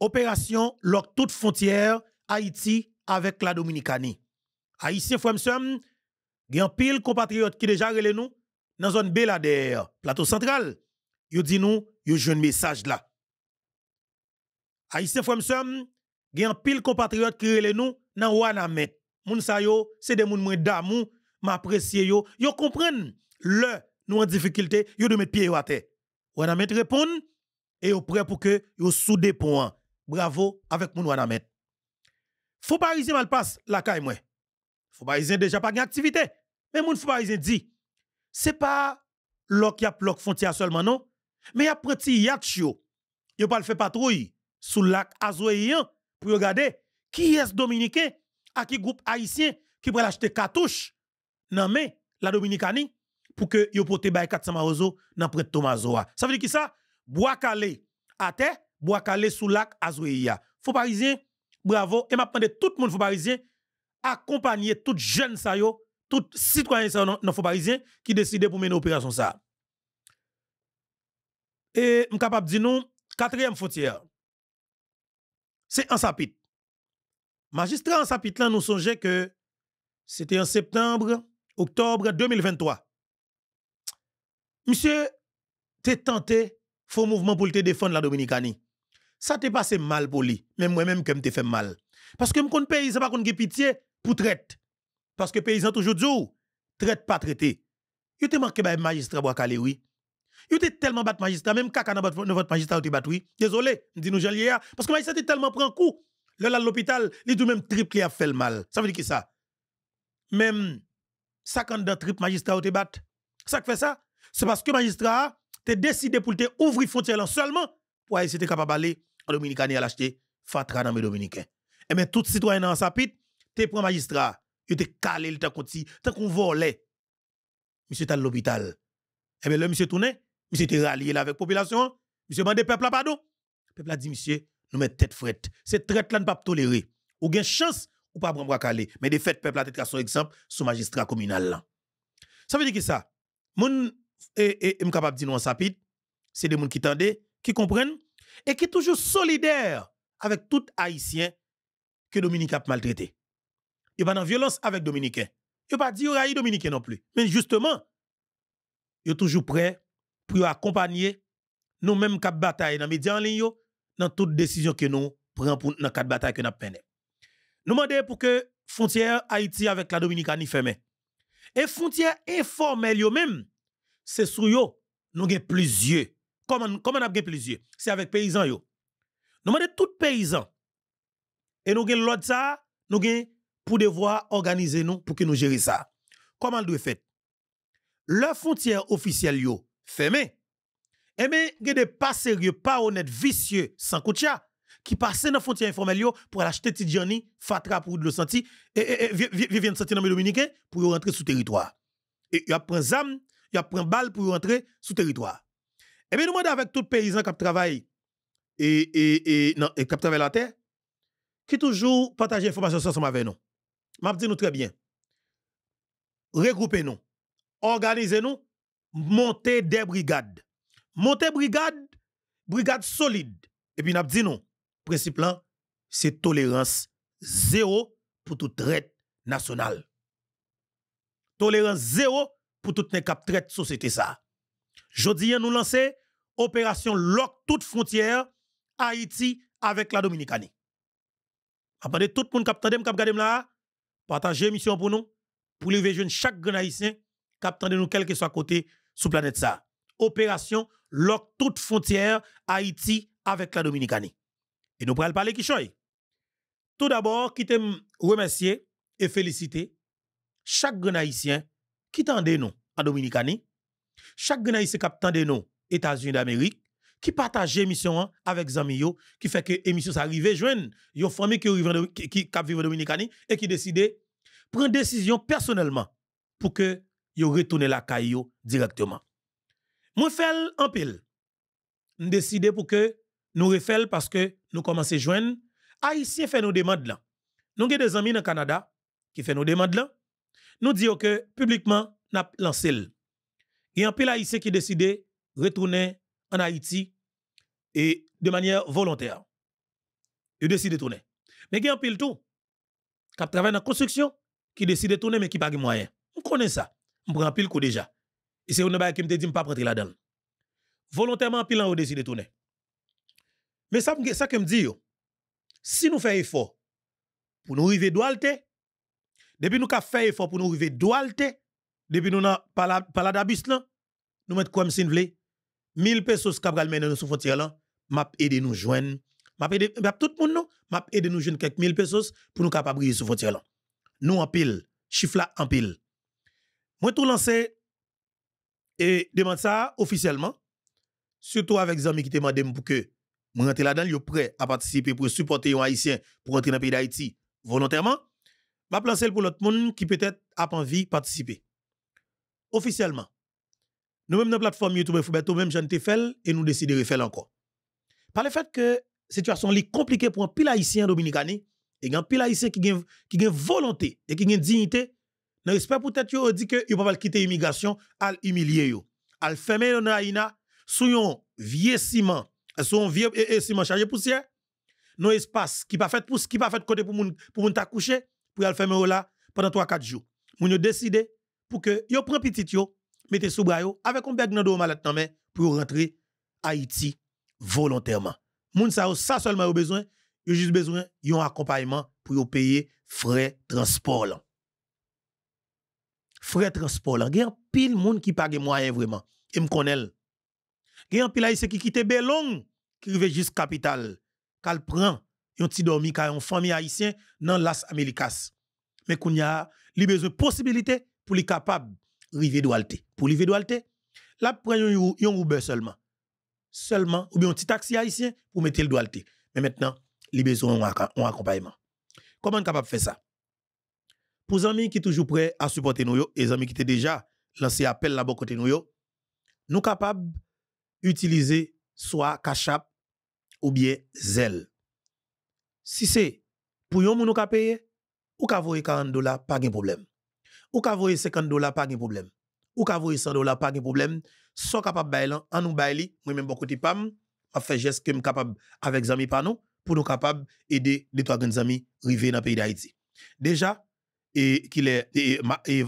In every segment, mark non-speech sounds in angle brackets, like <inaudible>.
opération lock toute frontière Haïti avec la Dominicanie. Haïtien Fremsem, gen pile compatriotes qui déjà relè nous dans zone Belader, plateau central. Yo dit nous, yo jeune message là. Haïtien Fremsem, gen pile compatriotes qui relè nous dans Wanamet. Moun sa yo, c'est des moun moins d'amour, m'apprécier yo, yo comprennent le nous en difficulté, yo de mettre pied à terre. Wanamet répond et yo prêt pour que yo soudé points bravo avec mon Wanamet. Faut parisien mal passe la caille moi. Faut parisien déjà pas une activité. Mais mon faut parisien dit c'est pas l'ok y a bloc frontière seulement non, mais y a petit yacht yo. Yo pas le fait patrouille sous lac Azoéen pour regarder qui est dominicain à qui groupe haïtien qui pourrait acheter cartouche dans la dominicanie pour que yo pote bay 400 marozo dans près de Tomazoa. Ça veut dire qui ça? Bois calé à terre Boakale sous lac Azouéia. Faux parisien, bravo. Et m'a tout le monde faux parisien, accompagner tout jeune sa yo, tout citoyen sa non, faux parisien qui décide pour mener opération ça. Et capable de dire nous, quatrième frontière, c'est en sapit. Magistrat en là, nous songeait que c'était en septembre, octobre 2023. Monsieur, t'es tenté, faux mouvement pour te défendre la Dominicanie ça t'est passé mal pour lui. Même moi-même, que t'ai fait mal. Parce que m'kon paysan pas qu'on pitié pour traite. Parce que paysan toujours dit, traite pas traité. Il te manqué par magistrat bois calé, oui. Il te tellement bat magistrat, même kaka battu votre magistrat, te bat, oui. Désolé, dis nous, Jean Parce que magistrat te tellement un coup. Là, à l'hôpital, il tout même triple a fait mal. Ça veut dire qui ça. Même, ça quand dans triple magistrat, te bat. Ça fait ça, c'est parce que magistrat, t'es décidé pour te ouvrir frontière seulement pour essayer de capable aller dominicain a acheté fatra dans mes dominicains. Et eh mais tout citoyen dans sa pite, te prend magistrat, il te calé le temps qu'on tant qu'on volait. Monsieur à l'hôpital. Et eh bien le monsieur tourné, monsieur te rallié là avec population, monsieur mandé peuple là pardon. Peuple a dit monsieur, nous met tête frette. Cette traite là ne pas tolérer. Ou gain chance ou pas prendre calé, mais de fait peuple a tête son exemple son magistrat communal Ça veut dire que ça, mon et eh, et, capables de dire non sapit, c'est des gens qui t'entendent, qui comprennent et qui est toujours solidaire avec tout Haïtien que Dominique a maltraité. Il n'y a pas de violence avec Dominicain. Il n'y a pas de raï Dominicain non plus. Mais justement, il est toujours prêt pour accompagner nous-mêmes cap bataille dans les médias en ligne, dans toute décision que nous prenons pour dans quatre batailles que nous prenons. Nous demandons pour que frontière Haïti avec la ni ferme. Et frontière informelle yo même, c'est sous yo, nous avons plusieurs Comment, comment on a plusieurs? C'est avec paysans, yo. Nous tous tout paysan. Et nous avons l'autre ça, nous avons pour devoir organiser nous pour que nous gérions ça. Comment le doit faire? Leur frontière officielle, yo, fermée. et eh bien, il y a des pas sérieux, pas honnêtes, vicieux, sans couture. qui passent dans la frontière informelle pour acheter Tidjani, Fatra pour le sentir, et, et, et viennent sentir dans le Dominicain pour rentrer sous territoire. Et ils prennent ZAM, ils prennent balle pour rentrer sous territoire. Et eh bien, nous demandons avec tout paysan qui travaille et, qui travaille la terre, qui toujours partage information ensemble avec nous. Je dis nous très bien. Regroupez-nous. Organisez-nous. Montez des brigades. Montez brigades. Brigades solides. Et puis, nous dit le principe là, c'est tolérance zéro pour toute traite nationale. Tolérance zéro pour toute traite société ça. Jodi, nous lançons opération Lock toute frontière Haïti avec la Dominicanie. Après tout le monde qui attendez, qui là, partagez mission pour nous pour lever jeune chaque grand haïtien qui a nous quel que soit côté sur planète ça. Opération Lock toute frontière Haïti avec la Dominicanie. Et nous pourrons parler qui choy. Tout d'abord, qui remercier et féliciter chaque grand haïtien qui tendait nous à Dominicanie chaque Grenay ici captain de nous, États-Unis d'Amérique, qui partage l'émission avec amis qui fait que émission ça arrive jeune, une famille qui arrive qui, qui vivre Dominicani et qui décide prendre décision personnellement pour que yo retourne la CAIO directement. Moi fais en pile. Nous décidons pour que nous refel parce que nous commençons joindre haïtien fait nos demandes là. Nous avons des amis dans Canada qui font nos demandes là. Nous disons que publiquement n'a lancé il y a un pile haïtien qui décide de retourner en Haïti et de manière volontaire. Il décide de tourner. Mais il y a un pile tout qui travaille dans la construction qui décide de tourner mais qui n'a pas de moyens. On connaît ça. On prend un pile coup déjà. Et c'est une bail qui me dit pas rentrer la dedans Volontairement pile on décidé de tourner. Mais ça ça que me dit si nous faisons effort pour nous arriver doualte, depuis nous avons fait effort pour nous arriver doualte, depuis nous pas la d'abus, nous mettons comme si nous 1000 pesos qui vont mené nous ce frontière m'a aidé nous joindre. M'a aidé tout le monde nous m'a aidé nous joindre quelques 1000 pesos pour nous capables briser sur frontière Nous en pile, chiffre là en pile. Moi tout lancé et demande ça officiellement surtout avec les amis qui te demandé pour que je rentre là-dedans, yo prêt à participer pour supporter un haïtien pour entrer dans le pays d'Haïti volontairement. M'a placer pour l'autre monde qui peut-être a envie de participer officiellement. Nous-mêmes, dans la plateforme YouTube, nous même j'en t'ai fait et nous décidons de faire encore. Par le fait que la situation est compliquée pour un pile haïtien dominicain, et un pile haïtien qui a qui volonté et qui a dignité, nous espérons peut-être on dit que ne pas quitter l'immigration, à humilier, à fermer dans l'Aïna, sous un vieux ciment, sous un vieux eh, eh, ciment chargé poussière, Nos espaces qui pas fait pour qui pas fait côté pour moun pour mon ta coucher pour aller fermer là pendant 3 4 jours. Nous avons décidé pour que yo prend petit yo, mettez sous bras avec un bec dans dos malade dans main pour rentrer Haïti volontairement. Moun sa ça seulement yo besoin, yo juste besoin yon accompagnement pour yo payer frais transport lan. Frais transport là, gen pile moun qui pague moyen vraiment et me connaît. Gen pile haïtien qui quitte Belong qui arrive juste Capital. qu'al prend yon petit dormi ka yon famille haïtien dans las Américas. Mais kounya, li besoin possibilité pour les capable river doualté. Pour river doualté, là prend un Uber seulement. Seulement ou bien un petit taxi haïtien pour mettre le doualté. Mais maintenant, les besoins ont accompagnement. Comment capable de faire ça Pour les amis qui sont toujours prêts à supporter nous et les amis qui étaient déjà lancé appel là-bas côté nous nous capables utiliser soit cachap ou bien zèle. Si c'est pour nous moun ou payer, ou ka 40 dollars, pas de problème. Ou ka voye 50 dollars, pas de problème. Ou ka voye 100 dollars, pas de problème. sont capable de en nous bailler, moi-même, beaucoup de PAM, je fait geste que avec Zami amis pour nous capable aider les trois grands amis arriver dans le pays d'Haïti. Déjà, et qu'il est et,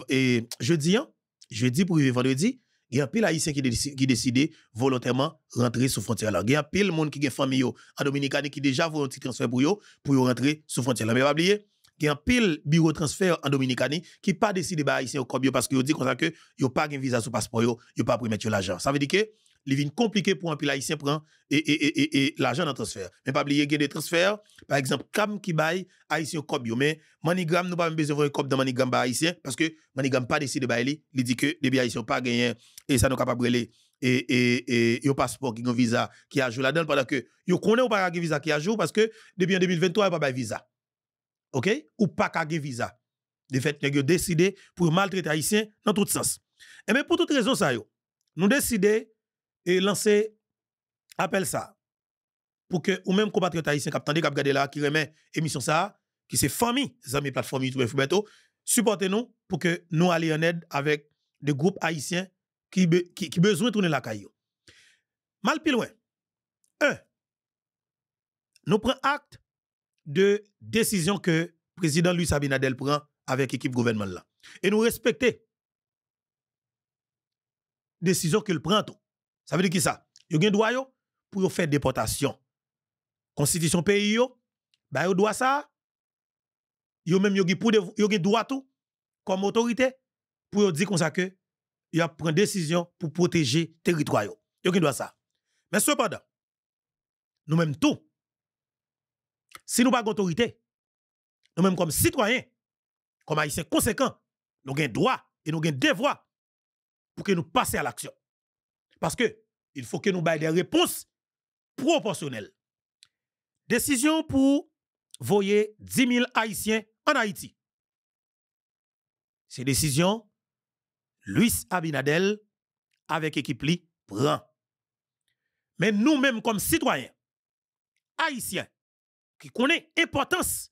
et, jeudi, hein, jeudi pour vendredi, il y a pile haïtien qui, qui décident volontairement rentrer sous frontière là. Il y a pile monde qui a famille en Dominicaine qui déjà voulu un petit transfert pour pou pour rentrer sous frontière là. Mais pas oublier, il y a un pile bureau transfert en Dominicanie qui pas décidé de haïtien au Cobio parce qu'ils dit comme ça que yo pas une visa sur passeport yo, yo pas pour mettre l'argent. Ça veut dire que il vient compliqué pour un pile haïtien prend et, et, et, et l'argent dans transfert. Mais pas oublier que des transferts, par exemple, CAM qui bail haïtien au Cobio, mais Manigram nous pas besoin de cop dans Manigram haïtien parce que Manigram pas décidé de bailler, il dit que les haïtiens pas gagné et ça nous capable pris et et et yo passeport qui un visa qui a jour là-dedans pendant que yo connaît ou pas un visa qui a jour parce que depuis en 2023 il pas de visa OK ou pas qu'à visa. De fait, nous décidé pour maltraiter Haïtiens dans tout sens. Et eh mais pour toute raison ça yo, nous décidé et lancer appel ça pour que ou même compatriotes haïtiens qui ont qui qui remet émission ça qui c'est famille, les amis plateforme YouTube Fubeto, supportez-nous pour que nous allions en aide avec des groupes haïtiens qui, be, besoin de tourner la caillou. Mal plus loin. Un, nous prenons acte de décision que président Louis Abinadel prend avec l'équipe gouvernement là. Et nous respecter décision qu'il prend. Tout. Ça veut dire qui ça? a un droit pour faire déportation. Constitution pays yo, ba yo droit ça. même yo droit comme autorité pour dire comme ça que a décision pour protéger territoire yo. a un droit ça. Mais cependant, nous même tout si nous pas d'autorité, nous mêmes comme citoyens, comme haïtiens conséquents, nous avons droit et nous avons devoir pour que nous passions à l'action. Parce que il faut que nous bâillons des réponses proportionnelles. Décision pour voyer 10 000 haïtiens en Haïti. C'est décision Luis Abinadel avec équipe li prend. Mais nous-mêmes comme citoyens haïtiens qui connaît l'importance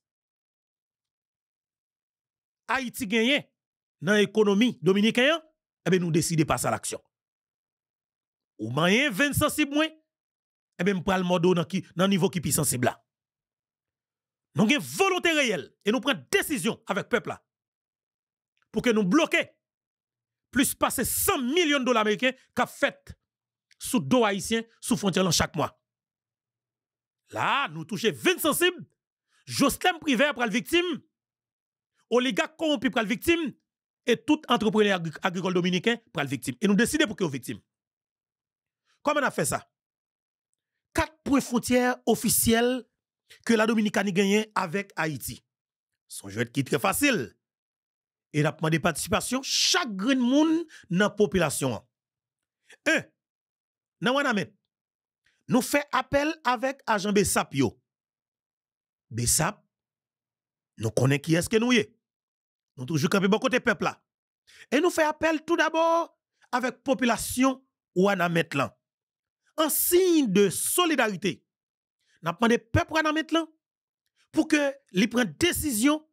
Haïti dans l'économie dominicaine, eh nous décidons de passer à l'action. Ou moyen 20 sensibles moins, eh nous prenons le dans le niveau qui est sensible Nous avons une volonté réelle et nous prenons décision avec le peuple pour que nous bloquions plus passer 100 millions de dollars américains qu'a fait sous dos haïtien sous frontière chaque mois. Là, nous touchons 20 sensibles. Jocelyn privé pour la victime. Oligarque corrompu pour la victime. Et tout entrepreneur agricole dominicain pour la victime. Et nous décidons pour aux victime. Comment on a fait ça? Quatre points frontières officiels que la Dominicanie gagne avec Haïti. Son jeu qui est très facile. Et la de participation, chaque grain monde dans la population. Un, dans Wanamet, nous faisons appel avec agent Bessap Bessap, nous connaissons qui est-ce que nous est. Nous toujours campé bon côté peuple là. Et nous faisons appel tout d'abord avec population Ouanametlan. En signe de solidarité, nous demandé peuple Ouanametlan pour que les prennent décision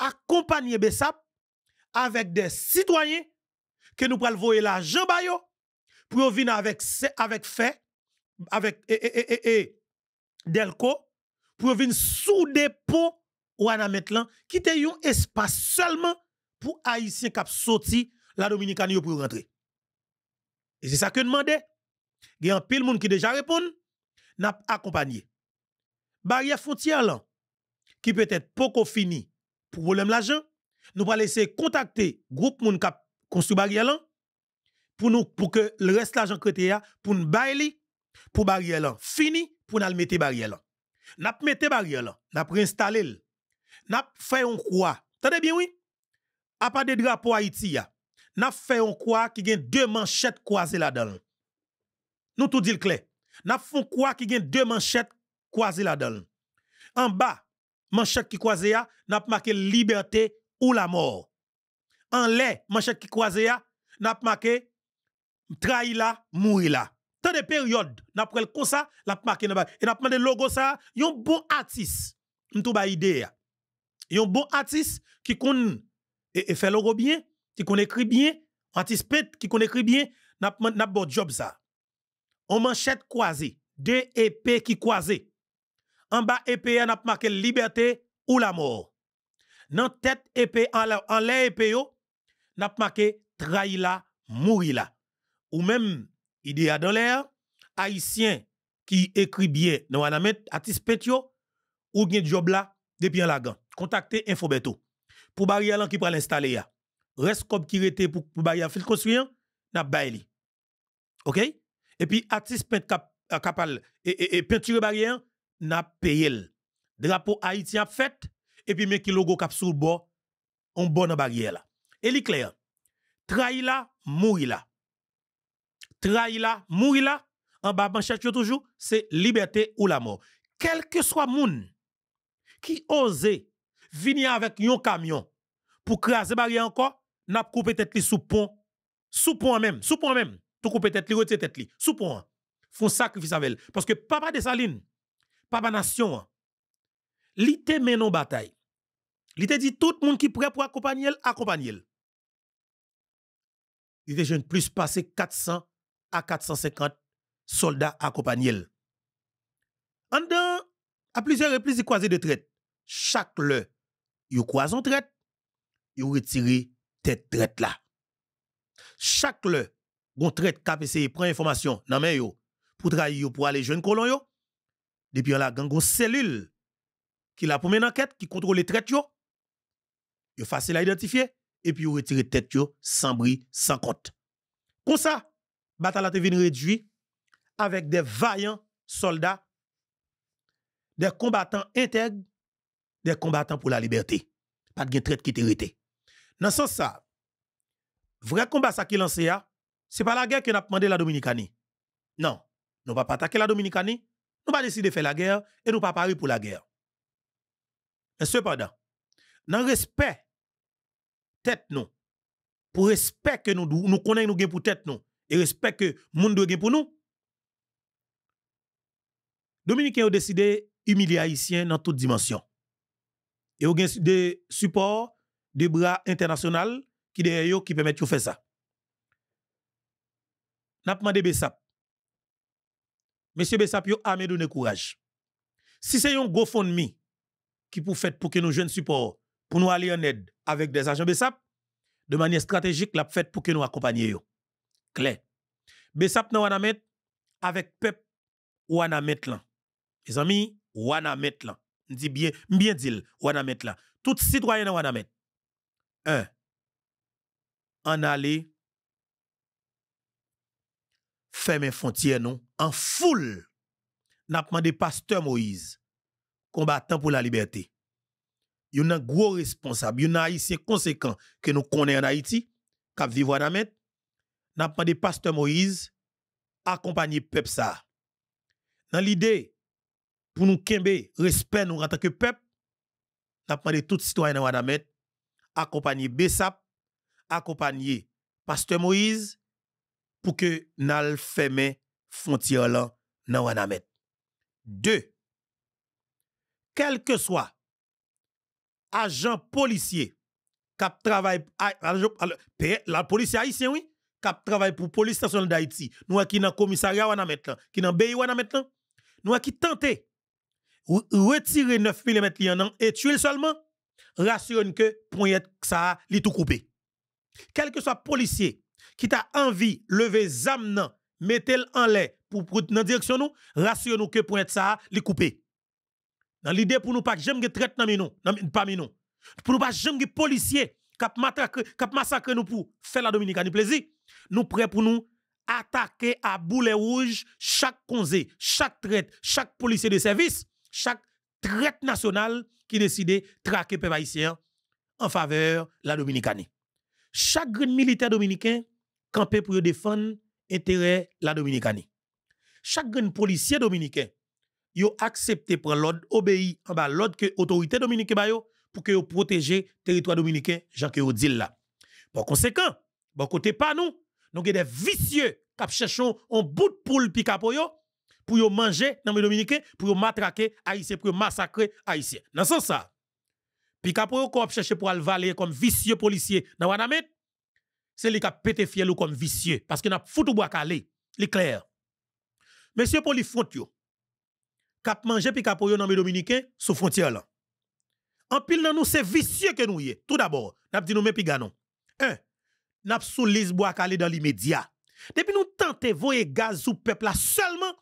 accompagner Bessap avec des citoyens que nous prenons voyer l'argent bah, pour venir avec, avec fait avec eh, eh, eh, Delco pour venir sous dépôt ou maintenant qui un espace seulement pour haïtiens qui a sorti la Dominicani pour rentrer. Et c'est ça que demandait. Il y a un pile monde qui déjà répond n'a accompagné. Barrière frontière qui peut être poco fini pour problème l'argent, nous va laisser contacter groupe monde qui construit la barrière là pour nous pour que le reste l'argent que pour nous bailler pour barrière Fini pour nous mettre barrière là. N'a mettre barrière là, n'a Nous N'a fait un croix. bien oui. À part des drapeaux Haïti N'a fait un croix qui gagne deux manchettes croisées là-dedans. Nous tout dit le clair. N'a fait croix qui gagne deux manchettes croisées là-dedans. En bas, manchette qui croisée, a n'a marqué liberté ou la mort. En l'air, manchette qui croisée, a n'a marqué trahi là, mourir là. Tant de périodes, n'a le comme ça, l'a marqué pas et n'a le logo ça, yon bon artiste. M'tou ba idée. Yon bon artiste qui kon et, e fait logo bien, qui kon écrit bien, artiste qui kon écrit bien, n'a n'a bon job ça. On manchette croisé deux épées e qui croisé En bas épée e n'a marqué liberté ou la mort. Dans tête épée en l'air épée yo, n'a marqué trahi la, Ou même a dans l'air, haïtien qui écrit bien dans Wanamet, artiste Petio, ou bien job là, depuis un lagan. Contactez Infobeto. Pour barrière qui pral l'installer ya. Reste comme qui rete pour, pour barrière fil construire, n'a baili. OK? Et puis artiste peint euh, capable et, peinture barrière n'a payé. Drapeau haïtien fait et puis met qui logo cap sur on bon en barrière là. Et clair. Trahi là, mourir là trahi là, mouri là, en bas manchette toujours, c'est liberté ou la mort. Quel que soit moun qui ose venir avec yon camion pour craser barrière encore, n'a coupé tête li sous pont, sous pont même, sous pont même, tout coupé tête li, tête li, sous pont. Hein. Font sacrifice avec parce que papa de Saline, papa nation, hein, li te en bataille. Li te dit tout le monde qui prêt pour accompagner accompagne. accompagner Il était jeune plus passé 400 à 450 soldats accompagnés. En dedans, à plusieurs reprises, ils croisent de traite. Chaque le, ils croisent traite, ils retirent cette traite là. Chaque ils traite KPC prend information dans main yo pour trahir pour aller jeunes colon yo. Depuis la gang une cellule qui la première enquête qui contrôle traite yo. Yo facile à identifier et puis yo retire tête yo sans bruit, sans compte. Comme ça, bataille a été réduit, avec des vaillants soldats, des combattants intègres, des combattants pour la liberté. Pas de traite qui était Dans ce sens, ça, vrai combat ça qui lancé, ce n'est pas la guerre que nous demandé la Dominicanie. Non, nous ne pas attaquer la Dominicanie, nous pas décider de faire la guerre et nous pas parler pour la guerre. Et cependant, dans le respect tête nous, pour respect que nous nous connaissons nous pour tête nous, et respect que monde doit pour nous. Dominique ont décidé d'humilier Haïtiens dans toutes dimensions. Et ont des supports, des bras internationaux qui derrière qui permettent de faire ça. N'a pas demandé Bessap. Monsieur Bessap, yo a donné courage. Si c'est un GoFundMe qui pour fait pour que nos jeunes support pour nous aller en aide avec des agents Bessap, de manière stratégique, la fait pour que nous accompagnions clair. Besap nan wana met, avec peuple à mettre là. Mes amis, wana mettre là. Dis bien, bien dit, wana met là. Tout citoyen wana met. Un, en aller fermer frontières non, en foule. N'a demandé pasteur Moïse, combattant pour la liberté. Il y a un gros responsable, il y a un haïtien conséquent que nous connaissons en Haïti, qui vivre wana met n'a pas de pasteur Moïse accompagner peuple ça. Dans l'idée pour nous kembe respect nous en tant que peuple, n'a pas de tout citoyen dans Wadamet accompagner Bessap, accompagner pasteur Moïse pour que n'al fermer frontière là dans Deux, quel que soit agent policier qui travaille la police haïtienne, oui, qui travaille pour la police nationale d'Haïti, nous qui dans le commissariat wana maintenant, qui dans le pays, maintenant, nous qui tenté retirer 9 mm et tuer seulement, rassurez que point ça li tout coupé. Quel que soit policier qui t'a envie de lever les nan, mettez-le en l'air pour dans direction nous, rassurez-nous que point ça li coupé. Dans l'idée pour nous pas les traite nan nous, pas nous. Pour nous pas les policier cap massacrer nous pour faire la Dominicaine plaisir nous prêts pour nous attaquer à boulet rouge chaque conseil, chaque traite, chaque policier de service, chaque traite nationale qui décide traquer les en faveur de la Dominicanie. Chaque militaire dominicain campé pour défendre l'intérêt de la Dominicanie. Chaque policier dominicain a accepté pour l'ordre obéi à bas l'ordre que autorité dominicaine pour que yo le territoire dominicain Jean que là. Par conséquent, bon côté pas nous nous avons des vicieux qui cherchent un bout de poule picapoyo pour manger dans les Dominicains, pour matraquer matraquer Haïtiens, pour massacrer massacrer Haïtiens. Dans ce sens, qui qu'on cherche pour aller valer comme vicieux policier dans Wanamet, c'est les qui a pété fiel comme vicieux parce que a foutu bois calé, est clair. Monsieur Polifrontio, qui a manger picapoyo dans les Dominicains sous frontière là. En pile dans nous c'est vicieux que nous y est. Tout d'abord, nous n'a dit nous mais piganon. 1. Nous sous Lisboa calé dans l'immédiat. Depuis nous tentons voyer gaz le peuple là seulement,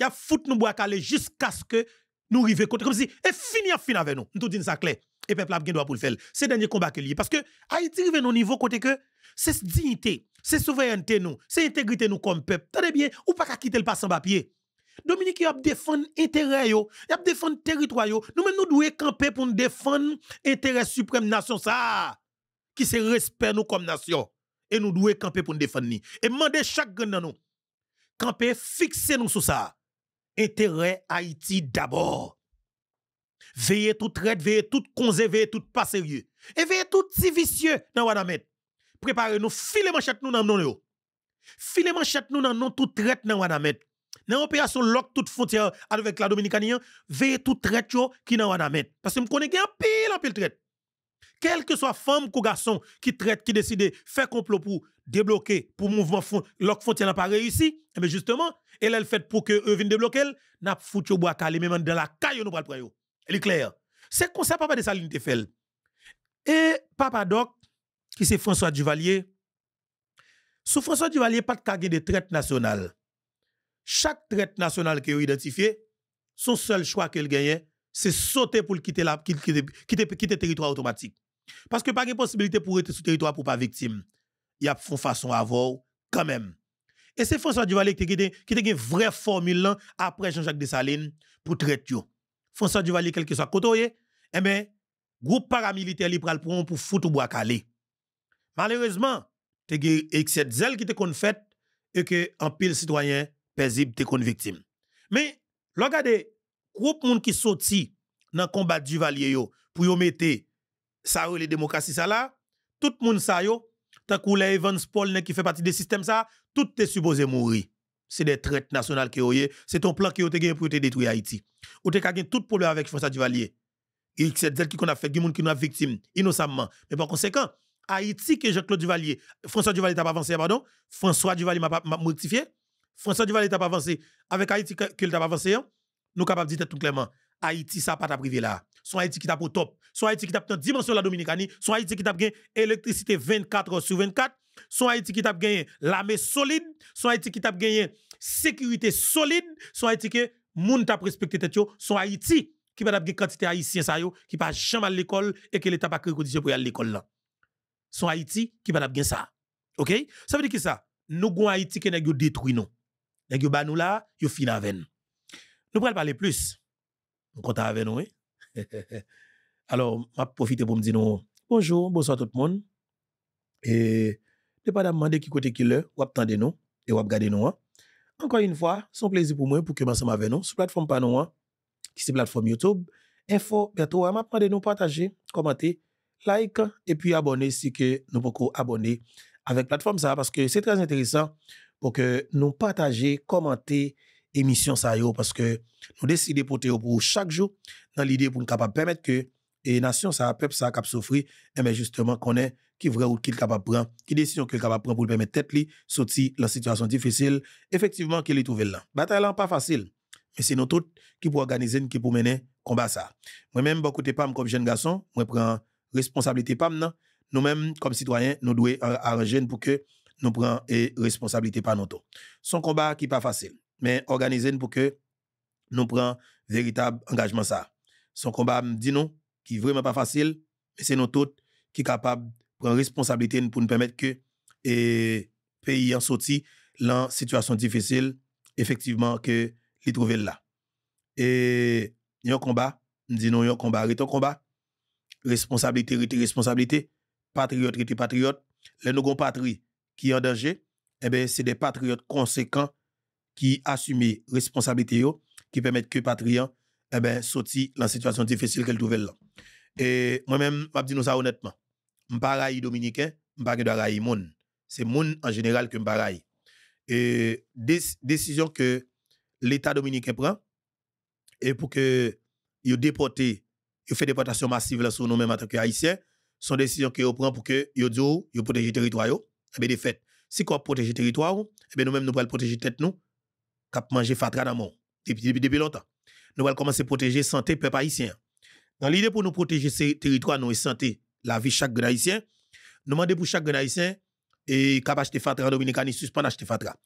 y a fout nous bois calé jusqu'à ce que nous arrivions contre comme si et fini en fin avec nous. Nous tout dit ça clair. Et peuple a bien droit pour le faire. C'est dernier combat que lié parce que Haïti arrive au niveau côté que c'est dignité, c'est souveraineté nous, c'est intégrité nous comme peuple. Tenez bien, ou pas quitter le passe en papier. Dominique a défendre intérêt yo, y a défendre territoire yo. Nous même nous devons camper pour défendre intérêt suprême nation ça qui se respecte nous comme nation. Et nous devons camper pour nous défendre. Et demander chaque grand nous, camper, fixer nous sur ça. Intérêt Haïti d'abord. Veillez tout traite, veillez tout conseil, veillez tout pas sérieux. Et veillez tout si vicieux dans Wanamet. Préparez-nous, filez manchette nous dans nous. Filez manchette nous dans nous, tout traite dans Wanamet. Dans l'opération lock toute frontière avec la Dominicanie. veillez tout traite qui dans Wanamet. Parce que nous connais un pile en pile traite quel que soit femme ou garçon qui traite, qui décide, faire complot pour débloquer, pour mouvement fond, l'oc n'a pas réussi, mais eh justement, elle elle fait pour que eux viennent débloquer, n'a foutu au bois calé, même dans la caille, nous pas Elle est claire. C'est comme ça, papa de Saline fait. Et papa Doc, qui c'est François Duvalier, sous François Duvalier, pas de cagé de traite nationale. Chaque traite nationale qui a identifiée, son seul choix qu'elle gagne, c'est sauter pour quitter le territoire automatique. Parce que pas de possibilité pour être sous territoire pour pas victime. Il y a une façon voir quand même. Et c'est François Duvalier qui a une vraie formule après Jean-Jacques Dessalines pour traiter. François Duvalier, quel que soit côté, eh bien, groupe paramilitaire libéral le pour pour foutre bois calé. Malheureusement, te a cette zèle qui a fait et que pile citoyen paisible te été victime. Mais regardez groupe monde qui sorti dans le combat Duvalier pour y ça les démocraties ça là tout le monde ça yo tant que les Evans Paul qui fait partie des systèmes ça tout est supposé mourir c'est des traites nationales qui ont c'est ton plan qui a été pour te détruire Haïti ou te gagné tout problème avec François Duvalier Il c'est celle qui qu'on a fait des monde qui nous victime innocemment mais par conséquent Haïti que Jean-Claude Duvalier François Duvalier t'a pas avancé pardon François Duvalier m'a pas mortifié. François Duvalier t'a pas avancé avec Haïti qu'il t'a pas avancé hein. nous capables de dire tout clairement Haïti ça pas t'a privé là son Haïti qui tape au top, son Haïti qui tape dans dimension la Dominicanie, son Haïti qui tape gain électricité 24 heures sur 24, son Haïti qui tape gagné l'armée solide, son Haïti qui tape gagné sécurité solide, son Haïti qui moun à respecté tête son Haïti qui va gagner quantité haïtien sa yo qui pas jamais à l'école et que l'état pas créé condition pour aller à l'école là. Son Haïti qui va gagner ça. OK Ça veut dire que ça nous gon Haïti qui nèg détruit nous. Nous avons ba nous là, yo fin avec nous. Nous pral parler plus. Nous comptons avec nous, oui. <laughs> Alors, je profiter pour me dire bonjour, bonsoir tout le monde. Et ne pas demander qui côté qui l'heure, ou attendez nous et ou regardez nous. Hein. Encore une fois, c'est un plaisir pour moi pour que vous ensemble avec nous sur la plateforme Panoa, hein, qui c'est la plateforme YouTube. Info, bientôt, je hein, demandé nous partager, commenter, like et puis abonner si que nous pouvons abonner avec la plateforme ça parce que c'est très intéressant pour que nous partager, commenter, émission ça yo parce que nous décidons pour pour chaque jour dans l'idée pour nous capable permettre que les nation ça peuple ça cap souffrir et eh mais ben, justement qu'on est qui vrai ou qui capable prendre qui décision que capable prendre pour permettre tête li sortir la situation difficile effectivement qu'il est trouvé là bataille là pas facile mais c'est nous tous qui pour organiser qui pour mener combat ça moi même beaucoup de pam comme jeune garçon moi prends responsabilité pas non nous mêmes comme citoyens nous devons euh, arranger pour que nous prenions responsabilité par nous Son combat qui pas facile mais organiser pour que nous prenions véritable engagement ça. Son combat me dit non, qui vraiment pas facile, mais c'est nous tous qui capables de prendre responsabilité pour nous permettre que les pays en sorti dans situation difficile effectivement que les trouver là. Et il y a un combat, me dit non, y a un combat, un combat. Responsabilité, responsabilité, patriote, patriote. Les nous patrie qui en danger, eh ben c'est des patriotes conséquents qui assume responsabilité qui permettent que Patrian eh ben sorti la situation difficile qu'elle trouvent là. Et moi-même, je dis ça honnêtement. Je pas dominicain, je pas raï moun. C'est monde en général que je Et des décision que l'État dominicain prend et pour que il déporte, il fait déportation massive là sur nous-mêmes en tant que haïtiens, sont décisions que prend pour que il dit il territoire. Eh ben des le si territoire, eh ben, nous-mêmes nous pouvons protéger tête nous cap manger fatra dans mon depuis, depuis, longtemps. Nous allons commencer à protéger santé peuple haïtien. Dans l'idée pour nous protéger ces territoires, nous et santé, la vie chaque grand haïtien, nous demandons pour chaque grand haïtien et cap acheter fatra dominicain, suspendre acheter fatra.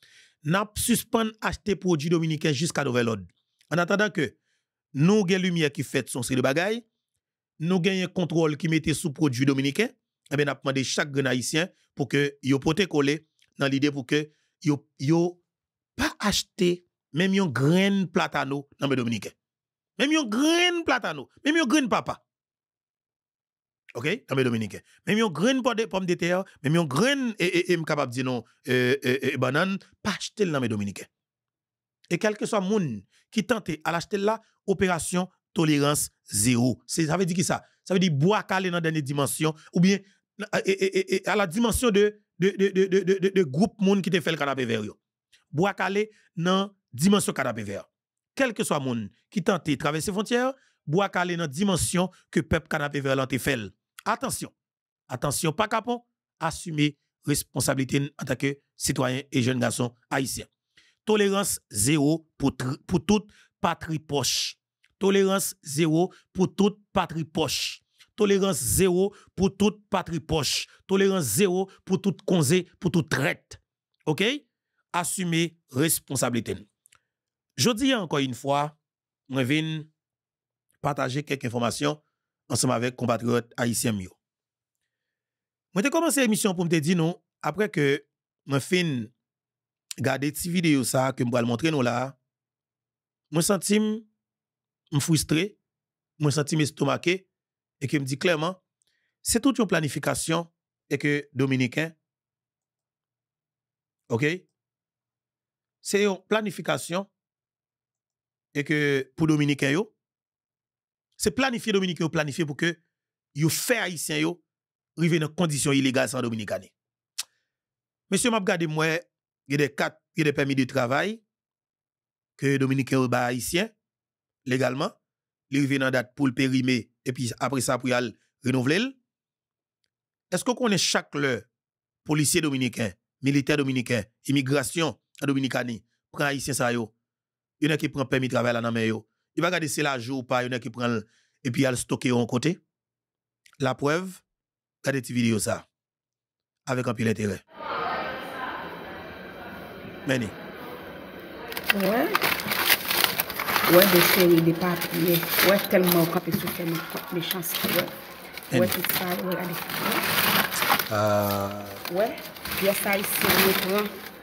Nous suspend acheter produits dominicains jusqu'à nouvel ordre. En attendant que nous gagnons lumière qui fait son série de bagaille, nous gagnons un contrôle qui mettait sous produit dominicain, et eh bien n'a demandé chaque grand haïtien pour que yo pote coller dans l'idée pour que yo yo pas acheter même yon grain platano dans mes Dominicains. Même yon grain platano, même yon grain papa. OK, dans mes Dominicains. Même yon grain pomme de terre, même yon grain et et capable dire non euh, euh, euh, banane, pas acheter dans mes Dominicains. Et quel que soit moun qui tente à l'acheter là, opération tolérance zéro. Ça veut dire qui ça? Ça veut dire bois calé dans la dernière dimension ou bien à la dimension de, de, de, de, de, groupe qui te fait le canapé vers calé dans dimension canapé vert. Quel que soit monde qui tente de traverser frontière, calé dans dimension que peuple canapé vert l'a fait. Attention. Attention pas capon, assumer responsabilité en tant que citoyen et jeune garçon haïtien. Tolérance zéro pour, pour toute patrie poche. Tolérance zéro pour toute patrie poche. Tolérance zéro pour toute patrie poche. Tolérance zéro pour toute conzé, pour toute traite. OK? assumer responsabilité. Je dis encore une fois, je viens partager quelques informations ensemble avec compatriotes haïtiens. Je j'ai commencé l'émission pour me dire non, après que je fin garder cette vidéo ça que je vais montrer là, je senti frustré, je sentis estomacé et que me dit clairement, c'est toute une planification et que Dominicain, ok, c'est une planification et que pour Dominicains, c'est planifier Dominicains, planifier pour que vous fait haïtien yo arriver dans conditions illégales sans Dominicains. Monsieur m'a vous moi, il y a des quatre il y a des permis de travail que dominicains ba haïtien légalement, il arrive dans date pour le périmer et puis après ça pour y renouveler. Est-ce qu'on connaît chaque policier dominicain, militaire dominicain, immigration en Dominicanie, prend haïtien ça yo. a qui prend permis de travail là dans main yo. Il va garder c'est la jour ou pas, a qui prend et puis il stocker en côté. La preuve, regardez cette vidéo ça avec un pile intérêt. Meni. Ouais. Ouais, des séries, des papiers. Ouais, tellement quand tu souffres mes chances. Ouais. tu tout ça, ouais, allez. Euh... Ouais, il y a ça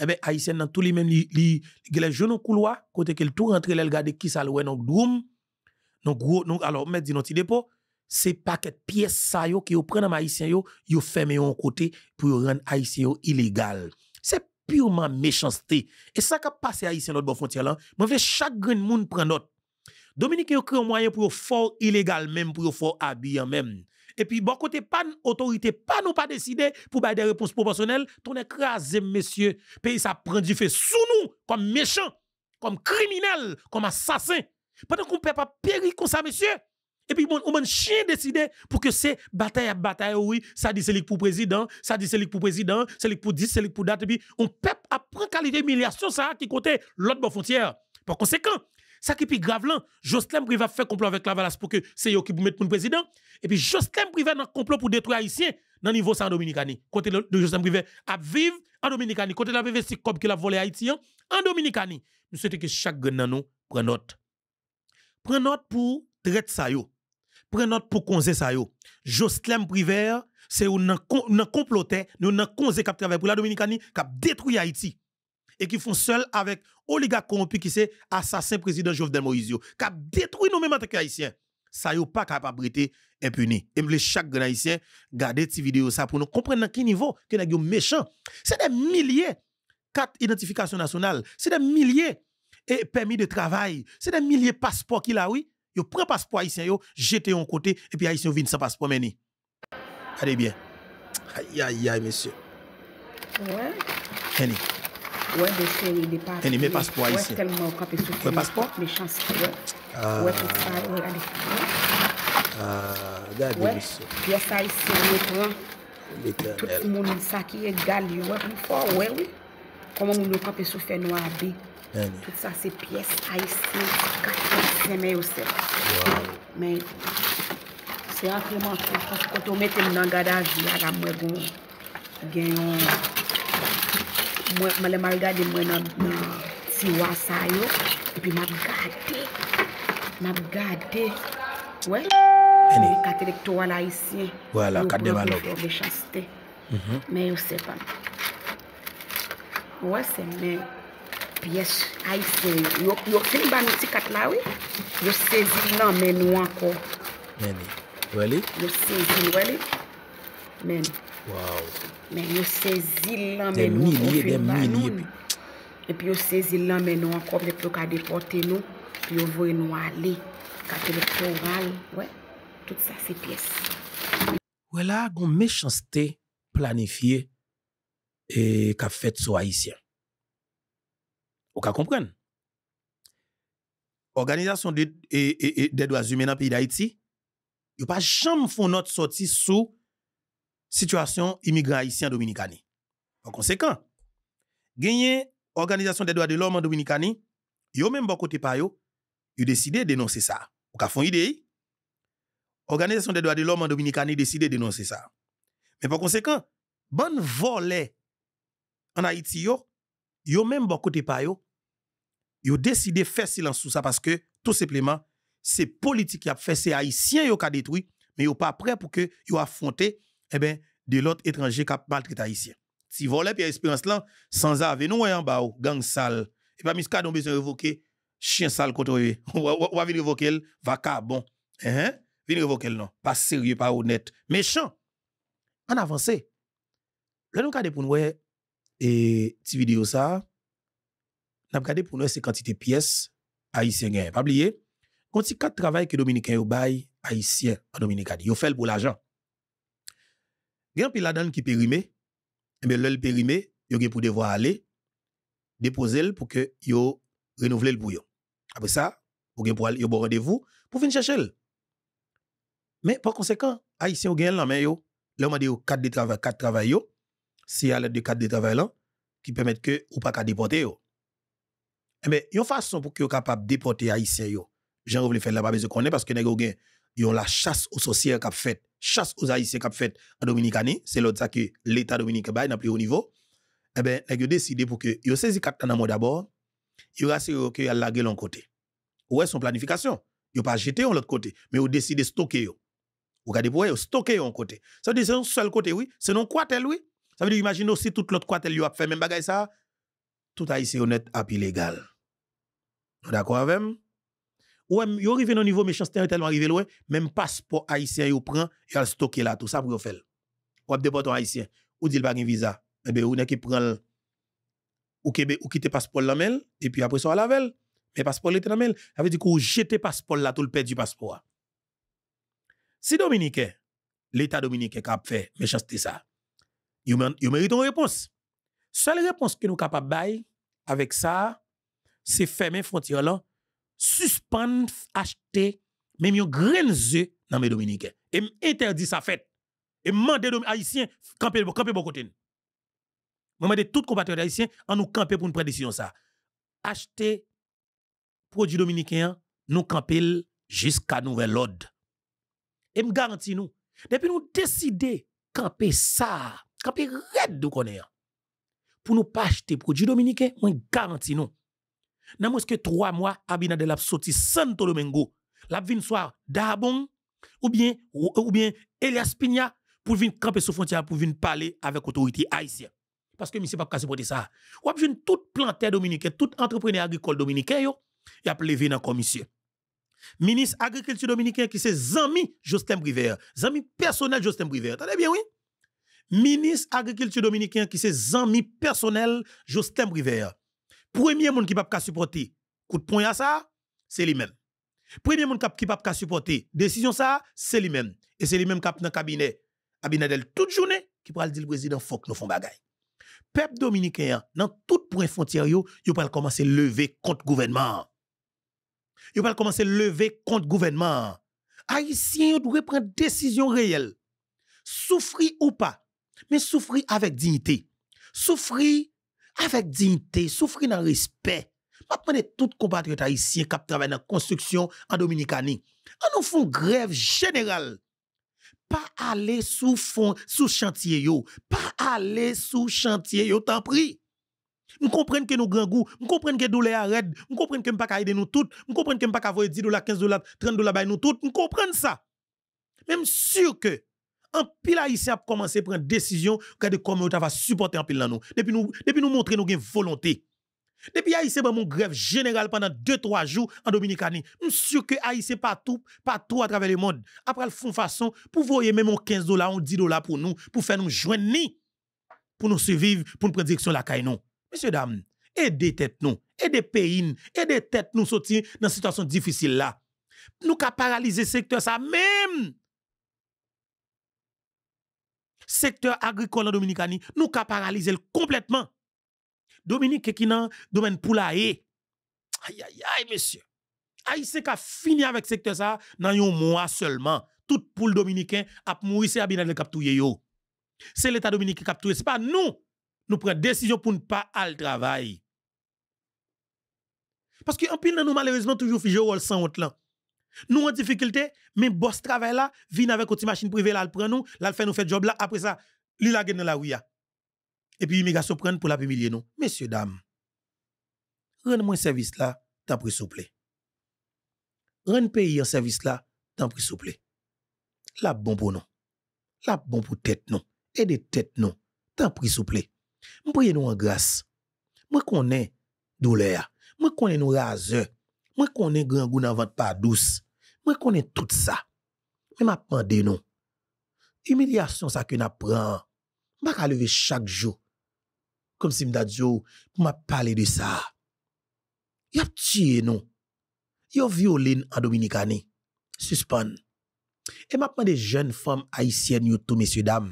eh bien, Haïtien dans tous les mêmes, les jeunes au couloir, côté qu'elle tout rentre, elle regarde qui ça le donc droum, donc gros, donc alors, mettre dans petit dépôt, c'est paquet pièces ça yo, qui prend dans Haïtien yo, yo ferme en côté pour rendre Haïtien yo illégal. C'est purement méchanceté. Et ça qui a passé Haïtien l'autre bon frontière là, je veux chaque grand monde prend note. Dominique yo crée un moyen pour fort illégal même, pour fort habillé, même. Et puis, bon côté, pas autorité, pas nous pas décider pour des réponses proportionnelles, ton écrasé, messieurs. Pays, ça prend du fait sous nous, comme méchant, comme criminel, comme assassin. Pendant qu'on ne peut pas périr comme ça, messieurs. Et puis, on un chien décidé pour que c'est bataille à bataille, oui, ça dit c'est pour président, ça dit c'est pour président, c'est pour 10, c'est pour date. Et puis, on peut apprendre qualité humiliation, ça, qui côté l'autre bon frontière. Par conséquent, ça qui est plus grave là, Jocelyn Privé fait complot avec Lavalas pour que c'est eux qui mettent pour le président. Et puis Jocelyn Privé a complot pour détruire Haïtien dans le niveau ça en Dominicani. Côté de Jocelyn Privé à vivre en Dominicani. Côté de la VVC COP qui a volé Haïtien hein, en Dominicani. Nous souhaitons que chaque gagnant nous prenne note. Prenne note pour traiter ça yo. Prenne note pour conseil ça yo. Jocelyn Privat, c'est un comploté, un a qui a travaillé pour la Dominicani, qui a détruit Haïti et qui font seul avec oligarque corrompu qui c'est assassin président Jovenel Moïse, qui a détruit nous-mêmes en tant Haïtiens Ça n'est pas capable de impuni. Et que chaque grand haïtien garder cette vidéo ça pour nous comprendre à quel niveau que est méchant C'est des milliers cartes d'identification nationale c'est des milliers et permis de travail, c'est des milliers de passeports qu'il a oui. Yo prend passeport haïtien yo, jetez en côté et puis haïtien vient sans passeport Allez bien. Aïe aïe aïe monsieur. Ouais. Allez. Wè, de se, il e pati. Eni, mè pas pou a isi. Wè, tel mè ou kapi soufè. Mè pot, mè chansi wè. Wè, pè sa, wè, alè. Wè, piè sa isi, wè pran. Toute moun, saki, gali, wè pou fò, wè wè. Koman mè ou kapi soufè nou a bi. Toute sa, se piè sa isi, kak, kak, se mè yo se. Mè, se an fè man fè. Koto mè tem nan gadaji, alè mè goun. Gen yon... Mwen, mwen le ma rigade mwen nan siwa sa yo. Epi ma vgade, ma vgade. We? Eni? Katelik tou wala isi. Wala, katelik tou wala. Mwen yose ban. Wase men. Yes, aise. Yok, yok, teni ban yosi katla we? Yose zin nan men wako. Eni? We li? Yose zin we li? Meni? Men yon sezil lan men yon profil banoun. Epi yon sezil lan men yon akoble pyo ka depote nou. Epi yon vwe nou ale. Ka teleporal. Wè. Tout sa sepes. Wè la, goun mechansite planifiye e ka fet sou Haitien. Ou ka kompwen. Organizasyon de Edouazoumenan piy da Haiti yon pa cham foun not soti sou situation immigrant haïtien dominicani. Par conséquent, gagné organisation des droits de l'homme en dominicani, yo même bon côté pa yo, décidé dénoncer ça. Ou ka font idée. Organisation des droits de l'homme en dominicani décidé dénoncer ça. Mais par conséquent, bon volet en Haïti yo, yo même bon côté pa yo, yo décidé faire silence sur ça parce que tout simplement c'est politique qui a fait c'est haïtien yo a détruit mais yo pas prêt pour que yo affronter eh ben, de l'autre étranger qui a haïtien. Si voulez, puis Espérance là, sans avec nous en bas, oh, gang sale. Et pas miscadon besoin révoquer chien sale contre lui, <laughs> Ou va venir révoquer vaca, bon eh, Hein? Venir révoquer non, pas sérieux, pas honnête, méchant. En avance. Le nous regardé pour nous et ti vidéo ça. N'a regardé pour nous c'est quantité pièces haïtiennes. Hein. Pas oublier. Quand quatre travail que dominicain au bail haïtien en Il Yo fait pour l'argent. Gen pile la qui périmé, et eh ben le périmé, yo gen pour devoir aller déposer le pour que yo renouveler le bouillon. Après ça, vous gen pour aller bon rendez-vous pour venir chercher Mais par conséquent, haïtien ou gen la main yo, le m'a dit au cadre de travail, travail yo, l'aide de cadre de travail là qui permettent que ou pas qu'à déporter yo. Eh bien, une façon pour que vous capable déporter haïtien yo. Jean voulez faire là pas besoin connaître parce que nèg gen, yo la chasse aux sorcières qu'a fait chasse aux Haïtiens qui ont fait en Dominique c'est l'autre ça que l'État dominicain bail dans plus haut niveau. Eh ben, vous décidé pour que yo saisi 4 ans d'abord, il rassure que a de l'autre côté. est son planification, yo pas jeté de l'autre côté, mais ont décidé stocker yo. Regardez pour de stocker en côté. Ça veut dire c'est un seul côté oui, c'est non quartel oui. Ça veut dire imagine aussi toute l'autre quartel yo a fait même bagaille ça, tout Haïtien honnête à légal. D'accord avec moi? Ou ouais, ils arrivent au niveau méchanceté, ils tellement arrivé loin, même passeport haïtien, ils prend, ils le stocké là, tout ça pour faire. Ou un haïtien, ou dit pas un visa. Eh ben, ou bien, ou qui prend ou qui te passeport la et puis après ça à la veille, Mais passeport était dans mail. Ça veut dire qu'on jeter passeport là, tout le père du passeport. Si Dominicain, l'État dominicain qui a fait méchanceté ça, il mérite une réponse. Seule réponse que nous sommes capables avec ça, c'est fermer frontière là suspend acheter même yon grain œuf dans mes dominicains et interdit sa fête et mandé haïtiens camper camper bon côté moi mandé tout compatriote haïtien en nous camper pour une prédiction ça acheter produits dominicains nous camper jusqu'à nouvel ordre et me garantis nous depuis nous décider camper ça camper raide de connaître pour nous pas acheter produits dominicains moi garantis nous dans moins que trois mois, Abinadel a sorti Santo Domingo. La vin soir Dabon ou bien, ou, bien Elias Pina pour venir camper sur frontière pour venir parler avec autorité haïtienne. Parce que monsieur pas pour ça. Ou bien tout planteur dominicain, tout entrepreneur agricole dominicain yo, y a levé dans commission. Ministre agriculture dominicain qui s'est Zami Justin Briver, Zami personnel Justin Briver. Attendez bien oui. Ministre agriculture dominicain qui s'est Zami personnel Justin Briver. Premier monde qui pas supporter coup de poing à ça, c'est lui-même. Premier monde qui pas supporter supporter décision ça, c'est lui-même et c'est lui-même qui dans cabinet Abinadel toute journée qui pral dire le président faut que nous font bagay. Peuple dominicain dans tout point frontière yo, yo commencer commencer lever contre gouvernement. Yo va commencer lever contre gouvernement. Haïtiens doivent prendre décision réelle. Souffrir ou pas, mais souffrir avec dignité. Souffrir avec dignité, souffrir dans respect. Je tout compatriotes haïtiens qui travaille dans la construction en Dominicanie. On nous font grève générale. Pas aller sous fond, sous chantier yo. Pas aller sous chantier yo, tant pris. Nous comprenons que nous grand goût, nous comprenons que douleur arrête, nous comprenons que nous pas aider nous toutes, nous comprenons que nous pas avoir 10 dollars, 15 dollars, 30 dollars nous toutes, nous comprenons ça. Même sûr que en pile haïtien a commencé à prendre décision de comment on va supporter en pile nous. Depuis nous, depuis nous montrer nous volonté. Depuis a eu mon grève générale pendant 2-3 jours en Dominicanie. Nous sûr que tout pas partout à travers le monde, après le fond façon, pour voyer même 15 dollars, ou 10 dollars pour nous, pour faire nous joindre, pour nous survivre, pour nous prendre direction la caille non. Messieurs, dames, aidez tête nous, aidez pays, aidez tête nous sortir dans situation difficile là. Nous paralysé paralyser secteur ça même secteur agricole en nous ka paralyser complètement. Dominique qui dans domaine poulaille. Aïe aïe aïe monsieur. c'est qu'à fini avec secteur ça dans un mois seulement. Tout poule dominicain a mouri c'est l'État dominique qui yo. C'est l'état dominicain qui Ce c'est pas nous. Nous prenons décision pour ne pas aller travailler Parce que en pile nous malheureusement toujours figé au sans honte là. Nous en difficulté, mais boss travail là, vient avec une machine privée là, elle prend nous, là, fait nous faire job là, après ça, lui la dans la là. Et puis, immigration prennent pour la humilier nous. Messieurs, dames, rendez moi service là, t'as pris s'il plaît. pays en service là, t'en prie, s'il La bon pour nous. La bon pour tête nous Et des tête nous, tant pis s'il plaît. nous en grâce. Moi connais douleur. Moi connais nous raseurs. Mwen konen grangou nan vant pa douz. Mwen konen tout sa. Mwen mapman de nou. Emilyasyon sa ki nan pran. Mbak aleve chak jou. Kom si mdadjou mwen pale de sa. Yap tiye nou. Yo violin an Dominika ni. Suspon. E mapman de jen fom aisyen yotou, mesye dam.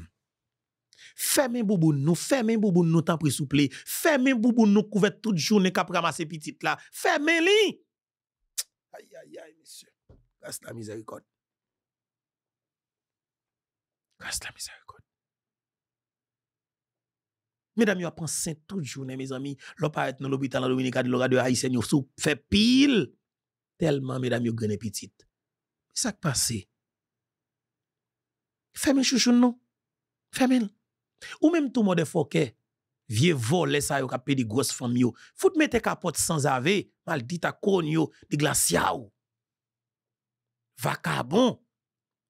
Femen boubou nou. Femen boubou nou tan prisouple. Femen boubou nou kouvet tout jounen kap rama se pitit la. Femen li. Aïe, aïe, aïe, monsieur. Grâce la miséricorde. Grâce la miséricorde. Mesdames, vous saint toute journée, mes amis, être dans l'hôpital dominica de l'aura de Haïtien, vous fait pile. Tellement, mesdames, vous gagnez petit. petit. ça qui passe? Fermez chouchou, non? Femme. Ou même tout le monde est foqué vie volé ça a kapé de grosse femme yo. Fout mette capote sans ave, maldita con yo, de glacia ou. Vacabon.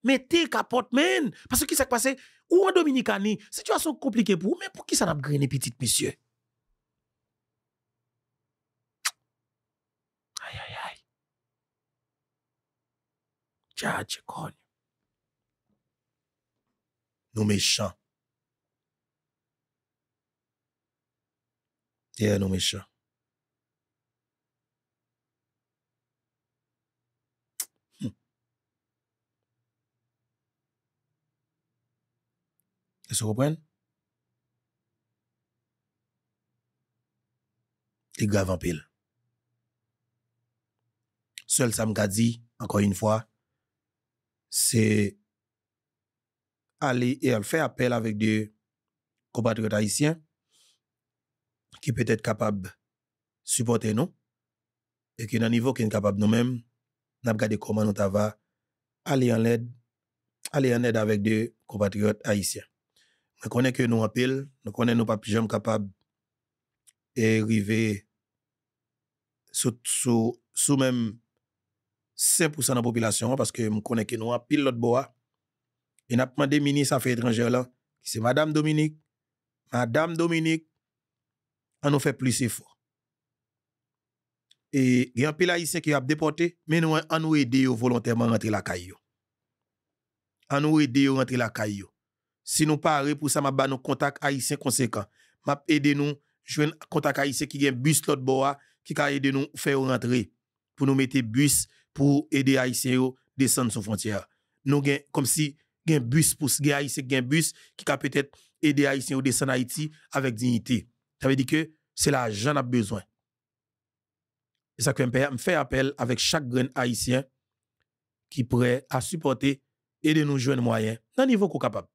Mettez capote men. Parce que qu'est-ce qui s'est passé, ou en Dominicani, situation compliquée pour vous, mais pour qui ça n'a pas petit monsieur? Aïe, aïe, aïe. Tchad, con. Nous méchants. et à nos méchants. Hum. Ils se reprennent? C'est grave en pile. Seul ça me dit, encore une fois, c'est aller et faire appel avec des compatriotes haïtiens qui peut être capable de supporter nous et qui, à un niveau qui est capable nous-mêmes, nous regardé comment nous va aller en aide, aller en aide avec des compatriotes haïtiens. Nous connais que nous en pile, nous connaissons nous pas jamais capables et arriver sous, sous, sous même 5% de la population parce que nous connais que nous en pile l'autre bois. Et nous avons demandé ministre des Affaires étrangères là, qui c'est Madame Dominique, Madame Dominique, on nous fait plus effort. Et il y a un pile qui a déporté, mais nous, on nous aide volontairement à rentrer la caillou. On nous aide à rentrer la caillou. Si nous parlons pour ça, ma ba nos contacts haïtiens conséquents. M'a aidé nous, un contact haïtien qui a un bus l'autre bois, qui a aidé nous faire rentrer pour nous mettre bus pour aider à descendre sur frontière. Nous gen, comme si un bus pour gen haïtien, un bus qui a peut-être aider à descendre Haïti avec dignité. Ça veut dire que c'est l'argent a besoin. Et ça que je fais appel avec chaque grain haïtien qui prêt à supporter et de nous jouer moyens dans le niveau qu'on capable.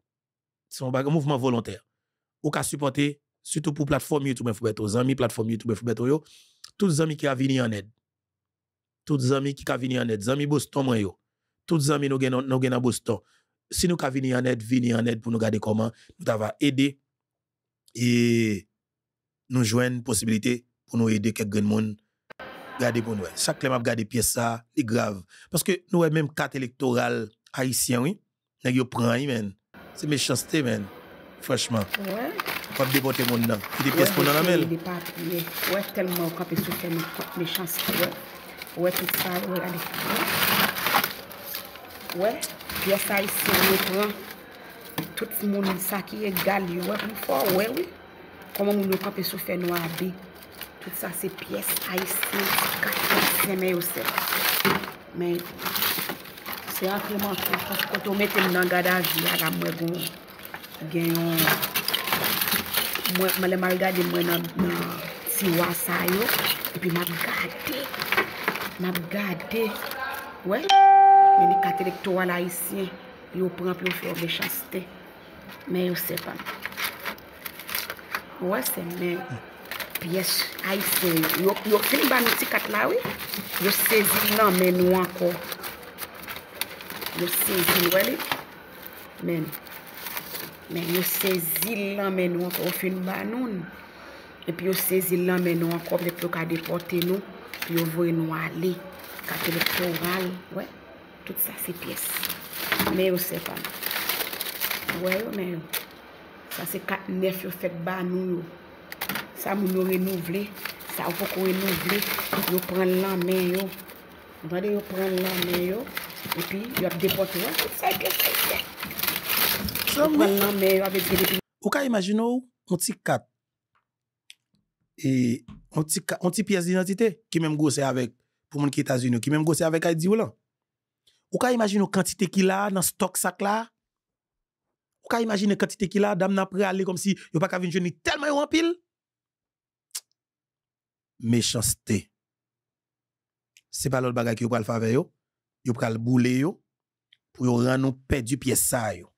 C'est un mouvement volontaire. Ou qu'à supporter, surtout pour plateforme YouTube, aux amis, plateforme YouTube, tous les amis qui a venu en aide. Tous les amis qui a venu en aide, les amis Boston, yo. Tous les amis nous gagnent en Boston. Si nous avons en aide, venir en aide pour nous garder comment nous avons aider et nous joignent possibilité pour nous aider quelques monde garder pour nous. Ça que m'a garder pièce ça, c'est grave parce que nous avons même carte électorale haïtien oui, n'a yo prend men. C'est méchanceté men. Franchement. Ouais. Pas déporter mon nan. Il des pièces qu'on a la main. Ouais, tellement capé sur tellement méchanceté. Ouais. Ouais, tout ça, ouais, allez. Ouais, pièce haïtien, on prend tout le monde ça qui est égal, ouais, pour fort, ouais, oui. konwen moun lupan pe sou fè nou a bi tout sa se pièse a isi katè dek se mè yosep men se an frèman kè kòt wè te mwen nan gadaji aga mwen gwen gen yon mwen mèle mè lgade mwen nan si wansa yon epi mè bè gade mè bè gade wè mè li katè dek to wala isi yon pran pè yon fè yon me chaste mè yosep an Wese men, piyesh, ay se, yon fin banouti kat la we, yon se zi lan men wanko, yon se zi lan men wanko, yon fin banoun, epi yon se zi lan non, men wanko, epi yon ka depote nou, epi yon voy nou ale, kat elektron wale, wè, tout sa se piyesh, men yon se fan, wè yon men yon. Sa se kat nef yo fèk ba nou yo. Sa moun yo renouvle. Sa ou fòk yo renouvle. Yo pren l'anmen yo. Yo pren l'anmen yo. E pi yo ap depote yo. Seke, seke. Yo pren l'anmen yo avèk gèdèpini. Ou ka imagine ou? On ti kat. E on ti piyes d'identité. Ki mèm gòse avèk pou mèm ki Etats-Unis. Ki mèm gòse avèk a di ou lan. Ou ka imagine ou kantite ki la nan stok sak la. Vous imaginer la quantité qu'il a, dame n'a pas aller comme si il pas une journée tellement en pile. Méchanceté. C'est pas l'autre bagaille qui va le faire avec yo, yo le bouler yo pour yo rendre nous du pièce ça yo.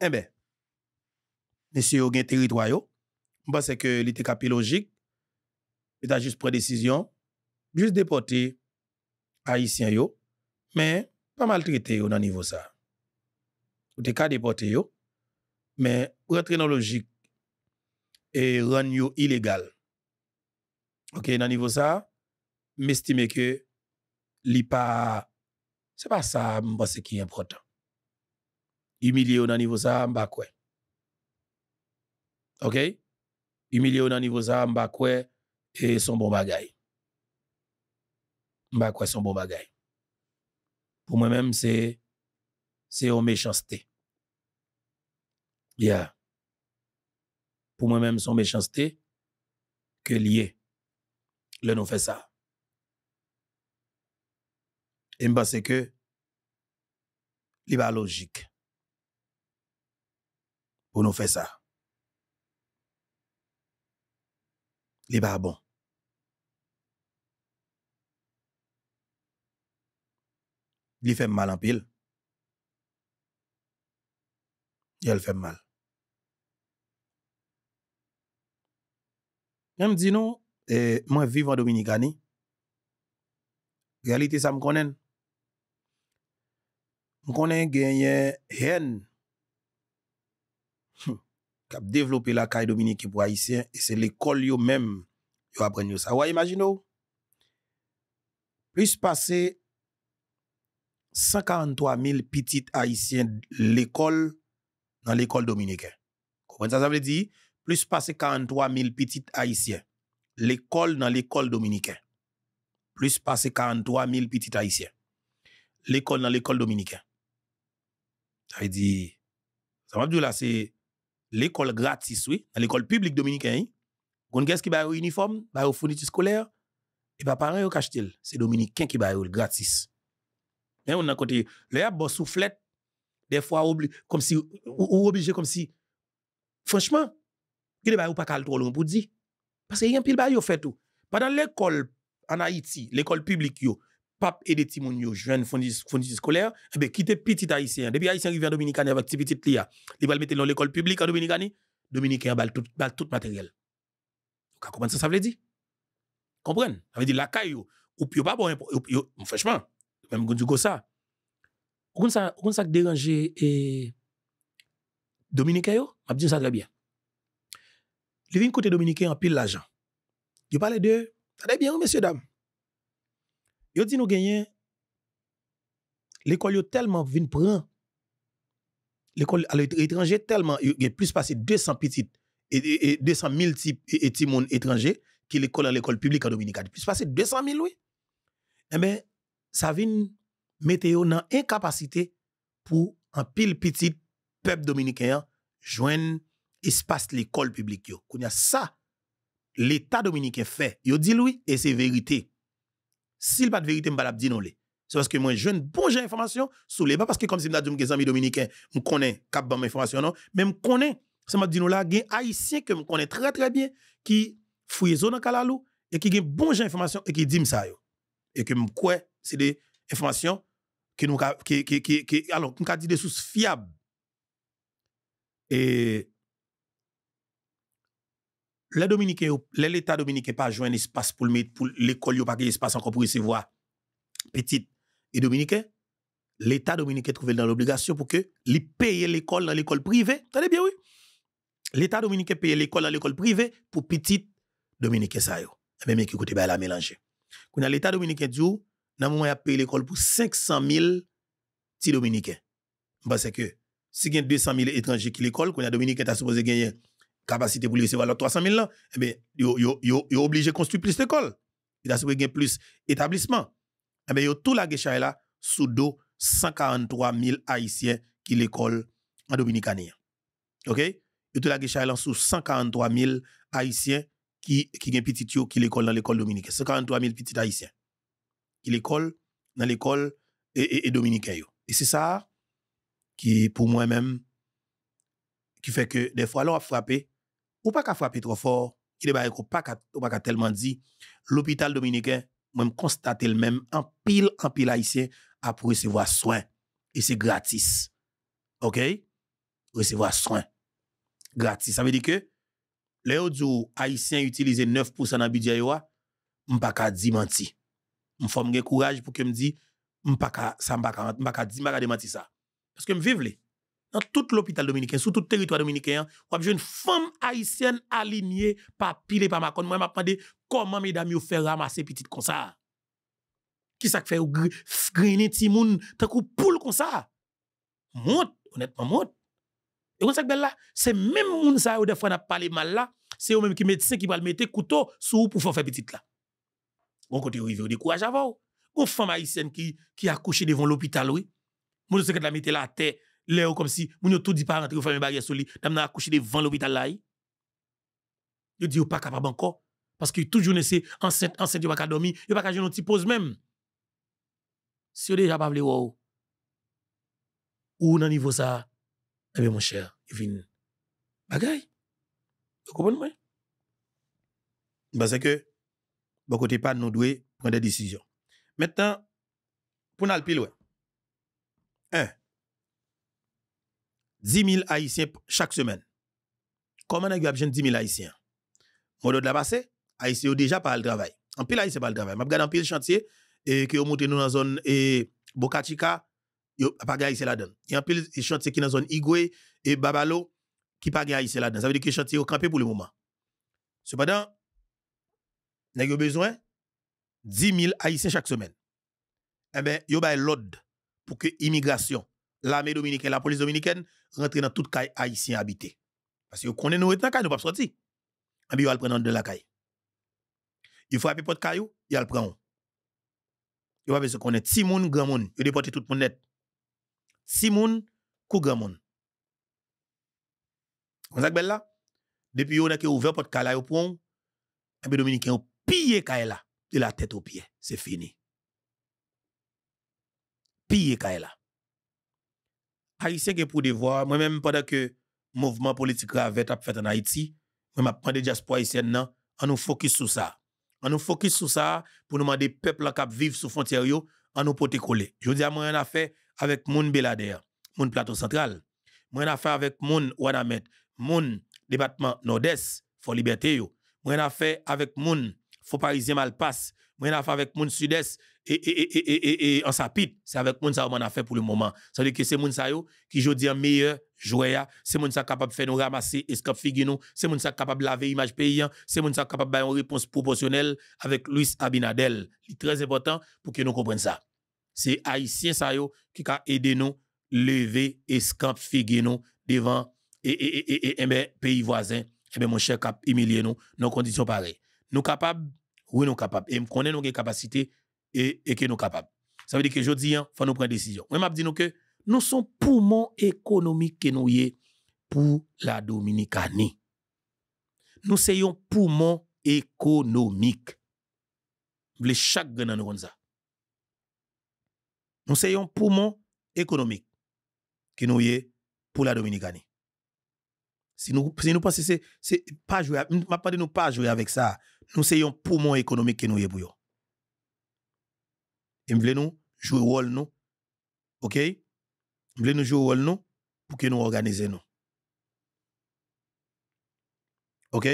Eh ben. Monsieur yon gen territoire yo. pense que était capé logique. Il a juste pris décision, juste déporter haïtien yo, mais pas maltraité au niveau ça ou des cas déportés, yo, mais rentrer dans logique et rendre yo illégal. Ok, dans niveau ça, m'estime que l'IPA, c'est pas ça, ce qui est important. Humilier au niveau ça, m'ba quoi. Ok? Humilier au niveau ça, m'ba quoi, et son bon bagay. M'ba quoi, son bon bagay. Pour moi-même, c'est c'est une méchanceté. Yeah. Pour moi-même, une méchanceté que lié. Le nous fait ça. Et je pense que il pas logique pour nous faire ça. Il pas bon. Il fait mal en pile. Yel fèm mal. Yen m di nou, e, mwen vivan Dominika ni, realite sa m konen, m konen genyen hen, <laughs> kap devlopi la kaye Dominiki pou Haitien, e se l'ekol yo men, yo apren yo sa. Woy imagine ou, pwis pase, 53 mil pitit Haitien l'ekol, dans l'école dominicaine. ça, ça veut dire plus passer 43 000 petits haïtiens. L'école dans l'école dominicaine. Plus passer 43 000 petits haïtiens. L'école dans l'école dominicaine. Ça veut dire, ça veut dire là, c'est l'école gratis, oui, dans l'école publique dominicaine. Quand hein. qu'est-ce qui va au uniforme, va fourniture scolaire, et pas pareil au cachetel. C'est dominicain qui va au gratis. Mais on a côté, le a bon soufflette, des fois, comme si, ou, obligé comme si, franchement, il n'y a pas qu'à trop long pour dire. Parce qu'il y a un pile de fait tout. Pendant l'école en Haïti, l'école publique, yo, pap et des timon yo, jeunes fondis, fondis scolaire, eh ben, quitte petit haïtien. Depuis haïtien arrivé en Dominicanie avec petit petit lia, il va le mettre dans l'école publique en dominicaine dominicain bal tout, bal tout matériel. Vous comprenez ça, ça veut dire? Comprenez? Ça veut dire la caille, ou puis pas bon, franchement, même quand tu ça, vous savez ça déranger et Dominique, je m'a dit ça très bien. Les vignes côté Dominicain en pile l'argent. Je parle de, très bien, messieurs, dames. Je nous gagnons, l'école est tellement vint. prendre, l'école à l'étranger tellement, il y a plus passé 200 petites et, 200 000 types et, étrangers qui l'école à l'école publique en Dominique. Plus passé 200 000, oui. Eh bien, ça vient météo nan incapacité pour un pile petit peuple dominicain joindre espace l'école publique yo. Kounya ça l'État dominicain fait. Yo dit lui et c'est vérité. S'il pas de vérité m'pa dire C'est parce que moi jeune bon j'ai information sous les pas parce que comme si m'a dit que amis dominicains me connaît cap ban information non mais je connaît ça m'a dit là gen haïtien que je connaît très très bien qui fouille zone dans Kalalou et qui gen bon j'ai information et qui dit ça yo et que me quoi c'est des information qui nous que, alors dit des sources fiables et les dominicains l'état dominicain pas un espace pour pour l'école pas espace encore pour recevoir petite et dominicain l'état dominicain trouvé dans l'obligation pour que les paye l'école dans l'école privée savez bien oui l'état dominicain paye l'école dans l'école privée pour petite dominicain ça yo même qui côté ben, la mélanger l'état dominicain dit nan mwen a paye l'école pour 500 000 petits Dominicains. Parce que si y a 200 000 étrangers qui l'école, qu'on a Dominicains, t'as supposé gagner capacité pour les recevoir l'autre 300 000 là, eh bien, yo, obligé de construire plus d'école. Il a supposé gagner plus d'établissements. Eh bien, yo tout la gécha là, sous 143 000 Haïtiens qui l'école en Dominicanie. OK? Yo tout la gécha là, sous 143 000 Haïtiens qui, qui gagnent petit qui l'école dans l'école dominicaine. 143 000 petits Haïtiens l'école, dans l'école et, Dominicain. et c'est ça qui, pour moi-même, qui fait que des fois, là, a frappé, ou pas qu'à frapper trop fort, il est pas qu'à tellement dit, l'hôpital dominicain, moi, constaté le même, en pile, en pile haïtien, a pour recevoir soin. Et c'est gratis. OK? Recevoir soin. Gratis. Ça veut dire que, les haïtiens utilisent 9% dans le budget, je ne pas dire mentir. Il faut que courage pour que je me dise, je ne vais pas ça. Parce que je vivre dans tout l'hôpital dominicain, sur tout le territoire dominicain, on a une femme haïtienne alignée, pas pile par Macron. Moi, je me demande comment mesdames vous fait ramasser petite comme ça. Qui ça fait griner petit monde, tant les poule comme ça? Monte, honnêtement, monte. Et vous savez, ben là, c'est même monde ça, des fois, a parlé mal là, c'est eux même qui médecin qui va le mettre couteau sous pour faire petite là. Bon côté rivé au décourage avant. Une femme haïtienne qui qui a couché devant l'hôpital oui. Mon secret la mettre la terre l'air comme si mon tout dit pas rentrer faire barrière sur lui, accouché devant l'hôpital là. Je dis pas capable encore parce que toujours c'est enceinte enceinte pas dormir, il pas capable une pause même. Si déjà pas oh. ou niveau ça, eh bien mon cher, il vient bagaille. Vous comprenez ben, que bon côté pas nous devons prendre des décisions. Maintenant, pour nous aller 1. 10 000 Haïtiens chaque semaine. Comment nous avons 10 000 Haïtiens? Modo de la passé, Haïtiens ont déjà pas le travail. En pile Haïtiens pas le travail. Je regarde en pile chantier et que monté nous dans la zone et Bokachika, a pas Haïtiens là-dedans. a en pile chantier qui dans la zone Igwe et Babalo qui pas Haïtiens là-dedans. Ça veut dire que chantier au campé pour le moment. Cependant, Nèg yo besoin de 10 000 haïtiens chaque semaine. Eh ben yo bay l'ode pour que l'immigration, l'armée dominicaine, la police dominicaine rentre dans toute caille haïtien habité. Parce que connaît nous étant caille nous pas sortir. Et eh bien yo al prendre de la caille. Il de porte caillou, il al prend. Yo pas besoin connaît ti moun grand moun, yo déporter tout moun net. Ti moun kou grand moun. On belle là depuis on a ouvert porte caillou pour un peu eh dominicain piller Kaela de la tête aux pieds. C'est fini. Piller Kaela. Haïtien qui pour devoir, moi-même, pendant que le mouvement politique avait fait en Haïti, moi, je pris des diaspora haïtienne, on nous focus sur ça. On nous focus sur ça pour nous demander peuple qui vivent sous frontière, on nous pote coller. Je dis à moi, on a fait avec Moun Belader, Moun Plateau Central. Moi, on a fait avec Moun Wanamet, Moun Département Nord-Est, la Liberté. Moi, on a fait avec Moun faut parisien mal passe. Moi, on a fait avec moun sud-est et, et, et, et, en sapit. C'est avec moun ça on a fait pour le moment. cest à dire que c'est moun ça qui je en meilleur joueur, c'est moun ça capable de faire nous ramasser Escamp figu nous, c'est moun ça capable de laver image paysan, c'est moun ça capable de faire une réponse proportionnelle avec Luis Abinadel. C'est très important pour que nous comprenions ça. C'est haïtien ça qui a aidé nous lever Escamp figu nous devant et, et, et, pays voisins. mon cher cap humilié nous, nos conditions pareilles. Nous capables, oui, nous capables. Et nous connaissons nos capacités et, et que nous capables. Ça veut dire que je dis, il hein, faut nous prendre décision. Moi, je dis que nous sommes poumons économiques que nous est pour la Dominicanie. Nous sommes poumons économiques. chaque gagnant nous ça. Nous sommes poumons économiques que nous pour la Dominicanie. Si nous, si nous pensons que c'est pas jouer, nous pas jouer avec ça nous c'est un poumon économique que nous est pour eux. Et nous nous jouer rôle nous. OK Nous nous jouer rôle nous pour que nous organiser nous. OK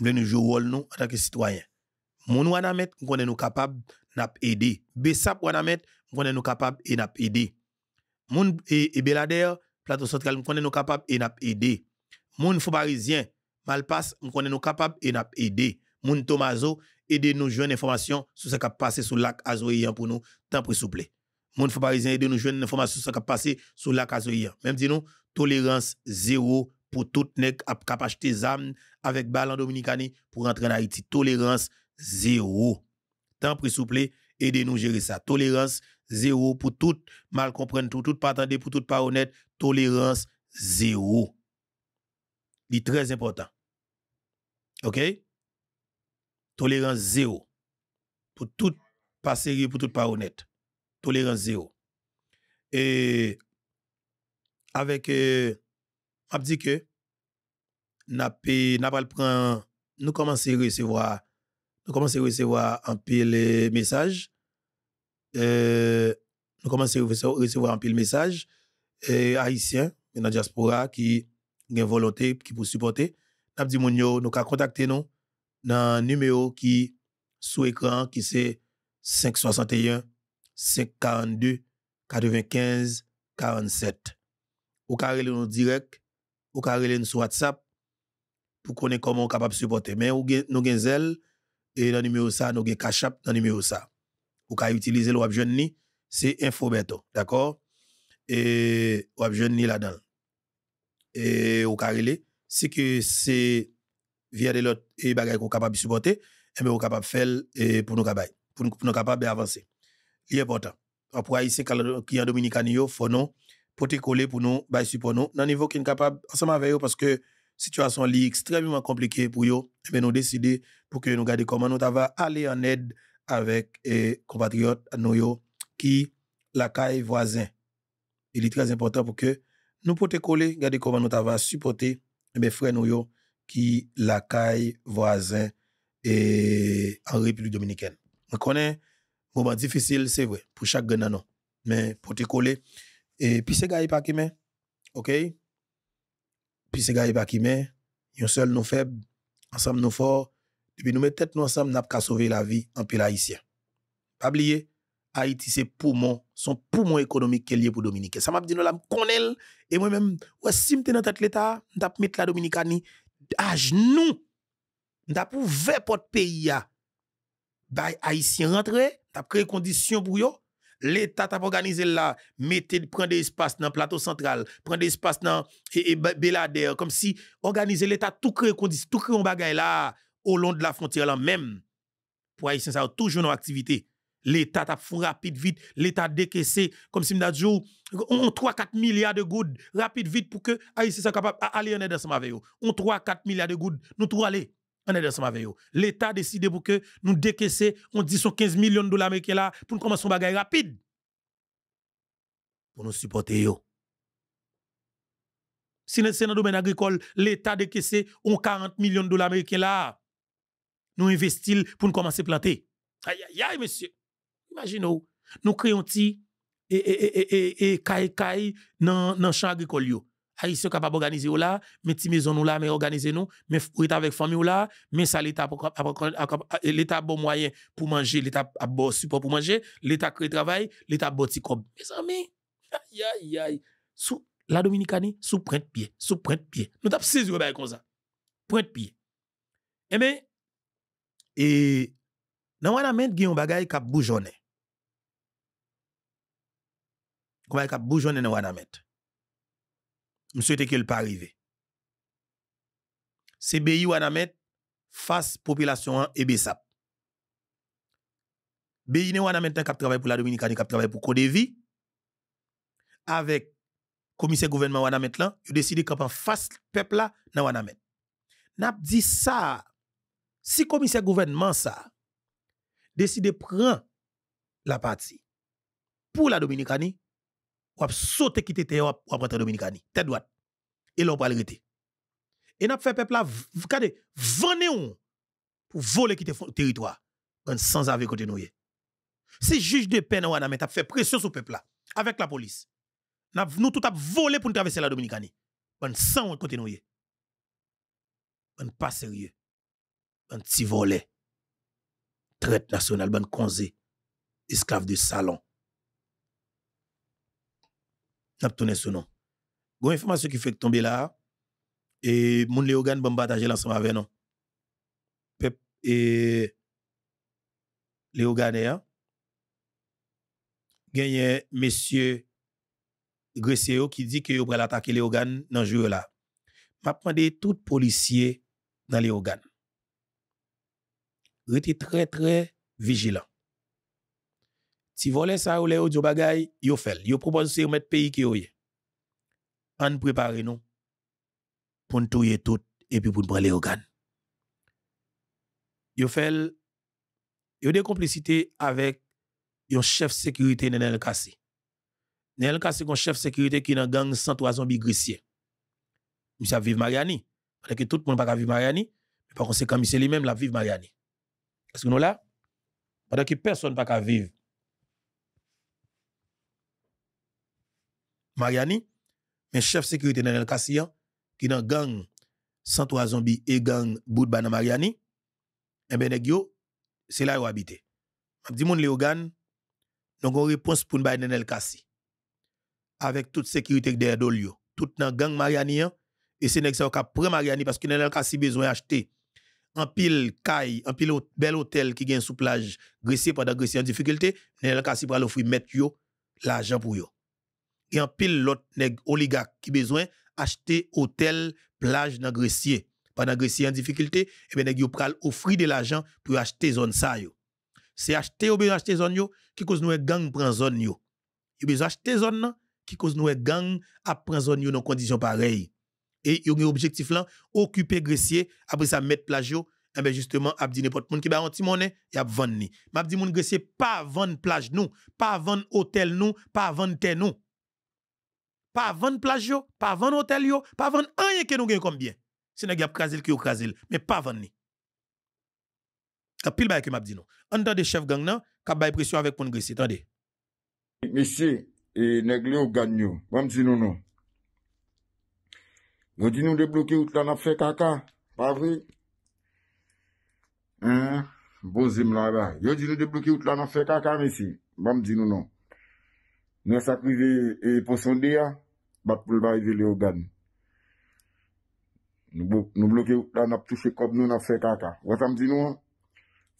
Nous nous jouer rôle nous en tant que citoyens. Mon Wanamet, nous sommes capables d'aider. Bessap Wanamet, nous sommes capables d'aider. Mon et, Belader, plateau central, nous sommes capables d'aider. Moun Parisien. Malpass, nous connaissons capables et nous aider. Moun Tomazo, aidez nous jeunes information sur ce qui a passé sur lac azoïan pour nous, tant pour souple. Moun Parisien, aidez nous jeunes information sur ce qui a passé sur lac azoïan. Même dis nous, tolérance zéro pour tout nek a acheté zam avec balle en pour rentrer en Haïti. Tolérance zéro. Tant pour souple, aidez nous gérer ça. Tolérance zéro pour tout mal comprendre tout, tout pas attendre pour tout pas honnête. Tolérance zéro très important. OK? Tolérance zéro. Pour tout pas sérieux, pour tout pas honnête. Tolérance zéro. Et avec, m'a euh, dit que, n'a pas nous commençons à recevoir, nous commençons à recevoir un pile euh, message. Euh, nous commençons à recevoir un pile message. Et euh, haïtien, dans la diaspora, qui une volonté qui pour supporter, nous avons nous nous dans le numéro qui sous écran qui c'est 561 542 95 47. Ou rele nous direct, ou rele nous sur WhatsApp pour connaître comment on sommes capable de supporter. Mais nous avons zèle et dans le numéro ça, nous avons cachap dans le numéro ça. Ou carré utiliser le web c'est Infoberto. D'accord? Et web jeune là-dedans et au carré si que c'est via de et bagaille qu'on capable supporter et capable faire pour nous pour nous capable avancer c'est important pour pour pour nous pour nous niveau qui capable parce que situation est extrêmement compliquée pour nous mais nous décider pour que nous garder comment nous va aller en aide avec et compatriotes nous qui la caille voisin il est très important pour que nous te coller, regardez comment nous avons supporté mes eh ben, frères nous qui la caille voisin et eh, en République dominicaine. On connaît moment difficile, c'est vrai, pour chaque gagnant. Mais pour te coller, et eh, puis ces gars, pas qui mais, ok? Puis ces gars, pas qui mais, ils seul nous faibles, ensemble nous forts, depuis nous mettons tête nous ensemble, n'a pas sauver la vie en pile haïtien. Pas oublier, Haïti, c'est poumon, son poumon économique qui est lié pour Dominique. Ça m'a dit, nous, là, connais, et moi-même, ouais, si m'te dans tête l'État, je mettre la Dominicanie à genoux, pour ouvert porte pays, bay Haïtien rentré, t'as créé conditions pour yo, l'État t'a organisé là, mettez, prendre des espaces dans le plateau central, prendre des espaces dans et, et Belader, comme si organiser l'État, tout créer conditions, tout créer un bagage là, au long de la frontière là même, pour Haïtien, ça a toujours nos activité l'État a fait rapide vite, l'État décaissé, comme si nous oh, on 3-4 milliards de gouttes rapide vite pour que Haïti soit capable d'aller en aide ensemble avec eux. On 3-4 milliards de gouttes, nous tout aller en aide ensemble avec eux. L'État a décidé pour que nous décaisser, on dit 15 millions de dollars américains là pour nous commencer un bagage rapide. Pour nous supporter yo. Si c'est dans le domaine agricole, l'État décaisse on 40 millions de dollars américains là. Nous investissons pour nous commencer à planter. Aïe, aïe, aïe, monsieur. Imagine ou, nou kreyon ti et, et, et, et, e kay e, e, e, kay nan, champ agricole. agrikol yo. Haïtien capable d'organiser là, mais ti maison nous là, mais organiser nous, mais ou avec famille ou là, mais ça l'état l'état bon moyen pour manger, l'état bon support pour manger, l'état crée travail, l'état bon petit cob. Mes amis, aïe aïe aïe. Sous la Dominicanie, sous print pied, sous print pied. Nous tape saisi bail comme ça. Print pied. Et eh ben, mais et dans on amène un bagage cap bougeonner. Comment il a bougeonné dans Wanamet? Je souhaite qu'il pas arrivé. CBI Wanamet face population et BESAP. BI ne Wanamet qui travaille pour la Dominicaine, qui travaille pour d'ivoire Avec le commissaire gouvernement Wanamet là, il décide qu'on face peuple là dans Wanamet. N'a dit ça. Si le commissaire gouvernement ça décide prendre la partie pour la Dominicanie, ou sauter quitter terre ou la Dominicani. Tête droite. Et l'on va l'arrêter. Et n'a fait peuple là, venez pour voler quitter territoire. sans avec côté nous. Si juge de peine ou fait pression sur peuple là, avec la police, nous tout a volé pour traverser la Dominicani. sans côté nous. On pas sérieux. On petit volé. Traite nationale, ben conseil. Esclave de salon. Il pas tourné ce nom. Une information qui fait tomber là, et mon Léogan va partager l'ensemble avec nous. Pep et Léogan, gagne monsieur Gresseo qui dit que va attaquer Léogan dans ce là. M'a tous les policiers dans Léogan. Restez très très vigilant. Si voulez, ça ou les audio bagay, yo Vous Yo propose se met pays qui est. An prépare nou. pour nous touyer tout et puis pour nous prendre les organes. Yo fèl yo des complicité avec yon chef sécurité kasi. Kassé. el kasi un chef sécurité qui dans gang 103 zombies grissiers. Monsieur vive Mariani. Parce que tout le monde pas vivre Mariani, mais par conséquent, c'est lui-même la vive Mariani. Est-ce que nous là? Pendant que personne pas vivre Mariani, mais chef sécurité Nenel Kassian, qui dans gang 103 zombies et gang Boudba dans Mariani, eh ben, c'est là où habite. Je dis, mon Léogan, donc une réponse pour nous Nenel Kassi. Avec toute sécurité derrière Dolio, tout dans gang Mariani, et c'est ce ça a pris Mariani parce que Nenel Kassi besoin acheter en pile caille, en pile bel hôtel qui gagne sous plage, gressier pendant gressier en difficulté, Nenel Kassi pour l'offrir mettre l'argent pour yo et en pile l'autre nèg oligarque qui besoin acheter hôtel, plage dans Grecier. Pendant Grecier en difficulté, et eh bien nèg yo pral offrir de l'argent pour acheter zone ça yo. C'est acheter ou bien acheter zone yo qui cause nous e gang prend zone yo. Yo besoin acheter zone nan qui cause nous e gang à prend zone yo dans conditions pareilles. Et yo un objectif là occuper Grecier après ça mettre plage yo eh bien justement, abdi n'importe qui ba un petit monnaie, y a vendre ni. M'abdi moun gressier pas vendre plage nous, pas vendre hôtel nous, pas vendre terre nous. Pa van plaj yo, pa van otel yo, pa van anye ke nou gen konbyen. Se negy ap krasil ki yo krasil, me pa van ni. Kapil baye ke mabdino. Antande chef gang nan, kap baye presyon avek poun gresi. Tande. Meshi, neglyo ganyo. Bwam di nou non. nou. Gyo bon, di nou debloki ou tla nan fe kaka. Pa vri? Ha? Bo zim la ba. Gyo di nou debloki ou tla nan fe kaka meshi. Bwam di nou nou. E, nou sa krize e posonde ya, bat pou l barize le ou gane. Nou bloke ouk la nap touche kob nou nap se kaka. Ou sa m zinou an,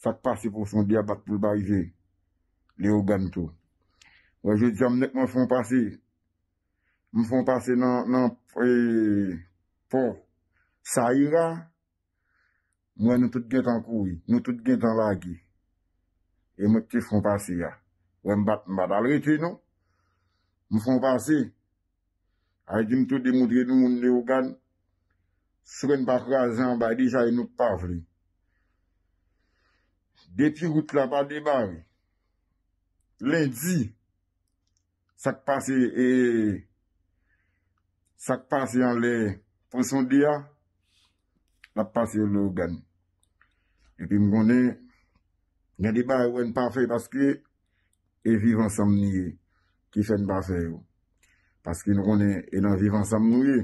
sa k passe posonde ya bat pou l barize le ou gane to. Ou je diyam nek mou foun passe, mou foun passe nan e, po sa ira, mwen nou tout gen tan koui, nou tout gen tan lagi. E mou ti foun passe ya. Ou m bat, m bat al re ti nou. mou fon pase, ay di mtou demondre nou moun ne ogan, souwen bakra zan, bay di jay nou pafli. Depi gout la ba de bag, lendi, sak pase, e sak pase an le ponson diya, la pase lou gan. E pi mkonen, gen de bag wen pafli, paske, e vivan somniye. Ki fèm ba fè yo. Paske nou konen enan viv ansam nou ye.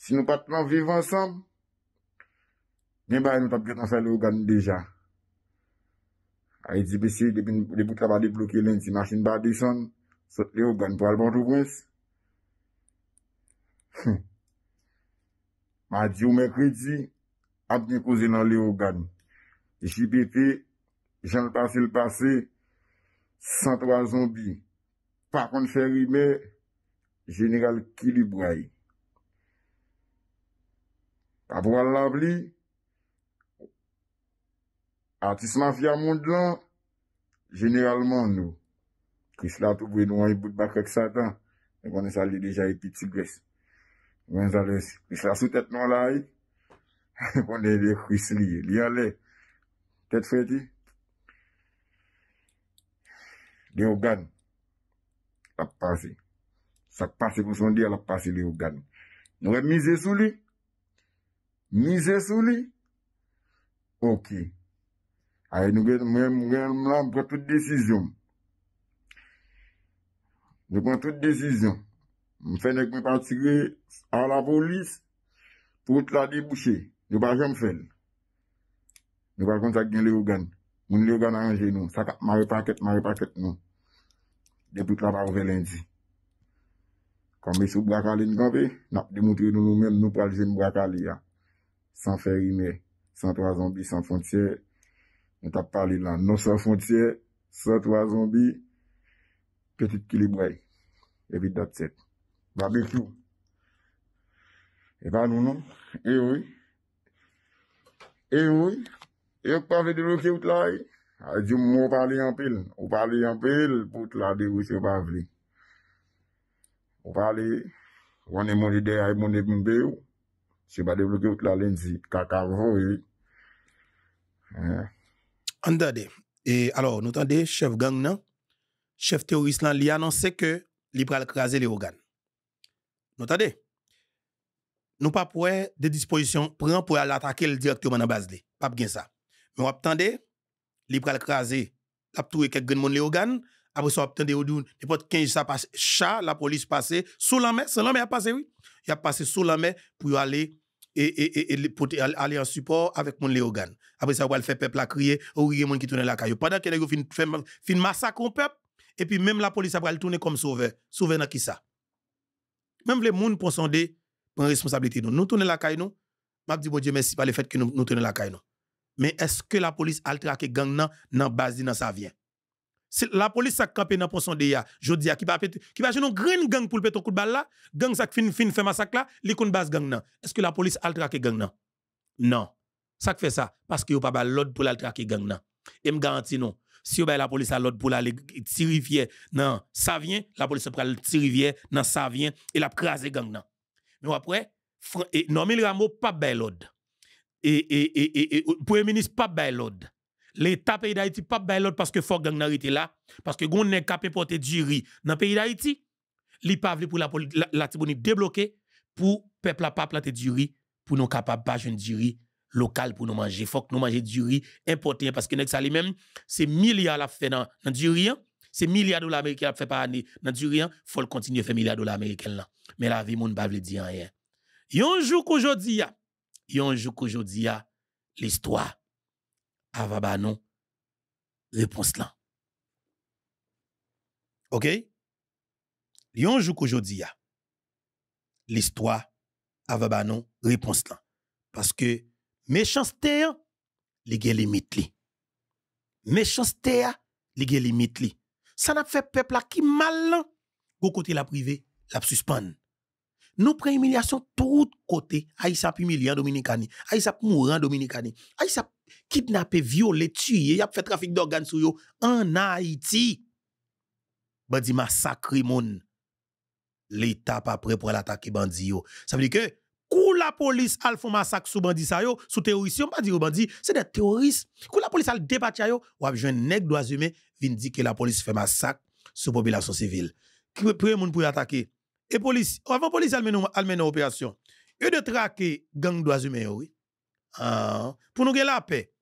Si nou patman viv ansam, nen ba enan tap get ansa le ogan deja. A yi di bè se, debout la ba deblouke len ti masin ba de chan, sot le ogan pou al bon rougwens. Ma di ou mè kredi, ap ni kouze nan le ogan. E Jip etè, jen l'passe l'passe, san to a zombi. pa kon fè ri mè jeneral kilib ray. A vwal la vli, atisman fya moun dlan, jeneralman nou. Kisla tou bwen nou an yi bout bak ek satan, yon kon yon sali deja yi pi tigres. Yon sali, kisla sou tèt nan la yi, yon kon yon lè fwisli. Lè yon lè, tèt fweti, lè yon gan, sa pase. Sa pase pou son di, ala pase lè yogan. Nou wè mizè sou li. Mizè sou li. Ok. Aè nou wè mwen mwen mwen mwen mwen tout de desisyon. Mwen tout de desisyon. Mwen fène kwen patire a la polis pou tla debouchè. Mwen pa jè mwen fèl. Mwen pa kontak gen lè yogan. Mwen lè yogan anje nou. Sa kak ma repaket, ma repaket nou. Depout la pa ouvelen di. Kame sou brakali nga ve? Nap, non, di moutri nou nou men, nou palize mbrakali ya. San feri me, san toa zombi, san fontye. On tap pali lan. Non san fontye, san toa zombi. Petit kilibwe. Evit dat set. Ba be fyou. E ba nou nou? E eh ouy? E eh ouy? E ouk pa ve de roke out la e? E ouy? A yu moun wopali yon pil, wopali yon pil pou tla dewi se bavli. Wopali, wane moun ide a yon moun e mbe ou, se bade vlou tla lenzi kakarvo yi. Andade, e, e alo notande, chev gang nan, chev teoris lan li anan se ke li pral krasi le ogan. Notande, nou pap wè de dispozisyon pran pou al atake l direktyouman an baz li, pap gen sa. Mwen wap tande... li pral craser la trouvé quelques grand monde léogan après ça obtendre au doune n'importe 15 ça passe chat la police passé sous la mer Sous la mer a passé oui il a passé sous la mer pour aller et, et, et, et pour aller en support avec mon Léogan. Après ça, va faire peuple à crier, ou il y a qui tourne la caillou. Pendant que les fin, fin, massacre au peuple, et puis même la police a le tourner comme sauveur. Sauveur dans qui ça? Même les gens pour sonder, pour responsabilité. Nous, nous tournons la caillou, nous, m'a dit bon Dieu merci par le fait que nous, nous tournons la caillou mais est-ce que la police a traqué gang nan nan base nan Savien vient la police a campé dans poisson de ya dis qui va qui va une grande gang pour le coup de balle là gang qui fin fin fait massacre là li koun base gang nan est-ce que la police a traqué gang nan non ça fait ça parce que a pas l'ordre pour la traquer gang nan et me garantis non si la police a l'ordre pour la tirer non ça vient la police la rivière non ça vient et la craser gang nan mais après et Normil Rameau pas bel l'ordre et, et, et, premier ministre pas bail L'État pays d'Haïti pas bail parce que fort gang n'arrêté là, parce que gon n'est de porter du riz dans pays d'Haïti. Li pas pour la la, la débloquer pour peuple ne pas planter du riz pour nous capable pas jeune du riz local pour nous manger. Faut que nous manger du riz importé parce que nèg ça lui-même c'est milliards la fait dans dans du riz. Hein. C'est milliards de dollars américains a fait par année dans du riz, hein. faut continuer à faire milliards de dollars américains là. Mais la vie moun pas veut dire rien. Yon jour qu'aujourd'hui yon jour qu'aujourd'hui l'histoire avaba ah, bah, non réponse là OK yon jour qu'aujourd'hui l'histoire avaba ah, bah, non réponse là parce que méchanceté li gen limite li méchanceté li gen limite li ça n'a fait peuple qui mal hein. go côté la privé la suspendre nous prenons humiliation tout côté. les a humilié en Dominicani. Aïsap a Dominicani. Aïsap a kidnappé, violé, tué. a fait trafic d'organes sur yo en Haïti. Bandi massacre moun. L'État pas prêt pour l'attaquer les yo. Ça veut dire que, kou la police fait un massacre sur les sa yo, sous terroristes, on pas dire bandi, c'est des terroristes. Kou la police al débattu yo, ou a un nèg dois vin dit que la police fait massacre la population civile. Qui peut moun pour attaquer? Et police, avant police, elle mène une opération. Eux de traquer gang droits humains, oui. Ah. pour nous gagner la paix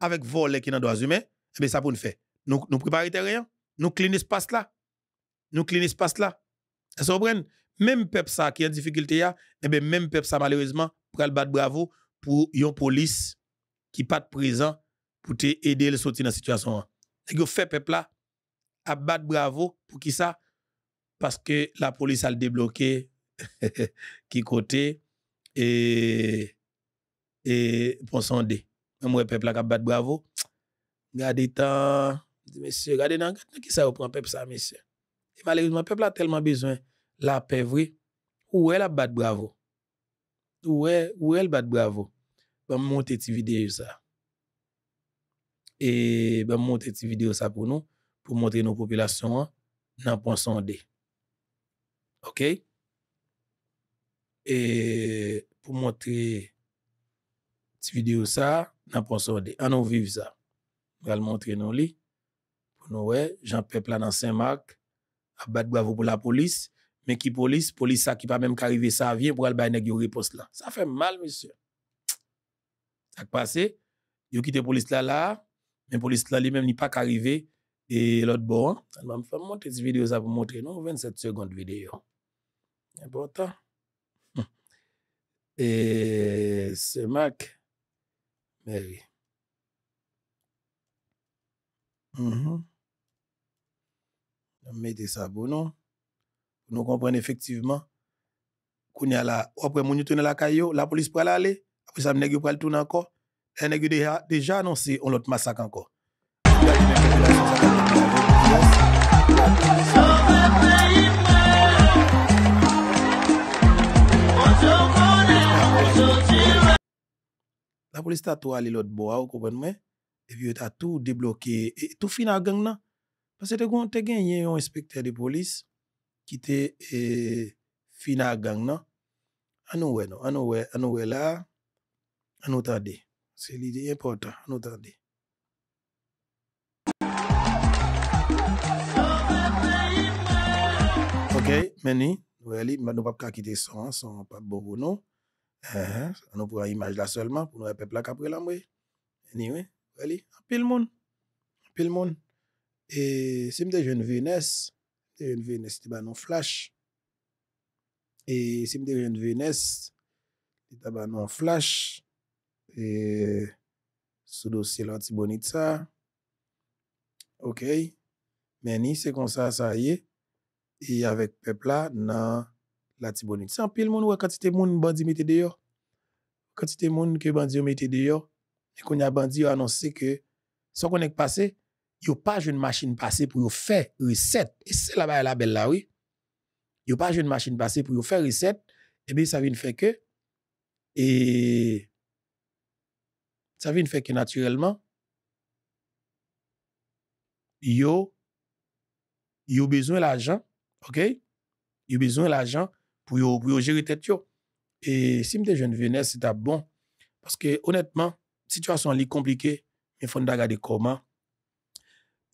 avec vol qui dans droits humains, eh bien, ça pour nous faire. Nous, nous préparer rien, nous clean espace là. Nous clean espace là. Vous comprenez? Même peuple ça qui a difficulté eh bien même peuple ça malheureusement pral battre bravo pour une police qui pas présent pour t'aider le sortir dans la situation. Et fait peuple là à battre bravo pour qui ça parce que la police a le débloqué <laughs> qui côté et et pour sonder le peuple a bat bravo regardez temps monsieur regardez dans qui ça prend peuple ça monsieur et malheureusement peuple a tellement besoin la paix oui où est la bat bravo où est où est le bat bravo ben monter cette vidéo ça et ben monter cette vidéo ça pour nous pour montrer nos populations hein, dans point dé. OK? Et pour montrer cette vidéo, ça, n'a pas sorti. On nous vivre ça. On va le montrer nous. Pour nous, ouais, Jean-Peuple dans Saint-Marc, à battre bravo pour la police. Mais qui police, police ça qui pas même qu'arriver, ça vient pour aller bailler une réponse là. Ça fait mal, monsieur. Ça passé, yo quitté police là là, mais police là lui-même n'est pas qu'arriver et l'autre bon, hein. on va me faire monter cette vidéo ça pour montrer non 27 secondes vidéo. Impotant. <laughs> E se mak. Meri. Mète mhm. sa bono. Nou kompren efektiveman. Koun ya la opre mouni tounen la kayo. La polis pral ale. Apo sa mnègyo pral tounen anko. E mnègyo deja anonsi. On lot masak anko. La polis ta tou alilot bo a ou koupen mwen. E viw ta tou debloké. E tou fina gang nan. Pase te gwen te gen yon espekter de polis. Ki te e, fina gang nan. Anouwe nou. Anouwe la. Anou ta de. Se li de important. Anou ta de. Ok. Meni. Mweni. Mweni. Mweni. Mweni. Mweni. Mweni. Mweni. Mweni. Mweni. Mweni. Mweni. Mweni. Mweni. Mweni. Mweni. Mweni. Mweni. Mweni. Mweni. Anou pou an imaj la solman pou nou a pepla kapre lamwe. Ani we, vali, apil moun. Apil moun. E sim te jenvi nes, te jenvi nes te banon flash. E sim te jenvi nes, te tabanon flash. E sou do silant si bonita. Ok, meni, se konsa sa ye. E yavek pepla nan... la tibonite. C'est un pile monde, ouais, quantité monde bandit mette dehors. Quantité monde que bandit mette dehors. Et qu'on a bandit annoncé que, ce qu'on est passé, il n'y a pas une machine passée pour faire recette. Et c'est là-bas la belle là, oui. Il n'y a pas une machine passée pour faire recette. Et e bien, ça vient faire que, et, ça vient faire que naturellement, yo, yo besoin l'argent, ok? a besoin l'argent pour, pour gérer tête Et si je suis jeune c'est à bon. Parce que honnêtement, la situation est compliquée, mais il faut regarder comment.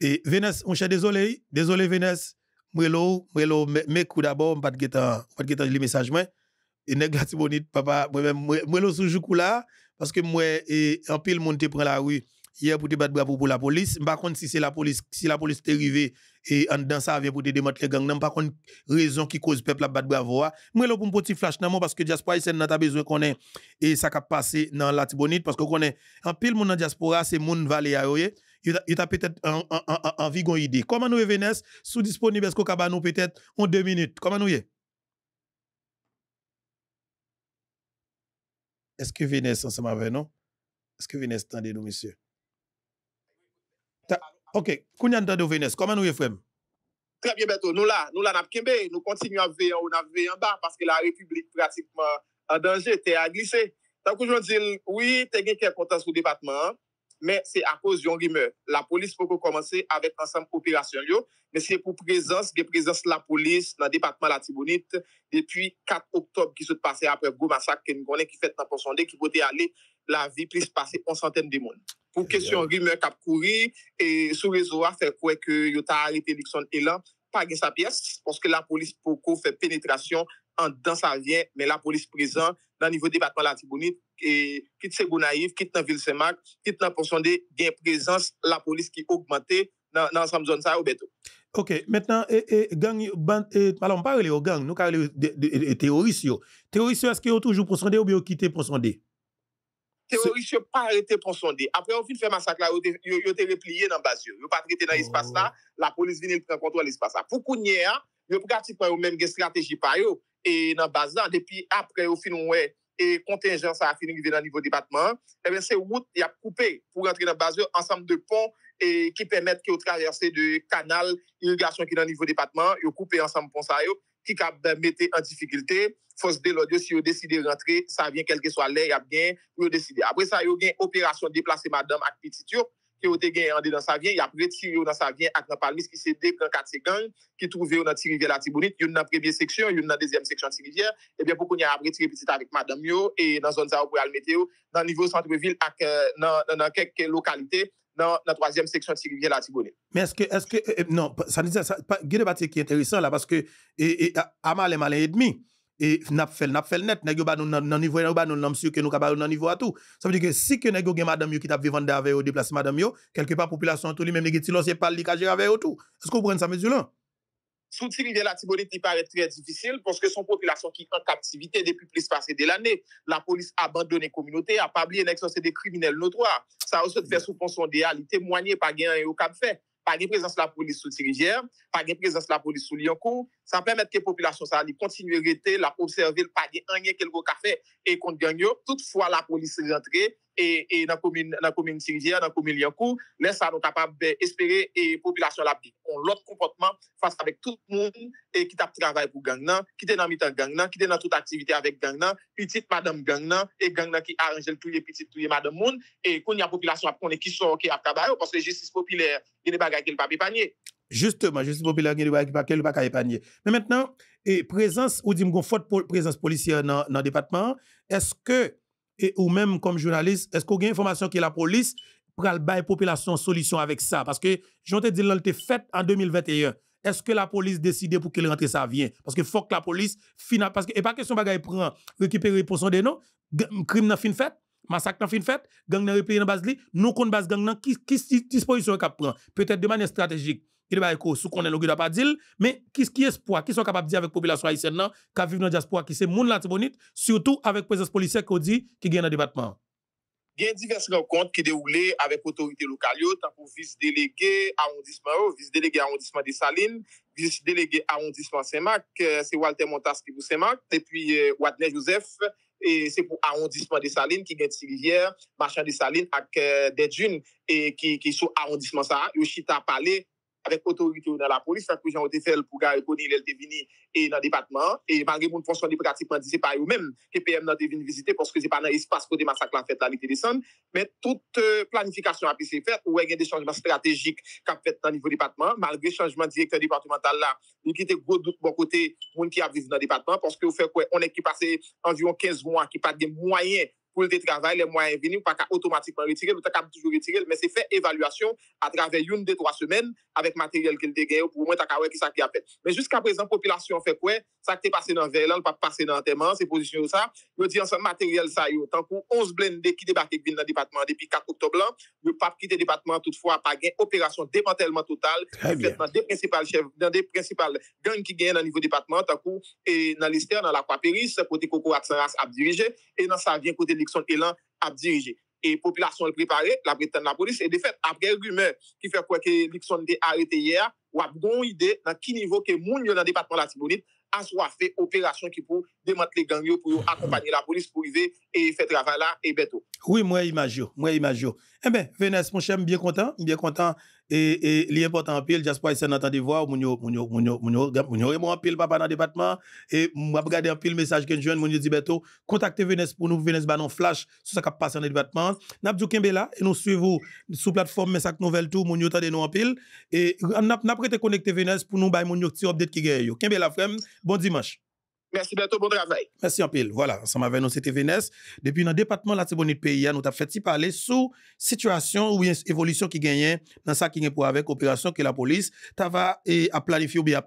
Et Vénès, on chère désolé, désolé Vénès, mwelo, mais mekou d'abord, m'pat getan li message mwen, et négatif la tibonit, papa, mwelo sou joukou la, parce que moi et en pile moun te pren la rue, hier pour te battre bravo pour la police. Par contre, si c'est la police, si la police t'est arrivée et en dedans ça vient pour te démettre les gangs, par contre, raison qui cause peuple à battre bravo. Hein. Moi, là, pour un petit flash, non, parce que diaspora c'est n'a besoin qu'on ait et ça qui a passé dans la Tibonite, parce que qu'on est en pile mon dans diaspora, c'est monde valé à il a peut-être en, en, en, en idée. Comment nous revenons sous disponible, est-ce qu'on nous peut-être en deux minutes? Comment nous est? Est-ce que Vénès ensemble avec nous? Est-ce que Vénès tendez nous, monsieur? Ok, kounyan tade ou vènes, koman ou ye frem? Trebyen beto, nou la, nou la nap kembe, nou kontinu an veyon ou nan veyon ba, paske la republik pratikman an danje, te aglise. Takou joun di, oui, te gen ken kontan sou departman, men se akos yon rime, la polis pou kou komanse avèk ansam operasyon yo, men se pou prezans, gen prezans la polis nan departman la tibounit, depi 4 oktob ki sot pase apre gomansak kem gwenen ki fèt nan ponsonde, ki bote ale la vi plis pase on santen de moun. Ou kesyon rime kap kouri, e sou rezo a fè kouè ke yot a alipelik son elan, pa gen sa piyes, ponske la polis pokou fè penetrasyon an dan sa vyen, men la polis prezant nan nivou debatman la tibouni, e kit se gounayiv, kit nan vil semak, kit nan ponsonde gen prezant la polis ki o gmante nan sam zon sa ou beto. Ok, mentenan, e, malon parle yo gang, nou karele teorisy yo. Teorisy yo, aske yo toujou ponsonde ou bi yo kite ponsonde? Teorik se pa rete pon sonde, apre ou fin fè massak la, yo te repliye nan bas yo, yo pa trete nan espasa, la polis vinil pren kontwa l'espasa. Pou kounye a, eh yo pou gati pou a yo menm gen strategi pa yo, e nan bas dan, depi apre ou fin ou we, e kontenjan sa a finive nan nivou debatman, e ben se wout, ya koupe pou rentre nan bas yo, ansam de pon, ki pemet ki yo traversè de kanal, iligasyon ki nan nivou debatman, yo koupe ansam pon sa yo, ki ka mette an difikilte, fos de lode yo si yo deside rentre sa vyen kelke swa lè ya bwen yo deside. Apre sa yo gen operasyon deplase madam ak petit yo, ki yo te gen yande nan sa vyen, ya pre ti yo nan sa vyen ak nan palmis ki se de kankat se gen, ki trouve yo nan tirivye la tibounit, yon nan premye seksyon, yon nan dezem seksyon tirivye, ebyen pou konye apre ti repetite avik madam yo, e nan zon za ou pou almete yo nan nivyo santre vil ak nan kek lokalite. dans la troisième section de la Mais est-ce que, eh, non, ça ne dit pas, il intéressant là, parce que, et, et, à et demi, et n'a fait n'a fait net niveau ba nous sommes sûr que nous capable niveau à tout ça veut dire que si que nèg madame qui t'a vivant avec au déplacer madame quelque part population tout lui même les ti c'est pas le niveau tout est-ce que vous comprenez ça mesure Soutenir la il paraît très difficile parce que son population qui est en captivité depuis plus passé de l'année, la police a abandonné la communauté, a pas oublié c'est des criminels notoires. Ça a aussi fait sous son déal, témoigné par gain et au cap fait. Par de présence la police sous Tirigère, par de présence la police sous Lyoncourt, San pèmèd kè populasyon sa li kontinuè rete, la pòbserve, l pa gè anye kel go ka fè, e kont gènyo. Toutfwa la polis se rentre, e, e nan komin tirijè, nan komin liankou, lè sa nou tapab eh, espere, e populasyon la bi kon lòt kompòtman, fòs avèk tout moun, ki tap travay pou gang nan, ki te nan mitan gang nan, ki te nan tout aktivite avèk gang nan, pitit madame gang nan, e gang nan ki aranjè l touye pitit touye madame moun, e kon yon populasyon ap konè ki sou ok ap tabay, ou pòs le jistis populèr, yon ne bagay ke l pa bi panye. Justement, justice populaire, il n'y a pas qu'à Mais maintenant, et présence, ou dit une forte présence policière dans, dans le département, est-ce que, ou même comme journaliste, est-ce qu'on a une information que la police prend bail population solution avec ça? Parce que, j'en te dit, l'on fait en 2021. Est-ce que la police décide pour qu'elle rentre ça vient? Parce que faut que la police finale, parce que, et pas question bagaille prend, récupérer pour son dénon, crime n'a fin fait massacre n'a fin fait, gang dans replié dans base li, nous compte base gang nan, qui, qui disposition qu'a prend, peut-être de manière stratégique il va écho sous qu'on est il pas mais qu'est-ce qui espoir qui sont capables de dire avec population haïtienne là qui vivent dans diaspora qui c'est monde tibonite surtout avec présence policière qu'on dit qui gagne dans département Gen diverses rencontres qui déroulé avec autorité locale, tant pour vice-délégué arrondissement, vice-délégué arrondissement des Salines, vice-délégué arrondissement Saint-Marc, euh, c'est Walter Montas qui vous Saint-Marc, et puis euh, Wadner Joseph, et c'est pour arrondissement des Salines qui gagne hier marchand des Salines avec euh, des dunes et qui, qui sont arrondissement ça, Yoshita Palais, avec autorité dans la police, parce que j'ai été fait pour garder le elle est venue et dans le département, et malgré mon fonction de pratiquement c'est pas eux-mêmes que PM n'a été visiter parce que c'est pas dans l'espace côté massacre la fête, la l'été descend, mais toute euh, planification a pu se faire, ou il y a des changements stratégiques qu'a fait dans le niveau département, malgré changement directeur départemental là, il était gros de mon côté, monde qui a vécu dans le département, parce que on est qui passé environ 15 mois, qui pas des moyens pour le travail, les moyens venus, pas qu'à automatiquement retirer, le toujours retirer, mais c'est fait évaluation à travers une, deux, trois semaines avec matériel qu'il dégage pour au moins t'as qui ça qui a fait. Mais jusqu'à présent, population fait quoi? Ça qui est passé dans le pas passé dans c'est position ça. Je dis ensemble, matériel ça, y est. tant pour 11 blindés qui débarquent dans le département depuis 4 octobre, le pape qui le département toutefois pas gagné opération démantèlement total, dans des principales chefs, dans des principales gangs qui gagnent dans le niveau département, tant et dans l'Istère, dans la croix côté Coco Axaras a dirigé, et dans ça vient côté et élan à diriger. Et population préparée, la de la police est fait, Après rumeur qui fait quoi que Lixon été arrêté hier, ou a bon idée dans quel niveau que moun dans le département de la Tibonite a soit fait opération qui pour démanteler les gangs pour accompagner la police pour y aller et faire travail là et bientôt. Oui, moi imagine, moi imagine. Eh bien, Vénès, mon cher, bien content, bien content et, l'important en pile, voir, pile dans et m'a pile message que je contactez pour nous, banon flash, sur ça qui passe dans le département. là, et nous suivons sous plateforme Nouvelle Tout, moun yo nous en pile, et n'a prêté connecté pour nous, update bon dimanche. Merci bientôt, bon travail. Merci en pile. Voilà, ensemble avec nous, c'était Vénès. Depuis notre le département de la Tibonite nous avons fait parler sous situation ou évolution qui gagne dans ça qui est pour avec opération que la police tava et a planifié ou bien à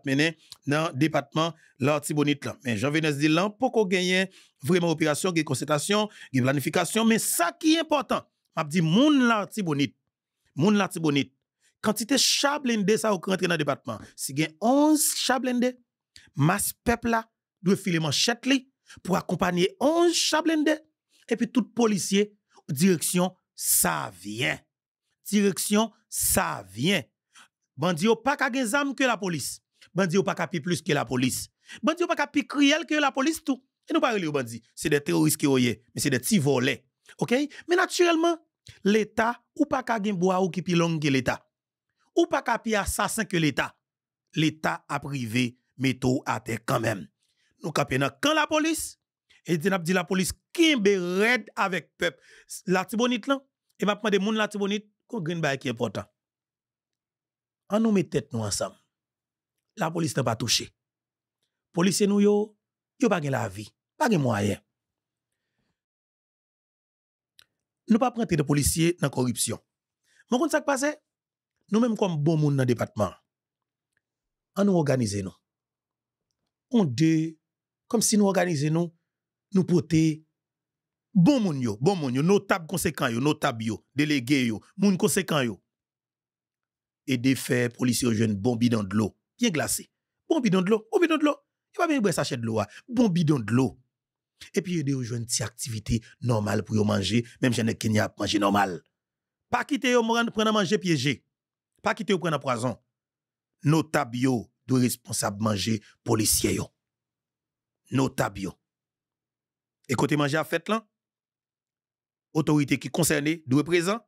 dans le département de la Mais Jean-Vénès dit là, pour qu'on gagne vraiment opération, de concertation, une planification, mais ça qui est important, m'a dit, moun la Tibonite, moun la Tibonite, quantité chablende ça au rentrer dans le département, si gagne 11 chablende, masse peuple là, doit filer manchette pour accompagner 11 chablende et puis tout policier direction ça vient. Direction ça vient. Bandi yo pas ka gen que la police. Bandi yo pas ka plus que la police. Bandi yo pas ka pi criel que la police tout. Et nous parlons bandi c'est des terroristes qui oyé, mais c'est des petits volets. OK Mais naturellement, l'État ou pas ka bois ou qui pi long que l'État. Ou pas ka assassin que l'État. L'État a privé mais tout à terre quand même nous capons quand la police, et dit dit la police qui Red avec peuple. La tibonite là, et m'a demandé moun la tibonite qui est important. On nous met tête nous ensemble. La police n'a pas touché. Police nous yo, yo pas la vie, pas gen moyen. Nous pas prendre de policiers dans corruption. Mais quand ça passé nous même comme bon monde dans département. On nous organise nous. On deux comme si nous organisons nous, nous bon moun yo, bon moun nos notable conséquent yo, notable yo, délégué yo, moun conséquent yo. Et des faits, policiers jeunes, bon bidon de l'eau, bien glacé. Bon bidon de l'eau, bon bidon de l'eau. Il va bien boire sachet de l'eau, hein. bon bidon de l'eau. Et puis, ils ont une petite activité normale pour manger, même si Kenya manger normal. Pas quitter yo prendre manger piégé. Pas quitter yo prendre poison. Notable yo, de responsable manger policier yo notabio. Et côté manger à fête là, autorité qui concernée doit présent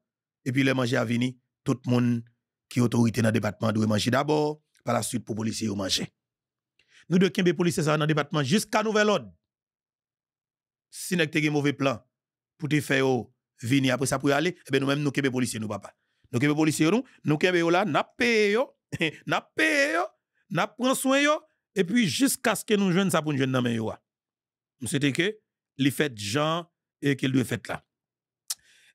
et puis le manger à venir, tout le monde qui autorité dans le département doit manger d'abord, par la suite pour policiers manger. Nous devons kembe policiers dans le département jusqu'à nouvel ordre. Si nous avons mauvais plan pour te faire oh, venir après ça pour aller, eh ben, nous, ben nous même nous kembe policiers nous papa. Nous kembe policiers nous, nous kembe là, n'a payé nous, n'a paye n'a soin et puis jusqu'à ce que nous jeunes ça pour nous dans main C'était que les fêtes Jean et qu'il doit faire là.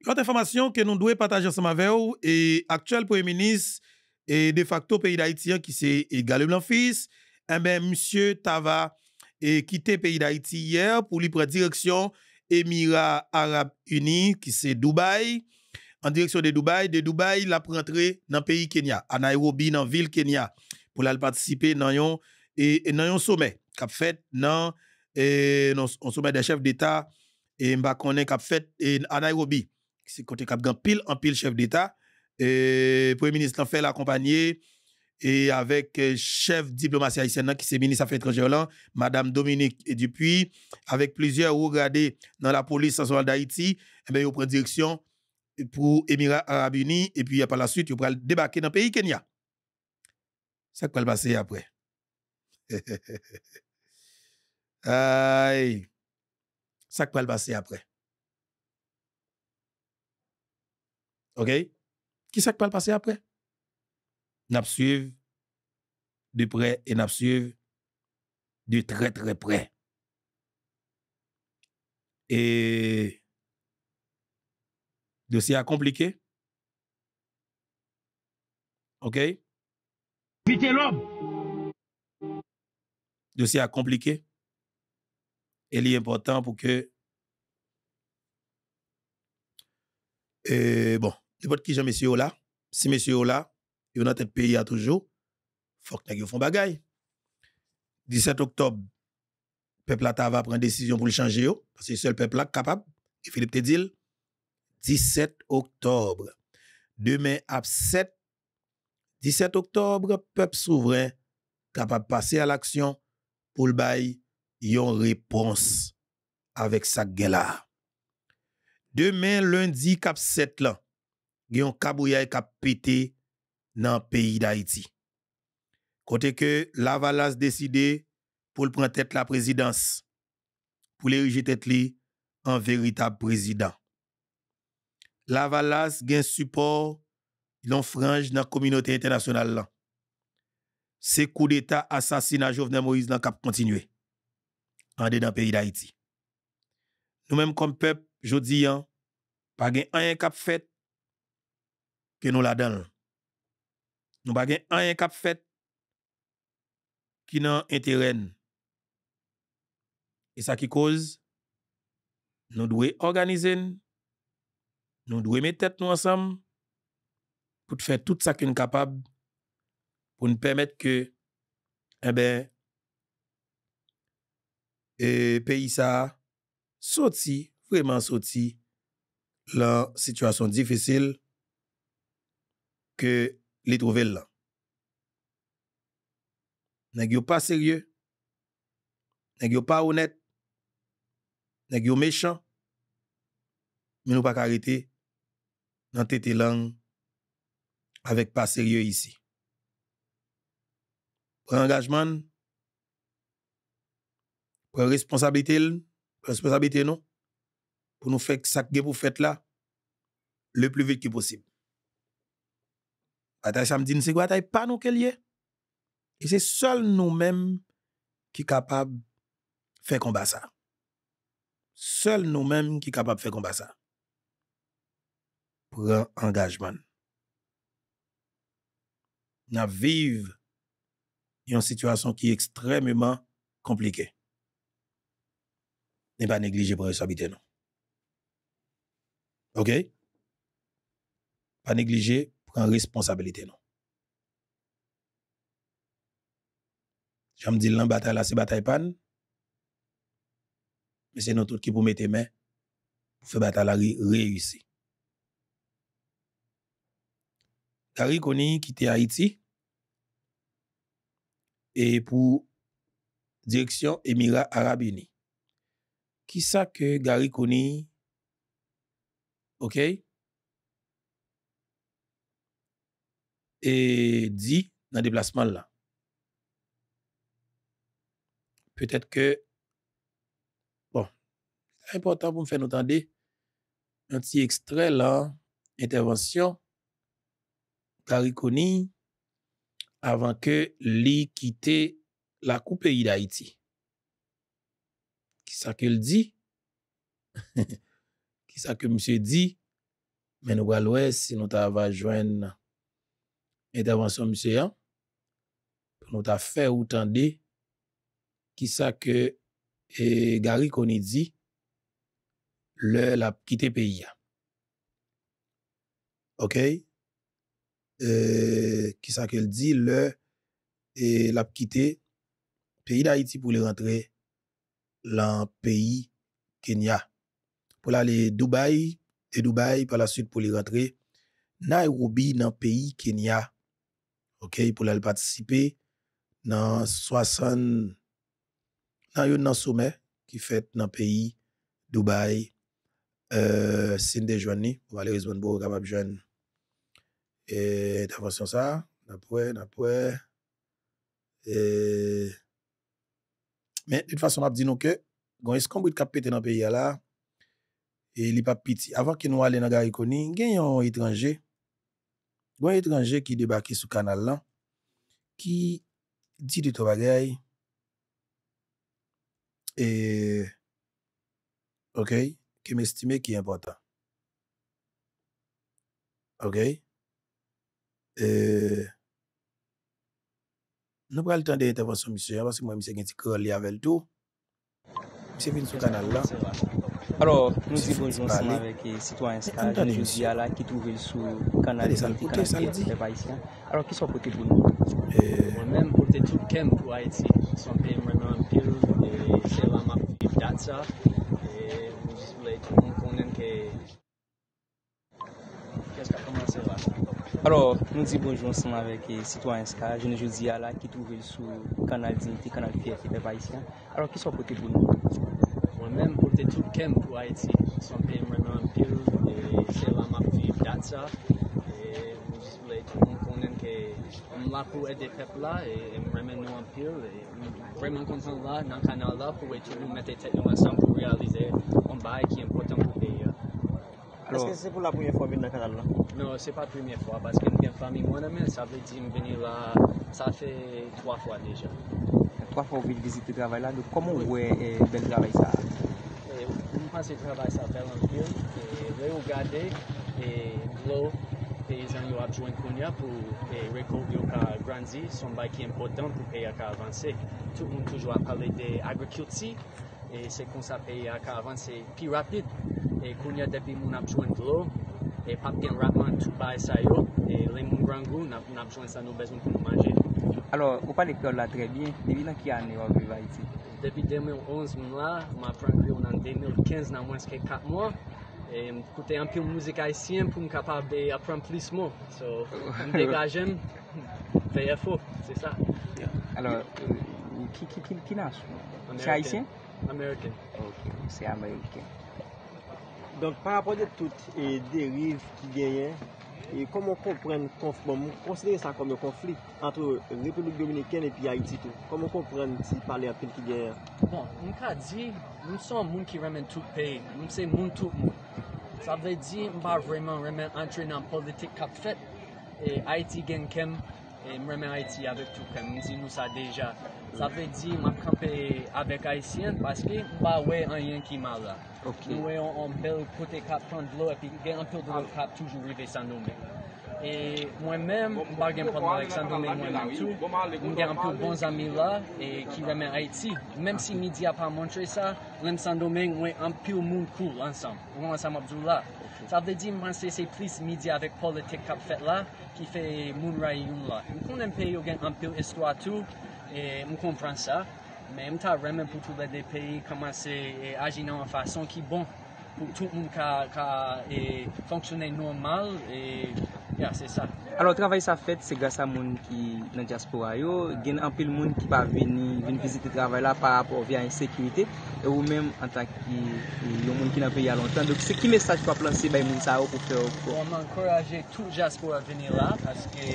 L'autre information que nous devons partager ensemble avec vous est actuel premier ministre et de facto pays d'Haïti hein, qui c'est Galé Blanc-Fils, eh bien, monsieur Tava et eh, quitté pays d'Haïti hier pour lui prendre direction Émirats Arabes Unis qui c'est Dubaï en direction de Dubaï. De Dubaï, il a dans pays Kenya, à Nairobi, dans la ville Kenya, pour participer dans et, dans un sommet qu'a fait dans et eh, sommet des chefs d'État et m'a a fait eh, à Nairobi c'est côté qu'a grand pile en pile chef d'État et premier ministre en fait l'accompagner et avec eh, chef diplomatie haïtienne qui c'est ministre des Affaires étrangères là, madame Dominique et depuis avec plusieurs regardés dans la police nationale d'Haïti et bien ils prend direction pour Émirats Arabes Unis et puis par la suite il va débarquer dans le pays Kenya. Ça le passé après. <laughs> Aïe. Ça peut le passer après. OK? Qui ça peut le passer après? N'a suivre de près et n'a suivre de très très près. Et dossier compliqué. OK? Vite l'homme! dossier est compliqué. il est important pour que. Et euh, bon, n'importe qui, j'ai monsieur là. Si monsieur là, il est dans notre pays à toujours, il faut que nous fassions bagaille. 17 octobre, le peuple a va prendre une décision pour le changer, parce que c'est le peuple là capable. Et Philippe te dit, 17 octobre. Demain à 7, 17 octobre, peuple souverain capable de passer à l'action pou l'bay yon repons avèk sa gen la. Demè lundi kap set lan, gen yon kabouyay kap pete nan peyi da iti. Kote ke la valas deside pou l'pran tèt la prezidans, pou l'erije tèt li an veritab prezidans. La valas gen supor yon franj nan kominote internasyonal lan. se kou d'Etat asasina jovnen Moïse lan kap kontinwe, ande dan peyi da iti. Nou menm kom pep, jodi yan, bagen an yen kap fet, ke nou la dal. Nou bagen an yen kap fet, ki nan ente ren. E sa ki koz, nou dwe organize, nou dwe metet nou ansam, pou te fe tout sa ki nou kapab, pou nou pèmèt ke, e eh bè, e peyi sa, soti, vreman soti, la situasyon difisil, ke li trovel la. Nèk yo pa seryè, nèk yo pa ounet, nèk yo mechan, men nou pa karite, nan tete lang, avèk pa seryè isi. Pou re-engajman, pou re-responsabilite, responsabilite non? nou, pou nou fek sak ge pou fet la, le plu vit ki posib. Ata y sam din, se gwa ta y pan ou ke liye, e se sol nou men ki kapab fek konba sa. Sol nou men ki kapab fek konba sa. Pou re-engajman. Na viv une situation qui est extrêmement compliquée. Ne pas négliger pour responsabilité, non. OK? Pas négliger, prendre responsabilité, non. Je me dis, la bataille là, c'est bataille panne. Mais c'est notre tous qui pour mettre mains pour faire bataille réussir. Gary Koni à Haïti et pour direction Émirats Arabes Unis. Qui ça que Gary ok, et dit dans le déplacement là? Peut-être que, bon, c'est important pour me faire entendre un petit extrait là, intervention, Gary avant que li quitte la coupe pays d'Haïti. Qui ça que dit? <laughs> Qui ce que monsieur dit? Mais nous allons si nous avons joindre intervention monsieur hein? pour nous faire autant de qui ça que eh, Gary Koni dit la le pays. Hein? OK? Euh, qui ça qu'elle dit, le, et l'a quitté pays d'Haïti pour les rentrer dans pays Kenya. Pour aller Dubaï, et Dubaï par la suite pour les rentrer Nairobi dans pays Kenya. OK, pour aller participer dans 60 dans un sommet qui fait dans pays Dubaï. Euh, c'est des jeunes, aller rejoindre et sur ça d'après, d'après, et mais de toute façon a dit nous que quand est-ce qu'on peut capter dans pays là et il pas petit avant que nous aller dans Gary Koni un étranger un étranger qui débarque sur canal là qui dit du tout et OK qui m'estime qui est important OK E, nou pral tan de yon tevòs sou misyon basi mwen misyon gen ti kòl li avèl tou mse fin sou kanal la alò nou di bon jonsin avek sitwans kanal ki tou vin sou kanal ki tou vin sou kanal alò ki sou pou ki doun mwen mèm pote tou kem pou a etsi mwen mèm anpil mwen mèm anpil mwen mèm anpil Aro nou di bonjonsan avèk sitwans ka, jenou je di ala ki touve sou kanal din ti, kanal pi akite ba iti an. Aro ki so peke pou nou? Ou men, pou te tou kem pou a iti. Sampè m remen anpil, se la map viv datsa. E m pou se pou le tou m konen ke m la pou edi pepla e m remen nou anpil. M premen konton la nan kanal la pou we tou m mette teknon asan pou realize m bay ki important pou be. Aske se pou la pwinyè fwa vin la kanal la? No, se pa pwinyè fwa, paske mwen gen fami mwen ame, sa ve di mwen veni la sa fe 3 fwa deja. 3 fwa ou vil vizite travay la, nou koman wè bel travay sa? Mwen panse travay sa bel anpil, wè ou gade vlo peyejan yo apjwen konya pou rekop yo ka granzi, son bay ki impotant pou peye ya ka avanse. Tout moun toujwa pale de agrikilti. E se kon sa peye ak avanse pi rapid e konye depi moun apjwant lo e pap gen rapman tou bay sa yo e le moun grangou moun apjwant sa nou bezoun pou nou manje alo, ou pal ekol la trebyen debi nan ki ane wak viva iti? debi 2011 moun la moun apjwant kriyo nan 2015 nan mwens ke 4 mwa e mkote anpil mouzik haisyen pou m kapab de apjwant plis mou mdega jen <laughs> peye fo, se sa alo, euh, ki nas? sa haisyen? Amerike. Ok, mwen sey Amerike. Donk parapode tout e deriv ki genyen, e koman konpren konflik mwen? Mwen konsidere sa konmen konflik anto Republik Dominiken epi Haiti tou. Koman konpren si pale apil ki genyen? Bon, mwen ka di, mwen son moun ki remen tout pe, mwen sey moun tout moun. Sa vre di, mwen pa vremen remen antre nan politik kap fet, e Haiti gen ken, e mwen remen Haiti ave tout pen. Mwen di nou sa deja, Sa vle di, m ap kampe avek Haitien paske m ba we an yen ki ma la. Ok. Nou we an an bel kote kap prend lo epi gen an pil de lo ah. kap toujou rive San Dome. E mwen men, m bagen pou lalek San Dome mwen an tou, m gen an pil bon zami la ki remen Haiti. Mem si midi apan montre sa, lem San Dome mwen an pil moun koul ansam, mwen ansam Abdou la. Ok. Sa vle di, m panse se plis midi avek politik kap fet la, ki fe moun rayoun la. M konen pe yo gen an pil esto a tou, comprends ça. Mais je suis vraiment pour trouver des pays commencer à agir en façon qui est bon pour tout le monde qui fonctionne normal. Et c'est ça. Travay sa fèt se grasa moun ki nan Jaspora yo, gen anpil moun ki pa veni, veni vizite travay la parapor via en sekunite, e ou menm an tak ki yon moun ki nan pe yalontan. Se ki mesaj pa plansi bay moun sa yo pou fè yo pou? Mwen mwen koraje tout Jaspora veni la, paske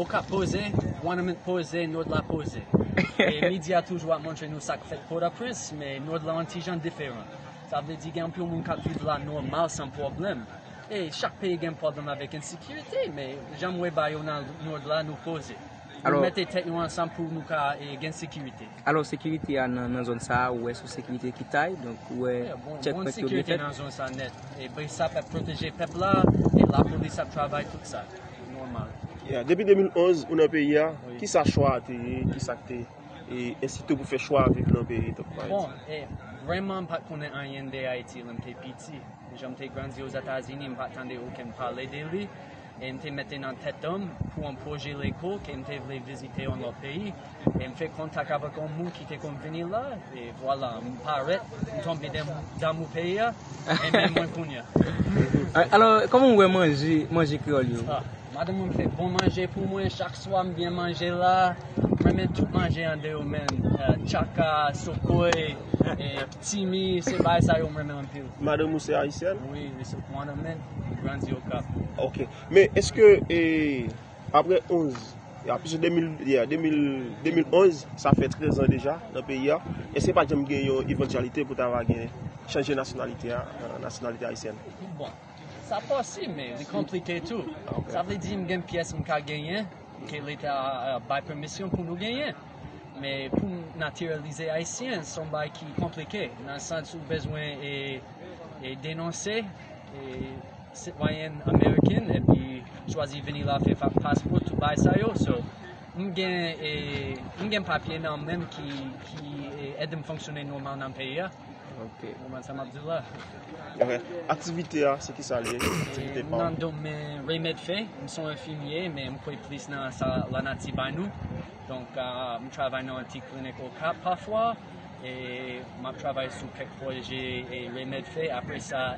ok ap pose, wan amint pose, nou dla pose. <laughs> Midi a toujwa mwantre nou sak fèt po dapres, men nou dla an tijan diferan. Sa vle di gen anpil moun kap vive la normal san probleme. E, eh, chak peye gen problem avek gen sekurite, me jam we bayo nan lourd eh, eh, bon, la nou poze. Mou mette tek nou ansan pou nou ka gen sekurite. Alo, sekurite an nan zon sa ou e sou sekurite ki tay, donk ou e chek pek yo bifet. Bon, bon, sekurite nan zon sa net. E, bay sa pe proteje pepla, e la polis sa trabay tout sa. Normal. Depi 2011, unan peye, ki sa chwa ate, ki sa ate, e sitou pou fe chwa avek nan peye. Bon, e, Vreman pat konen anyen de Haiti, lèm te piti. Jèm te granzi ou zatazini, m pat tande ou kem pale de li. E m te mette nan tetam pou an proje leko kem te vle vizite an lop peyi. E m fe kontak apak an mou ki te kon veni la. E vwala, m paret, m tombi dan mou peyi a, e men mwen kon ya. <laughs> Alo, koman mwen manji ki ol yon? Madèm ou m fè bon manje pou mwen, chak swa m byen manje la, m premen tout manje euh, an de ou men. Chaka, Sokoy, Timi, se bay sa yo m remen an pil. Madèm ou se Aisyen? Oui, se pou an an men, Grandioka. Ok, men eske apre 11, apre 2011, sa fè 13 an deja nan pe ya, eske pa jem gen yo eventualite pou ta va gen chanje nasyonalite Aisyen? Bon. Sa pos si, me li komplike tou. Sav li di mgen piyes mka genyen, ke li ta euh, bay permisyon pou nou genyen. Me pou natiralize aisyen, son bay ki komplike. Nan sans ou bezwen e denonse, sitwayen Ameriken epi chwazi veni la fe fa paspout ou bay sayo. Mgen papye nan mlem ki edem fonksyone normal nan peya. Ok, mwen sa mabdi la. Aktivite a, se ki sa li? Mwen an domen remèd fe, mwen son infimye, mwen mwen kwe plis nan sa lanati banou. Donk mwen travay nan anti-klineko kap pafwa, mwen travay sou kek proje remèd fe. Apre sa,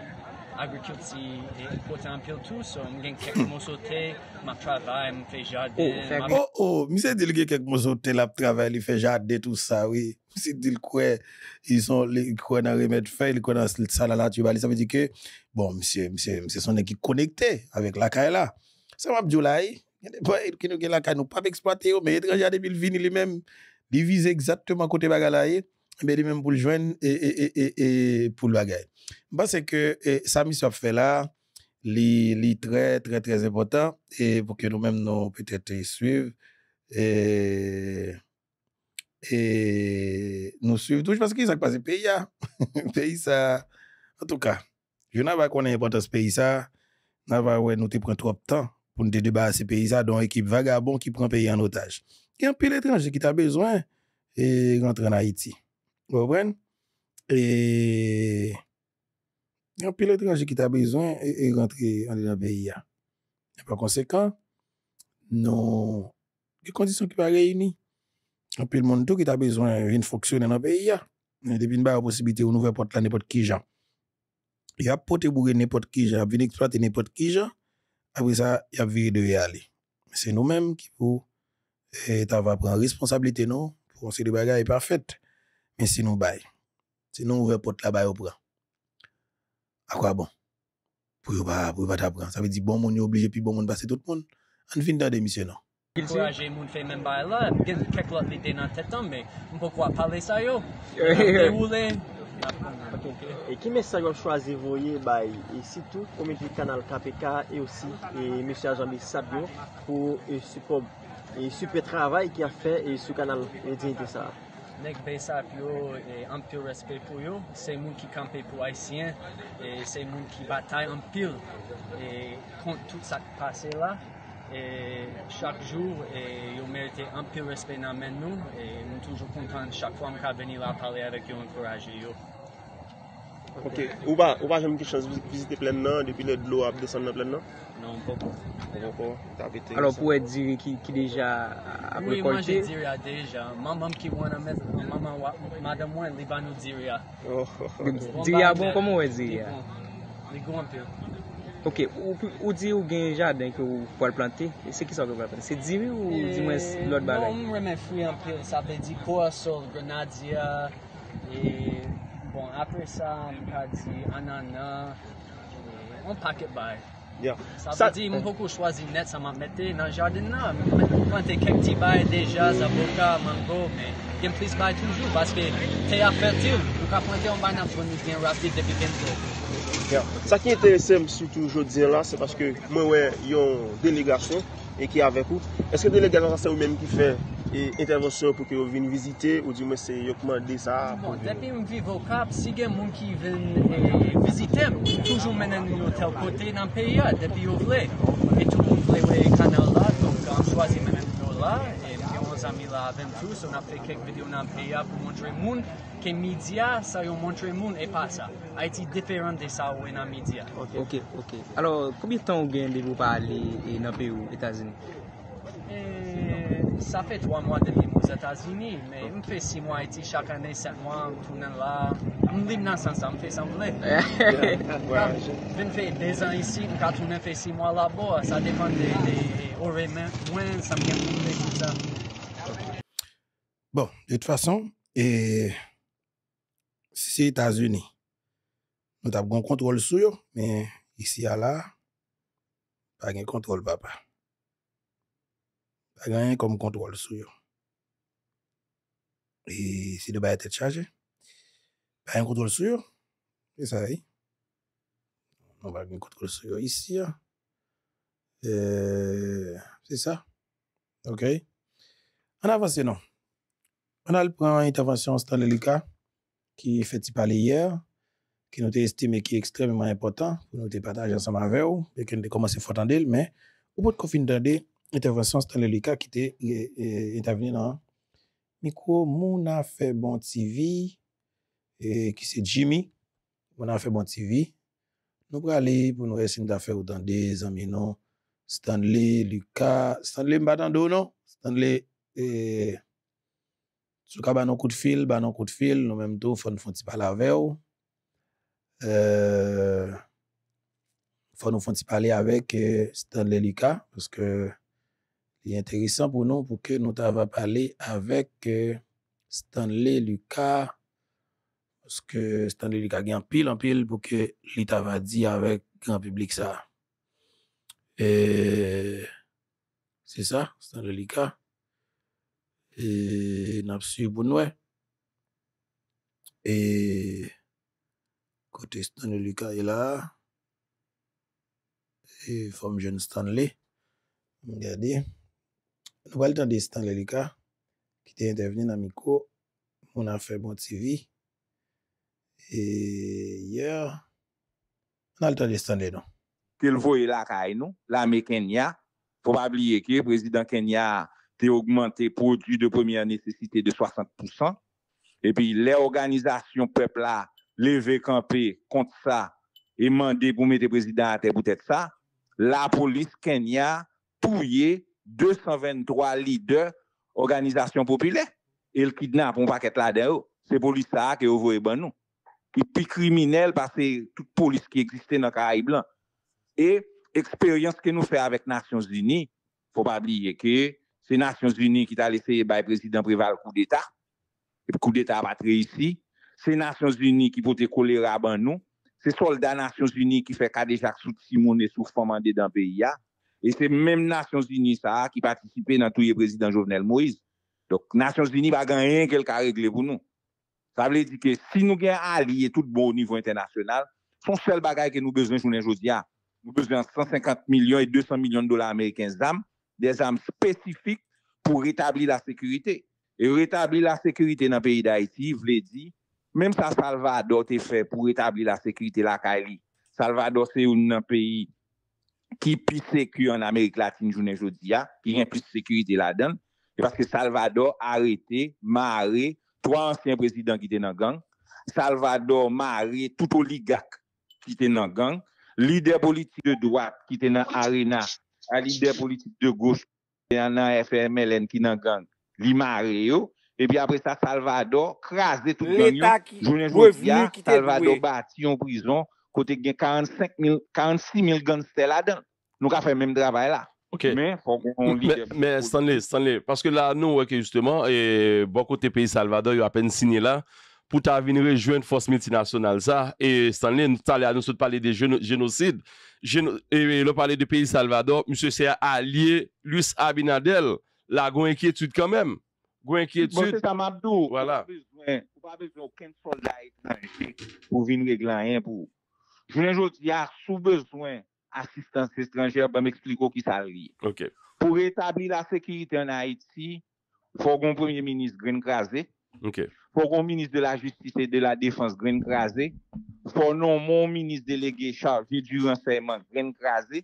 agrikyoti e ipote anpil tou, so mwen gen kek monsote, mwen travay, mwen fe jade. Oh, oh, oh, mi se delike kek monsote la travay li fe jade tou sa, wey. cest du quoi ils sont, les quoi dans remettre fait, ils connaissent le ça là, tu vas Ça veut dire que, bon, monsieur, monsieur, monsieur, son équipe connecté avec la là. Ça m'a dit oh là, il y a la CAE, nous pas exploiter, oh, mais a depuis le vin lui-même, il vise exactement côté bagalaye, eh. mais lui-même pour le joindre et, et, et, et, pour le bagaille. Parce bah, que, ça, eh, ça fait là, li très très très important et eh, pour que nous-mêmes nous peut-être suivre et E nou suiv touj paski sak pa se peyi ya <laughs> peyi sa an tou ka yo nan va konen yon pante se peyi sa nan va nou te pren trope tan pou nou te deba se peyi sa don ekip vagabon ki pren peyi an otaj yon pil etranje ki ta bezwen e rentre nan Haiti yon e pil etranje ki ta bezwen rentre nan peyi ya yon pa konsekant nou ki kondisyon ki pa reyni un peu le monde tout qui a besoin de euh, fonctionner dans le pays. Depuis une la possibilité, on ouvre porte là n'importe qui gens. Il y a porté de n'importe qui gens, venir exploiter n'importe qui Après ça, il y a viré de aller. C'est nous-mêmes qui pour eh, prendre responsabilité non pour que le bagage pas Mais si nous bail, si nous ouvre porte là-bas, on prend. À quoi bon? Pour ne pas t'apprendre. Ça veut dire bon monde est obligé, puis bon monde passer tout le monde. On vient dans des missions. Ekoraje moun fe men bay la, kek lot li den nan tetan, me mpo kwa pale sayo, mpe ou le. E kime sayo chwaze voye bay? E sitou, komenvi kanal KPK, e osi, e mse ajanbe Sabio, pou e supon, e supon travay ki a fe, e su kanal edi ente sa. Nek be Sabio, e anpil respet pou yo, se moun ki kampe pou Aisyen, e se moun ki batay anpil, e kont tout sa pase la, E chak jour e yo merite anpil respet nan men nou E moun toujou kontan chak fwa mi ka veni la pale avek yo, ankoraje yo Ou pa jen mi ki chansi vizite plen nan, depi le dlo ap desan nan plen nan? Non, non pou pou Alors pou e diri ki deja ap rekolte? Oui, moi je diri a deja, maman ki wan a mwen, maman wan, mada mwen li ban nou diri a oh, oh, oh. Diri a bon komo e diri a? Li gwen anpil Oke, ou di ou gen jaden ki ou pou al plante, e se ki sa ou pou al plante? Se di mi ou eh, di mwen blot balay? Non, ou m remen fri anpil. Sa ve di kwa sol grenadia, e bon apre sa, m pou a di anana, on e, paket bay. Sa ve di m pou kou chwazi net sa m a mette nan jaden nan, m pou pwante kek ti bay deja, zavoka, mango, men, gen plis bay toujou, baske te a fertil, m pou ka pwante yon bay nan poni, gen rastik depi gen tol. Sa ki enterese m soutou jo diye la se paske mwen wè yon delegasyon e ki avèk ou. Eske delegasyon sa ou men ki fè intervensyon pou ki ou vin vizite ou diw mwen se yokman de sa pou vi? Depi m viv ou kap, si gen moun ki vin vizitem, toujoun menen nou tel kote nan peya. Depi ou vle. E tou moun vle wè kanal la, donk an swazi menen pou la. Mke yon zami la avèm tous. On ap fè kek videyo nan peya pou montre moun. Ke midya, sa yon montre moun e pa sa. A iti diferan de sa ou en a midya. Ok, ok. Alo, koubi ton gen de vou pali e napi ou Etazini? Eh, sa fe 3 mwa de li mou Etazini, me mfe 6 mwa a iti, chak ane 7 mwa, mtounen la. M li mna san sa mfe san mle. Ven fe 2 an isi, m ka tounen fe 6 mwa la bo, sa defan de ore men, mwen, sam gen mle tout sa. Bon, de tout fason, e... c'est États-Unis. Nous avons un contrôle sur eux, mais ici à là, pas de contrôle, papa. Pas gagné comme contrôle sur eux. Et si le bail était chargé, pas un contrôle sur eux, c'est ça. oui. On va un contrôle sur eux ici. Hein. Euh, c'est ça. OK? On avance, non? On a le point intervention Stanley Lika. ki feti pale yer, ki nou te estime ki ekstrememan impotant, ki nou te patan ajan sa mave ou, pe ki nou te komanse fotan del, men, ou pot kon fin dande, intervensyon Stanley Lucas, ki te e, e, interveni nan, mikou mou na fe bon ti vi, e, ki se Jimmy, mou na fe bon ti vi, nou prale pou nou resi mou da fe ou dande, zami nou, Stanley Lucas, Stanley mba dando nou, Stanley, eee, Sou ka banon kou de fil, banon kou de fil, nou menm do fò nou fònti pale ave ou. Euh, fò nou fònti pale avek e, Stanley Luka, pwoske yi enteresan pou nou pouke nou tava pale avek e, Stanley Luka, pwoske Stanley Luka gen pil an pil pouke li tava di avek gran publik sa. E, se sa, Stanley Luka, E napsi bou noue. E kote Stanley Luka e la. E fom jen Stanley. Mwen gade. Nou al tande Stanley Luka. Ki te interveni nan mi ko. Mwen a fe bon ti vi. E ya. Nan al tande Stanley nou. Kel vo e la kaje nou. La me Kenya. Probabli ye ki prezident Kenya... c'est augmenté produit de première nécessité de 60%. Et puis, les organisations peuple là, levé campé contre ça, et mandé pour mettre le président à terre pour être ça. La police Kenya touillé 223 leaders organisations populaires. Et le kidnappe, on paquet là-dedans. Oh. C'est police ça qui est bon nous. Qui est plus criminel parce que toute police qui existait dans le Caraïbe blanc. Et expérience que nous faisons avec Nations Unies, faut pas oublier que c'est les Nations Unies qui ont laissé le président Préval coup d'État. Le coup d'État a pas ici. C'est les Nations Unies qui vont choléra avant nous. C'est soldats Nations Unies qui fait déjà sous Simone et sous Fomandé dans le pays. Et c'est même Nations Unies ça, qui participait dans tout le président Jovenel Moïse. Donc, Nations Unies va rien qu'elle a réglé pour nous. Ça veut dire que si nous gagnons allié tout bon au niveau international, son seul bagage que nous besoin journée aujourd'hui, nous besoin 150 millions et 200 millions de dollars américains des armes spécifiques pour rétablir la sécurité. Et rétablir la sécurité dans le pays d'Haïti, vous l'avez dit, même ça, Salvador est fait pour rétablir la sécurité la Cali. Salvador, c'est un pays qui est plus sécurisé en Amérique latine, journée il hein, qui a plus de sécurité là-dedans. Parce que Salvador a arrêté, marré, trois anciens présidents qui étaient dans la gang. Salvador arrêté tout oligarque qui était dans la gang. Leader politique de droite qui était dans l'arena à leader politique de gauche, il y en a FMLN qui n'en gang, Limario, et puis après ça, Salvador, crase tout le monde. Journée Salvador bâti en prison, côté 45 000, 46 000 gangsters là-dedans. Nous avons fait le même travail là. Mais, faut leader. mais, mais Stanley, Stanley, parce que là, nous, justement, et, beaucoup de pays Salvador, ils ont à peine signé là. pou ta vin rejwen fosmiti nasyonal sa, e stan lè, tan lè anonsou te pale de genosid, e, e lè pale de peyi Salvador, msè se a liye, luis Abinadel, la gwen kietud kan mèm, gwen kietud, msè sa mabdou, pou pa bezo kent soldat, pou vin reglan yen, pou, jounen jout, y a sou bezoen, asistans estranjè, pou m ekspliko ki sa liye, pou reytabli la sekiritè an Haiti, pou kon premier minis Grenkazè, pour Faut ministre de la Justice et de la Défense Green Crasé. pour non mon ministre délégué chargé du renseignement Green Crasé.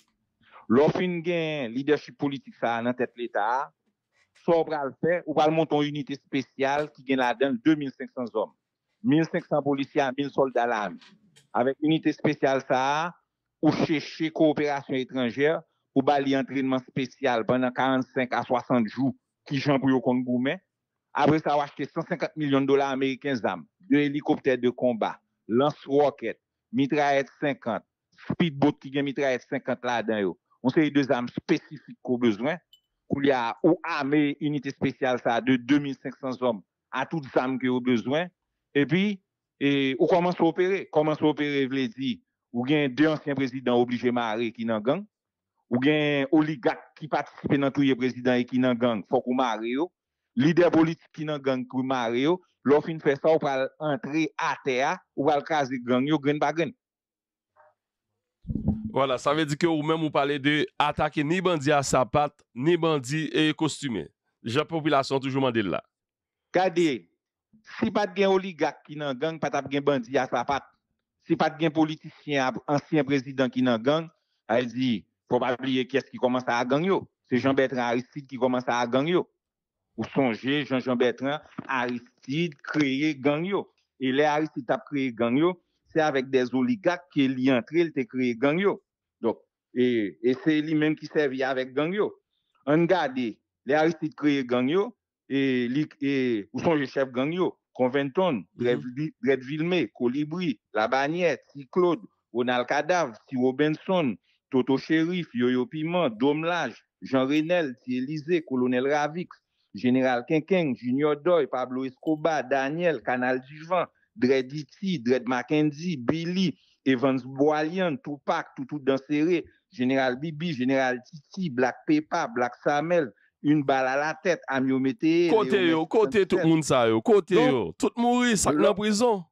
L'offre de leadership politique ça dans tête l'État. Soit va le faire, ou va une unité spéciale qui gagne là-dedans 2500 hommes. 1500 policiers, 1000 soldats là. Avec unité spéciale ça, ou chercher coopération étrangère, ou bali entraînement spécial pendant 45 à 60 jours qui j'en pour au compte gourmet après ça, on a acheté 150 millions de dollars américains d'armes, deux hélicoptères de combat, lance-roquettes, mitraillette 50, speedboat qui gagne mitraillette 50 là-dedans. On sait deux armes spécifiques qu'on besoin. Il y a ou unité spéciale ça de 2500 hommes à toutes les armes qu'on a besoin. Et puis, et, on commence à opérer. Commence à opérer, je dire, ou a deux anciens présidents obligés marrer qui n'en gang, ou bien oligarque qui participe dans tous les présidents et qui n'en gang, faut qu'on marre Lide politik ki nan gang kou mare yo, lò fin fè sa ou pal entri a teya, ou val kazi gang yo gren bagen. Voilà, sa ve di ke ou men mou pale de atake ni bandi a sa pat, ni bandi e kostume. Je populasyon toujou mandil la. Kade, si pat gen oligak ki nan gang, pat ap gen bandi a sa pat, si pat gen politisyen, ansyen prezident ki nan gang, al di, probablie kèst ki koman sa a gang yo. Se jambètre a risit ki koman sa a gang yo. Ou songez, Jean-Jean Bertrand, Aristide créé gang Et les Aristide a créé gang c'est avec des oligarques qui y entré, il a créé gang Donc, et, et c'est lui-même qui servit avec gang En On les Aristide créé gang et, et ou chef gang Conventon, mhm. Dred Villemé, Colibri, La Bagnette, Claude, Ronald Cadavre, Si Robinson, Toto Sheriff, Yoyo Piment, Domlage, Jean Renel, Si Colonel Ravix, General Kenken, Junior Doy, Pablo Escobar, Daniel, Canal Duvent, Dred Iti, Dred McKenzie, Billy, Evans Boalian, Tupac, Toutou Dansere, General Bibi, General Titi, Black Peppa, Black Samel, Unbala Latet, Amiomete... Kote yo, kote tout moun sa yo, kote yo, tout mouri, sak la non. prison.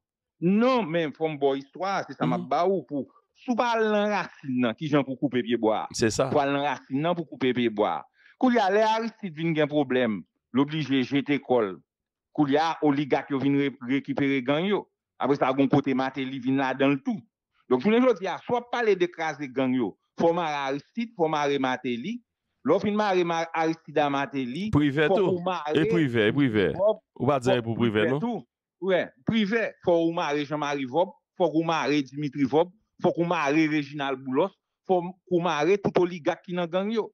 Non, men, fom bo histoire, se sa ma mhm. ba ou pou sou pal nan rasi nan ki jan pou koupe pepe boar. Se sa. Pal nan rasi nan pou koupe pepe boar. Kou li alè a risite vin gen probleme. l'oblige jete kol, kou li a oligat yo vin rekipere ganyo, apre sa agon kote mate li vin la den l'tou. Donk jounen jote ya, so pa le dekaze ganyo, fò mare Aristide, fò mare Mate Li, lò fin mare Aristide a Mate Li, privè tou, e privè, e privè, ou ba dze pou privè nou? Privè tou, privè, fò ou non? mare Jean-Marie Vaub, fò ou mare Dimitri Vaub, fò ou mare Reginald Boulos, fò ou mare tout oligat ki nan ganyo,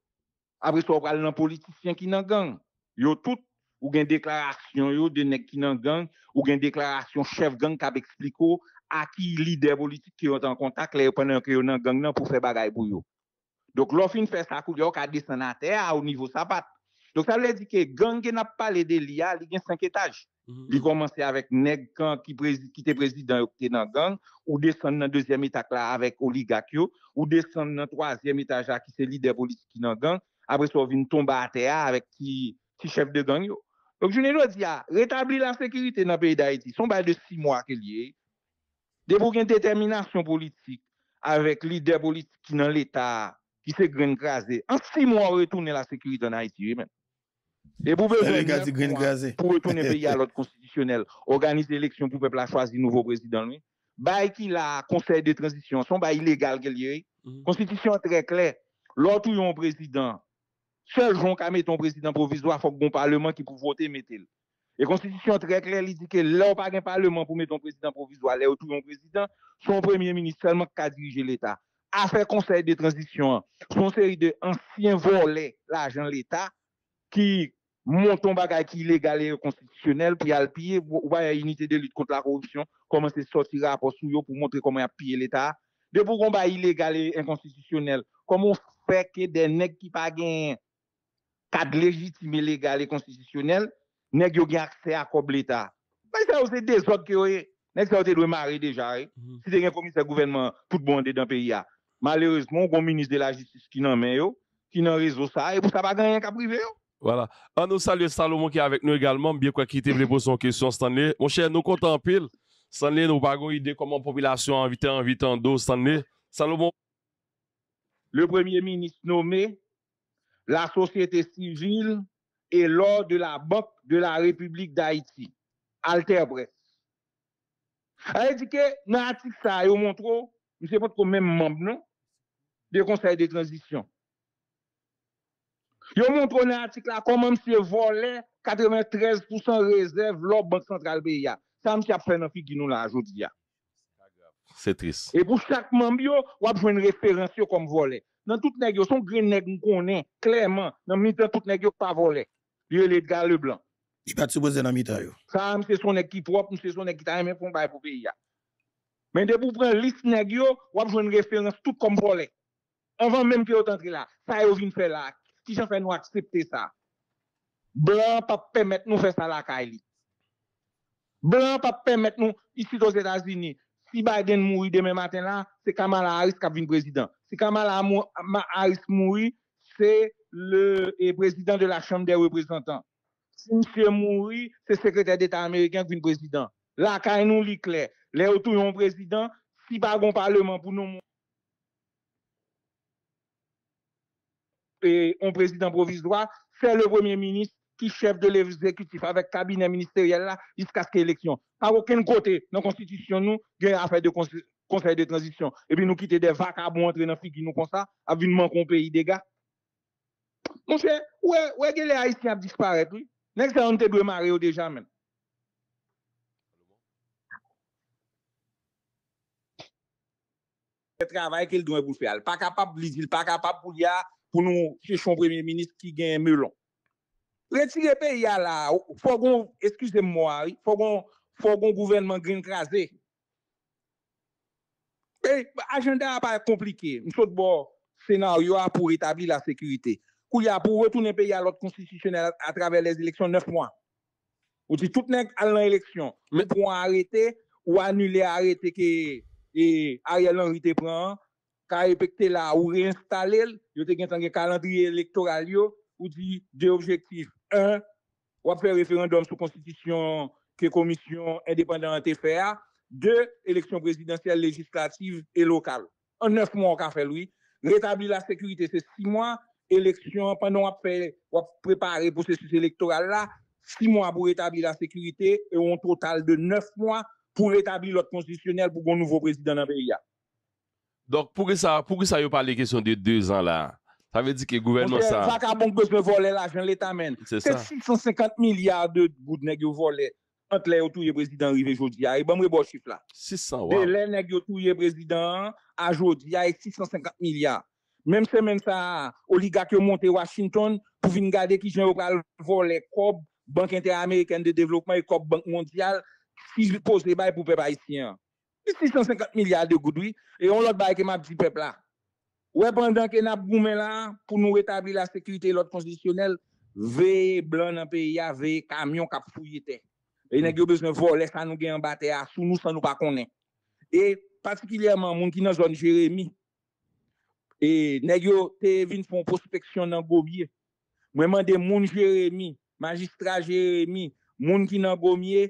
apre sa ou pale nan politisyen ki nan ganyo. yo tout ou gen déclaration yo de nek qui nan gang ou gen déclaration chef gang qui expliqué à qui leader politique qui ont en contact les pendant que yo nan gang nan pour faire bagay pour yo. Donc l'offin fait ça kou yo ka descend à terre au niveau patte. Donc ça veut dire que gang n'a pas parlé de l'IA, il ils 5 étages. Mhm. Ils commencent avec nèg qui qui était président qui dans gang ou descend dans deuxième étage là avec Oligakio, ou descend dans troisième étage là qui leader politique qui dans gang après ça vient tomber à terre avec qui Ti chef de gang yo. Ok, jounen nou di ya, ah, retabli la sekirite nan peyi da Haiti. Son ba de 6 mwa ke liye. De pou gen determinasyon politik avèk lider politik ki nan l'Etat ki se grenkaze. An 6 mwa retounen la sekirite nan Haiti. De pou bejè gen 6 mwa pou retounen peyi alot konstisyonel. Organise l'eleksyon pou pepl a chwazi nouvo prezident lwen. Ba e ki la konsey de transisyon son ba ilegal ke liye. Konstisyon mm-hmm. trè kler. Lò tou yon prezident Sejon ka meton prezidant provizwa fok bon parleman ki pou vote metel. E konstitusyon trek relidike, lè ou pa gen parleman pou meton prezidant provizwa lè ou tou yon prezidant, son premier ministre lè man ka dirije l'Etat. Afè konsey de transisyon an, son seri de ansyen volè l'ajan l'Etat, ki monton bagay ki ilegalè konstitusyonel pou yal piye, ou bayan unitè de lüt kont la korupsyon, koman se sotira aposou yo pou montre koman yal piye l'Etat. De pou kon bayan ilegalè en konstitusyonel, Kat legitime legal e konstitisyonel, nek yo gen aksè akob l'Etat. Mwen se yo se de sot ke yo e, nek se yo te dwe mare deja e, mhm. si te gen komise gouvenman bon pou dbonde den peyi a. Malerese moun, goun minis de la jistis ki nan men yo, ki nan rezo sa, e pou sa bagan yon ka prive yo. Voilà. An nou salye Salomon ki avek nou egalman, mbyen kwa ki te ble pou son kesyon stan ne. Mwen chè, nou kontan pil, san ne nou bagon ide koman popilasyon anvite anvite an do, san ne. Salomon, le premier minis nomé, la sosyete sivil e lor de la banke de la republik d'Haïti, Alter Brest. Aè di ke, nan atik sa, yo montro, mi se pot kon men mamb nou, de konsey de transisyon. Yo montro nan atik la, kon moun se volè, 93% rezèv lor banke central bè ya. San moun ki ap fè nan fi ki nou la ajout ya. Se tris. E pou chak mamb yo, wap jwen referansyo kon moun volè. Dans tout nèg yo son green nèg clairement dans mitan pas volé les gars blanc il pas supposé dans mitan yo ça c'est son nèg propre c'est son nèg qui t'a même pays mais de prendre liste une référence tout comme volé avant même que autant là ça yo vinn faire là qui j'en nous accepter ça blanc pas permettre nous faire ça la blanc pas permettre ici aux États-Unis si Biden mourit demain matin là c'est Kamala Harris qui vient président si Kamala Harris mourit, c'est le président de la Chambre des représentants. Si M. mourit, c'est le secrétaire d'État américain qui est président. Là, quand nous lit clair, les autour président, si pas un parlement pour nous et un président provisoire, c'est le premier ministre qui chef de l'exécutif avec cabinet ministériel là jusqu'à ait élection. Par aucun côté, dans la constitution, nous, il y a affaire de Constitution. konsey de tranzisyon, epi nou kite de vak abou entre nan fik ki nou konsa, avinman kon peyi dega. Monsen, ou e gelè a y si ap disparè poui? Nèk se an te bremare ou deja men? ...travay ke l'douen pou fè al. Pa kapap l'izil, pa kapap pou y a pou nou chèchon premier-ministre ki gen mèlon. Retire peyi a la, fògon, eskuse mwari, fògon, fògon gouvernement grin krasè. Eh, agenda n'est pas compliqué. Nous sommes bon scénario pour établir la sécurité. y a pour retourner pays à l'ordre constitutionnel à, travers les élections neuf mois. Ou dit tout n'est à l'élection. Mais pour arrêter ou annuler arrêter que et Ariel Henry te prend, respecter là ou réinstaller, il y a un calendrier électoral ou dit deux objectifs. Un, ou faire référendum sur constitution que commission indépendante fait deux élections présidentielles, législatives et locales. En neuf mois, on a fait, lui. Rétablir la sécurité, c'est six mois. Élections, pendant qu'on fait, on préparé le processus électoral là, six mois pour rétablir la sécurité et un total de neuf mois pour rétablir l'ordre constitutionnel pour un nouveau président dans le pays. Donc, pour que ça, pour que ça, il les question de deux ans là. Ça veut dire que le gouvernement ça. Ça, que voler l'argent l'État, C'est 650 milliards de gouttes de volés entre les autour président arrivé aujourd'hui. Et bon, bon chiffre là. 600, wow. De les autour président à aujourd'hui, ah, a 650 milliards. Même semaine ça, oligarque monté Washington pour venir garder qui j'ai les COB, Banque interaméricaine de développement et COB Banque mondiale, qui pose les bails pour peuple haïtien. 650 milliards de goudouis et on l'autre bail que m'a dit peuple là. Ouais, pendant que n'a avons là, pour nous rétablir la sécurité et l'ordre constitutionnel, veille blanc dans le pays, veille camion qui E negyo beznen vo lè sa nou gen batè a sou nou san nou pa konen. E patikilyèman moun ki nan joun Jérémy, e negyo te vin fon prospeksyon nan gomye, mwen mande moun Jérémy, magistrat Jérémy, moun ki nan gomye,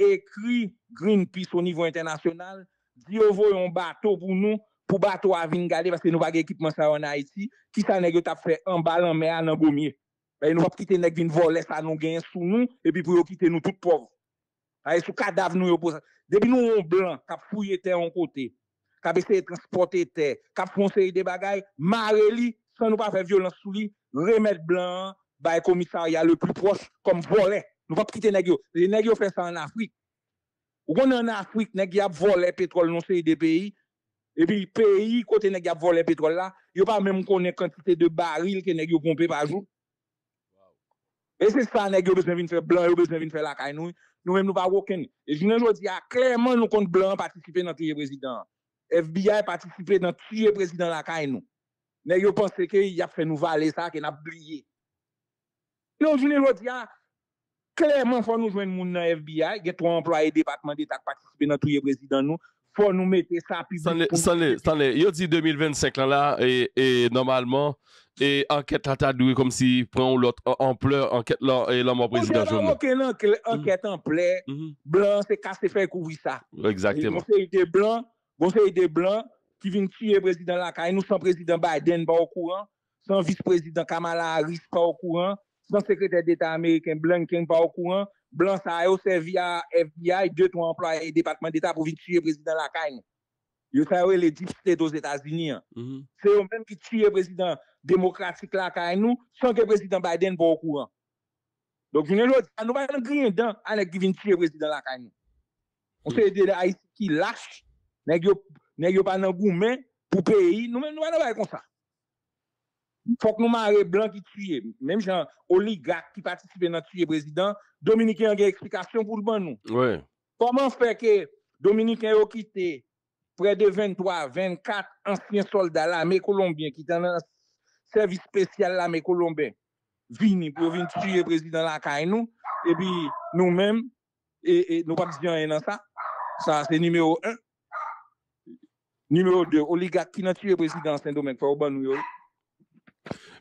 ekri Greenpeace ou nivou internasyonal, di yo voyon bato pou nou, pou bato a vin gale, paske nou bag ekipman sa ou nan Haiti, ki sa negyo tap fè an balan mè an nan gomye. E nou wap kite neg vin vo lè sa nou gen sou nou, e pi pou yo kite nou tout pov. A e sou kadaf nou yo pou sa. Debi nou yon blan, kap fouye ter an kote, kap ese transporte ter, kap fonseri de bagay, mare li, san nou pa fe violansou li, remet blan, ba e komisarya le plus proche, kom vore. Nou pa pite negyo. Negyo fe sa an Afrik. Ou kon an Afrik, negyo ap vole petrol non seri de peyi, epi peyi, kote negyo ap vole petrol la, yo pa mèm konen kantite de baril ke negyo kompe pa jou. E se sa neg yo bez men vin fè blan, yo bez men vin fè lakay nou, nou mèm nou ba woken. E jounen jounen diya, klerman nou kont blan patisipe nan touye prezidant. FBI patisipe nan touye prezidant lakay nou. Ne yo pense ke yap fè nou vale sa, ke nap blye. E non jounen jounen diya, klerman fò nou jwen moun nan FBI, get wèm plwa e debatman de tak patisipe nan touye prezidant nou, fò nou mette sa prizit pou... Sanle, sanle, yo di 2025 lan la, e, e normalman... et enquête là t'a comme si prend l'autre ampleur enquête là et là mon président jaune. OK, enquête en mhm. blanc c'est cassé fait couvrir ça. Exactement. Conseil des blancs, conseil des blancs qui vient tuer le président là nous sans président Biden pas au courant, sans vice-président Kamala Harris pas au courant, sans secrétaire d'État américain Blinken pas au courant, blanc ça a servi à FBI deux trois employés département d'État pour venir tuer le président Lacan. yo sawe le dipiste dos Etasini an. Mm-hmm. Se yo menm ki tue prezident demokrasik la ka en nou, san ke prezident Biden bo ou kou an. Dok jine yo di, an nou bay an gri en dan an ek givin tue prezident la ka en nou. On se ede de a yisi ki lache, neg yo pa nan goumen, pou peyi, nou menm nou bay an bay kon sa. Fok nou mare blan ki tue, menm jan oligak ki patisipe nan tue prezident, Dominique yon ge eksplikasyon koul ban nou. Koman feke Dominique yon kite Pre de 23, 24 ansyen soldat la me Kolombien ki tan nan servis spesyal la me Kolombien vini pou vini tsuye prezident la ka en nou. E bi nou men, nou pa mizyan enan sa, sa se nimeyo 1. Nimeyo 2, oligat ki nan tsuye prezident Saint-Domingue fa ou ban nou yo.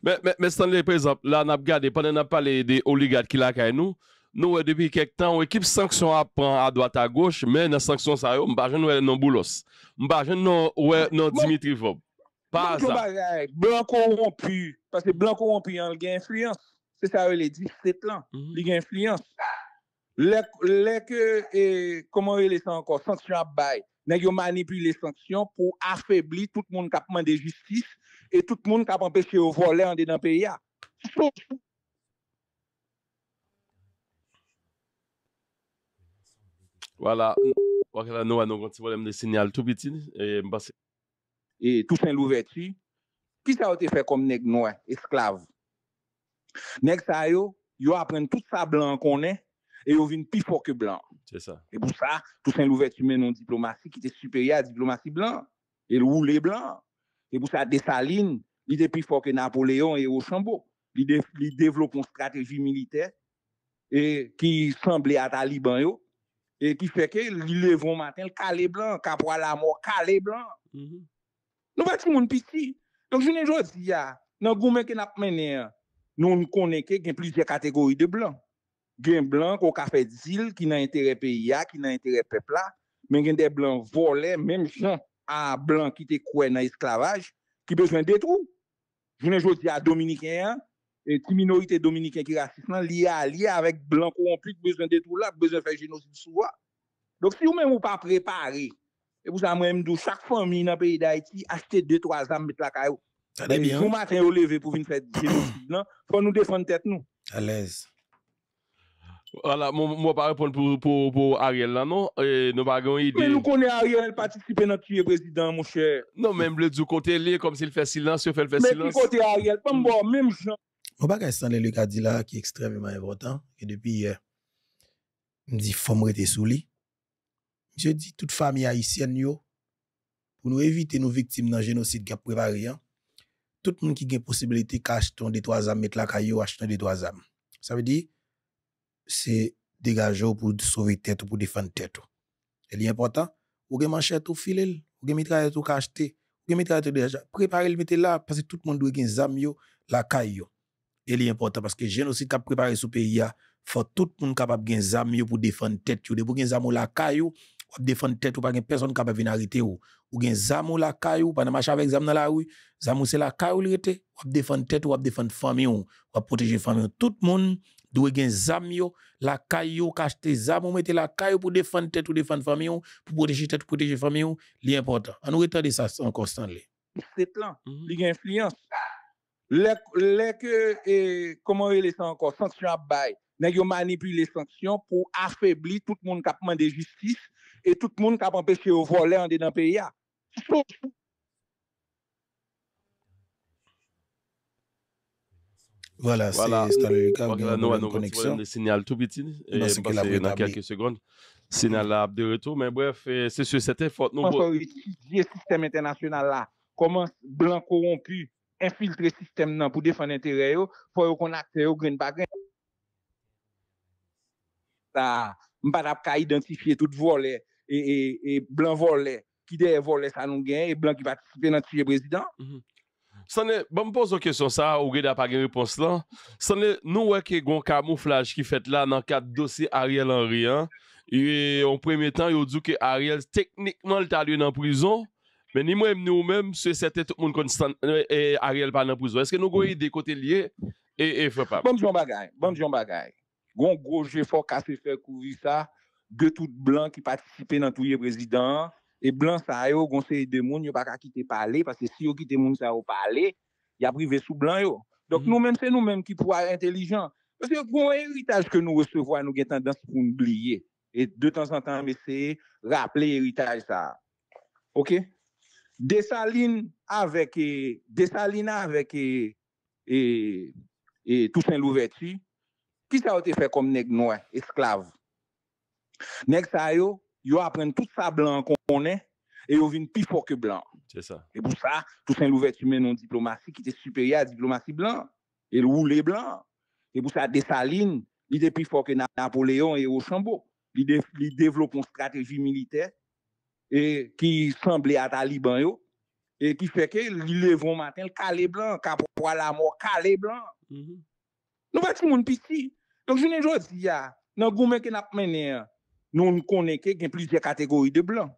Mè san lè prezant, la nap gade, pa nan nap pale de oligat ki la ka en nou, nous, depuis quelques temps, l'équipe sanction sanctions à droite à gauche, mais dans la sanction, ça ne sais pas si boulos. ne Dimitri Vob. Pas ça. Blanc corrompu, parce que Blanc corrompu, il une influence. C'est ça, mhm. il 17 ans. Il a influence. Les que, eh, comment il est encore, sanction à bail, Nous a les sanctions pour affaiblir tout le monde qui a justice et tout le monde qui a au de voler dans le pays. Ah. Voilà, voilà nous avons un petit problème de signal tout petit. Et, et tout fin l'ouverture, qui ça a été fait comme nèg noir, esclave? Nèg ça yo, yo apprennent tout ça blanc qu'on est et yo vin plus fort que blanc. C'est ça. Et pour ça, tout fin l'ouverture mais une diplomatie qui était supérieure à la diplomatie blanc et le roule blanc. Et pour ça, salines, il est plus fort que Napoléon et Rochambeau. Il, développe une stratégie militaire et qui semblait à Taliban E pi fweke li levon maten l kalé blan, kabwa la mò kalé blan. Mhm. Nou va ti moun piti. Donk jounen jò si ya, nan goun menke nap menen, nou nou konenke gen plize kategori de blan. Gen blan kò kafe zil, ki nan enterepe ya, ki nan enterepe pla, men gen de blan vole, menm chan a blan ki te kouè nan esklavaj, ki beswen detou. Jounen jò si ya, dominiken ya. ki minorite dominiken ki rasis nan, liye a liye avek blan kon plik, bezen detou la, bezen fè genosi souwa. Dok si ou men mou pa prepare, e pou sa mwen mdou, chak fòm ni nan peyi da iti, achete 2-3 zame bet la ka yo. Sa den bien. Zou maten ou leve pou vin fè genosi, nan, pou nou defon tet nou. A lez. Voilà, mou apare pon pou Ariel nan, non? E nou bagon ide... Men nou konen Ariel, patisipe nan tuye prezident, mou chè. Non, men mle djou kote li, kom si l fè silans, yo fè l fè silans. Mle djou kote Ariel, mwen mbo Mon pas Stanley Lucas dit là, qui est extrêmement important, et depuis hier, il me dit, faut me rester sous lit. Je dis, toute famille haïtienne, pour nous éviter nos victimes le génocide qui a préparé, rien. Hein, tout le monde qui a une possibilité d'acheter des trois âmes, mettre la caillou, acheter des trois âmes. Ça veut dire, c'est dégager pour sauver tête, pour défendre tête. Et l'important, ou bien manchette tout filet, ou bien mettre tout acheter, ou bien mitraille ou déjà, préparez le mettez là, parce que tout le monde doit avoir des âmes, la caillou et est important parce que génocide qui a préparé ce pays il faut tout le monde capable gain zam pour défendre tête ou pour gain zam la caillou ou défendre tête ou pas gain personne capable venir arrêter ou ou gain zam la caillou pendant marcher avec zam dans la rue zam c'est la caillou rete ou défendre tête ou défendre famille ou protéger famille tout le monde doit gain zam yo la caillou acheter zam ou mettre la caillou pour défendre tête ou défendre famille ou pour protéger tête protéger famille est important. on nous retarder ça encore Stanley c'est là mm-hmm. il y influence les comment e, ils les encore sanctions à bail nèg yo les sanctions pour affaiblir tout le monde qui a demandé justice et tout le monde qui a empêché au voler en dans pays Voilà, voilà. c'est le cas de connexion. Le signal tout petit, et parce dans quelques secondes, signal là de retour. Mais bref, c'est sur cette faute. Nous, le système international là, comment blanc corrompu, infiltre sistem nan pou defan entereyo, pou yo konakse yo gren bagren. Mpa tap ka identifiye tout vole, e, e blan vole, ki de vole sa nou gen, e blan ki patisipe nan tige prezident. Mhm. Ban mpoz yo kesyon sa, ou gred apage repons lan, son ne nou weke gon kamouflaj ki fet la nan kat dosi Ariel Henry, yon e, premye tan yo djou ke Ariel teknikman l talye nan prizon, Men, ni mwen mnen ou men, se sete tout moun konstant e euh, Ariel Parnapouzo, eske nou gwen ide kote liye, e fwe pa. Bon dijon bagay, bon dijon bagay. Gon gwo jifo kase fwe kouvi sa, de tout blan ki patisipe nan touye prezident, e blan sa yo gonseri de moun, yo pa kakite pale, pase si yo kite moun sa yo pale, ya prive sou blan yo. Donk mm. nou men, se nou men ki pouware intelijan. Se yon bon eritaj ke nou resevwa, nou gen tendans pou mbliye. E de tan san tan, mese, rapple eritaj sa. Ok? Desalines avec eh, avec eh, eh, Toussaint Louverture, qui ça a été fait comme nèg noir, esclave. Nèg ça yo, yo apprennent tout ça blanc qu'on connaît et ils viennent plus fort que blanc. C'est ça. Et pour ça, Toussaint Louverture mène une diplomatie qui était supérieure à la diplomatie blanc et le roulé blanc. Et pour ça Dessalines, il est plus fort que Napoléon et Rochambeau. Il, développe une stratégie militaire et qui semblait à Taliban et qui fait que le matin le calé blanc à mhm. la mort calé blanc mm -hmm. nous pas tout monde petit donc je ne dis pas dans goumen que n'a mené nous nous connaissons qu'il y a plusieurs catégories de blancs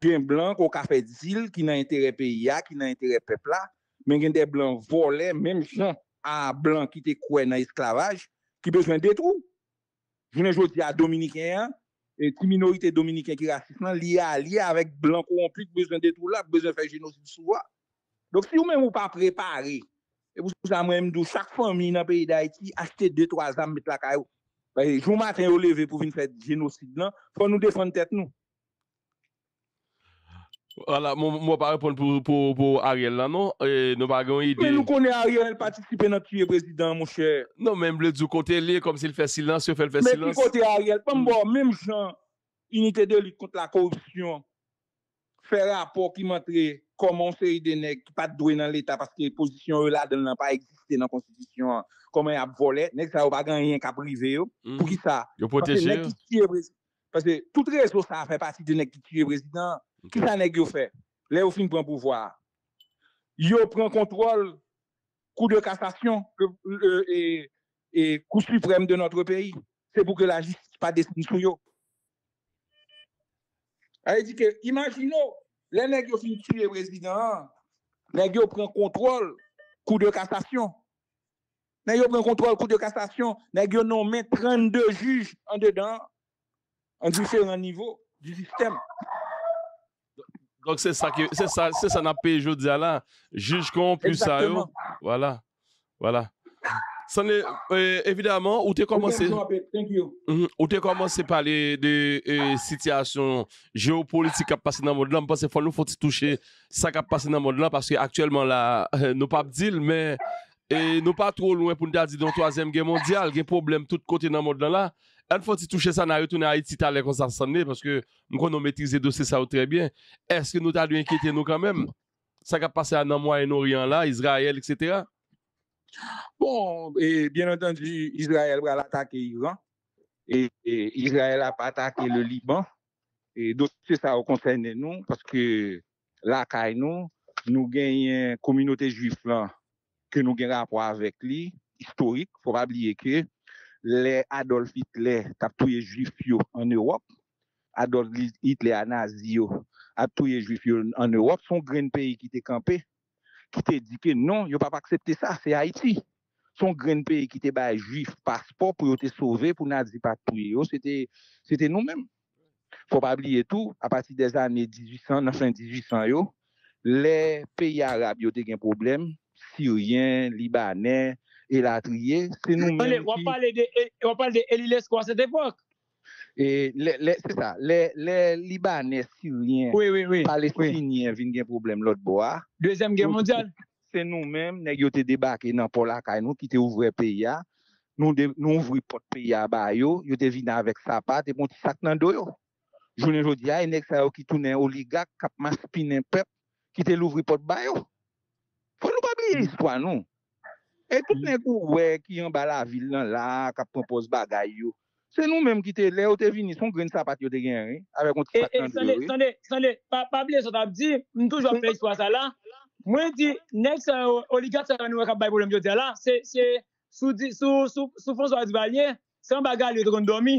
des blanc qui café fait qui n'a intérêt pays qui n'a intérêt peuple là mais a des blancs volés même gens à blanc qui te croient dans l'esclavage, qui besoin de tout je ne dis à dominicain et les minorité dominicaine qui est raciste, à lié avec blanc plus besoin de tout là, besoin de faire génocide souvent. Donc si vous-même vous pas préparé, et vous savez même d'où chaque famille dans le pays d'Haïti achetez deux, trois âmes, mettre la caillou. Ben, jour matin, vous lever pour venir faire génocide là, faut nous défendre tête nous. Wala, mwa pa repon pou Ariel la, non? E nou bagan yi de... Men nou konen Ariel patisipe nan tuye prezident, mou chè. Non, men mwen djou kote li, kom si l fè silans, yo fè l fè silans. Men kote Ariel, pambon, men mwen jan, unitè de lut kont la korupsyon, fè rapor ki mantre, komon se yi de nek, pati dwe nan l etat, paske posisyon yi la, don nan pa eksiste nan konstitisyon, koman yi ap volè, nek sa w bagan yi en ka brive yo, pou ki sa? Yo poteje yo? Paske tout reso sa fè pati de nek ki tuye pre Qui ça n'est pas fait? Là, au fin prend pouvoir. Yo prend contrôle, coup de cassation, et, coup suprême de notre pays. C'est pour que la justice pas destinée sur yo. Elle dit que, imaginons, les nègres le président, les prennent le contrôle, coup de cassation. Les prend le contrôle, coup de cassation, les nomme 32 juges en dedans, en différents niveaux du système. Donc, c'est ça, que, c'est ça, c'est ça, n'a payé aujourd'hui là. Juge qu'on plus ça, Voilà. Voilà. Ça n'est, euh, évidemment, où tu as commencé. Mhm. Où tu commencé à parler de euh, situation géopolitique qui a passé dans le monde là. Je pense qu'il faut nous faut toucher ça qui a passé dans le monde là parce actuellement là, euh, nous pas dire mais et nous pas trop loin pour nous dire dans troisième guerre mondiale, il y a des problèmes dans le monde là. An fò ti touche sa nan yotou nan a iti talè kon sa sanè, paske mkoun nou metrize dosè sa ou trebyen, eske nou ta lou enkyete nou kanmèm? Sa ka pase a nan mwa en oriyan la, Izrael, etc.? Bon, e, bien entendi, Izrael wala take Iran, e, Izrael wala pa take le Liban, e, dosè sa ou koncenè nou, paske lakay nou, nou genye kominote juif lan, ke nou genye rapwa avek li, istorik, fò pa bli ekè, Adolf Hitler tap touye juif yo an Ewop, Adolf Hitler an Nazi yo ap touye juif yo an Ewop, son gren peyi ki te kampe, ki te dike, non, yo pa pa aksepte sa, se Haiti. Son gren peyi ki te baye juif paspo pou yo te sove pou Nazi patouye yo, se te nou men. Fou pa abliye tou, a pati de zane 1800 yo, le peyi Arab yo te gen problem, Siryen, Libanen, e la triye, se nou mèm ki... Wapal de El Ilesko an se depok? Se sa, le Libanè, Syriè, Palestiniè vin gen problem lot bo a. Dezem gen mondial? Se nou mèm, nek yo te debake nan Polakay nou ki te ouvre peya, nou ouvri pot peya ba yo, yo te vina avek sa pat, te moun ti sak nan do yo. Jounen jodi ya, enek sa yo ki tounen oligak, kapman spinen pep, ki te louvri pot ba yo. Fon nou pa bi l'histoire nou? E tout nen kou wè ki yon bala vilan la kap propos bagay yo. Se nou menm ki te lè, ou te vini, son gren sapati yo te genre. E san de, san euh, de, san de, pa ple sot ap di, mwen touj wap ple iswa sa la, mwen di, nek se oligat se an nou wè kap bay boulèm yo de la, se, se, sou, sou, sou, sou François Divalien, san bagal yo te kon domi,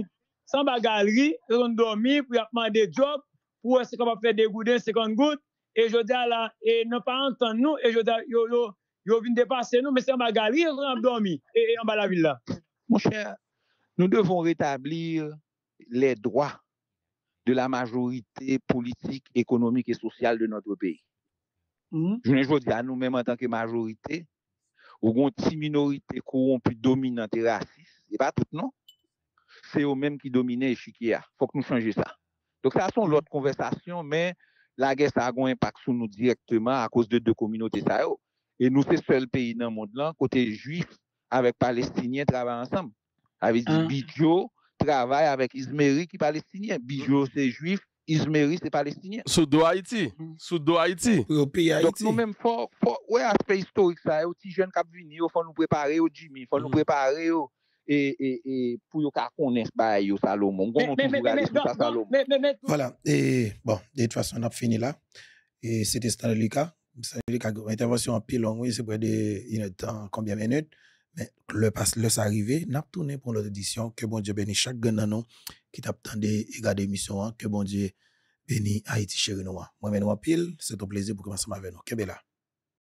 san bagal ri, te kon domi, pou yapman de job, pou wè se kom pa ple de gouden se kon goud, e yo de la, e nan pa an ton nou, e yo de la, yo, yo, Yo vin depase nou, men se an ba galir, an ba dormi, e an ba la villa. Monsher, nou devon retablir le droit de la majorite politik, ekonomik e sosyal de notre peyi. Hmm? Jounen jvo di an nou menm an tanke majorite, ou goun ti minorite kou ou an pi dominant e rasist. E pa tout nou, se ou menm ki domine e chikia. Fok nou chanje sa. Dok sa son lout konversasyon, men la ges a goun impaksou nou direktman a kous de de kominote sa yo. Oh. Et nous, c'est le seul pays dans le monde là, côté juif avec palestiniens travaillent ensemble. Avec ah. Bidjo travaille avec Ismeri qui est palestinien. Bidjo, mm. c'est juif. Ismeri, c'est palestinien. Sous Haïti. Mm. Sous Haïti. Donc, nous-mêmes, fort, faut... ouais, aspect historique, ça, aux aussi jeune qui venu, il faut nous préparer au Jimmy, il faut nous mm. préparer au. Et, et, et pour qu'on connaisse pas bah, Salomon. Voilà. Et bon, de toute façon, on a fini là. Et c'était Stanley Lucas. Intervention en pile c'est près de temps, combien de minutes. Mais le passé, le arrivé, n'a pas tourné pour notre édition. Que bon Dieu bénisse chaque nous qui t'attendait et garde l'émission. Hein. Que bon Dieu bénisse Haïti chérie, nous. Moi, maintenant, pile, c'est un plaisir pour commencer avec nous. Que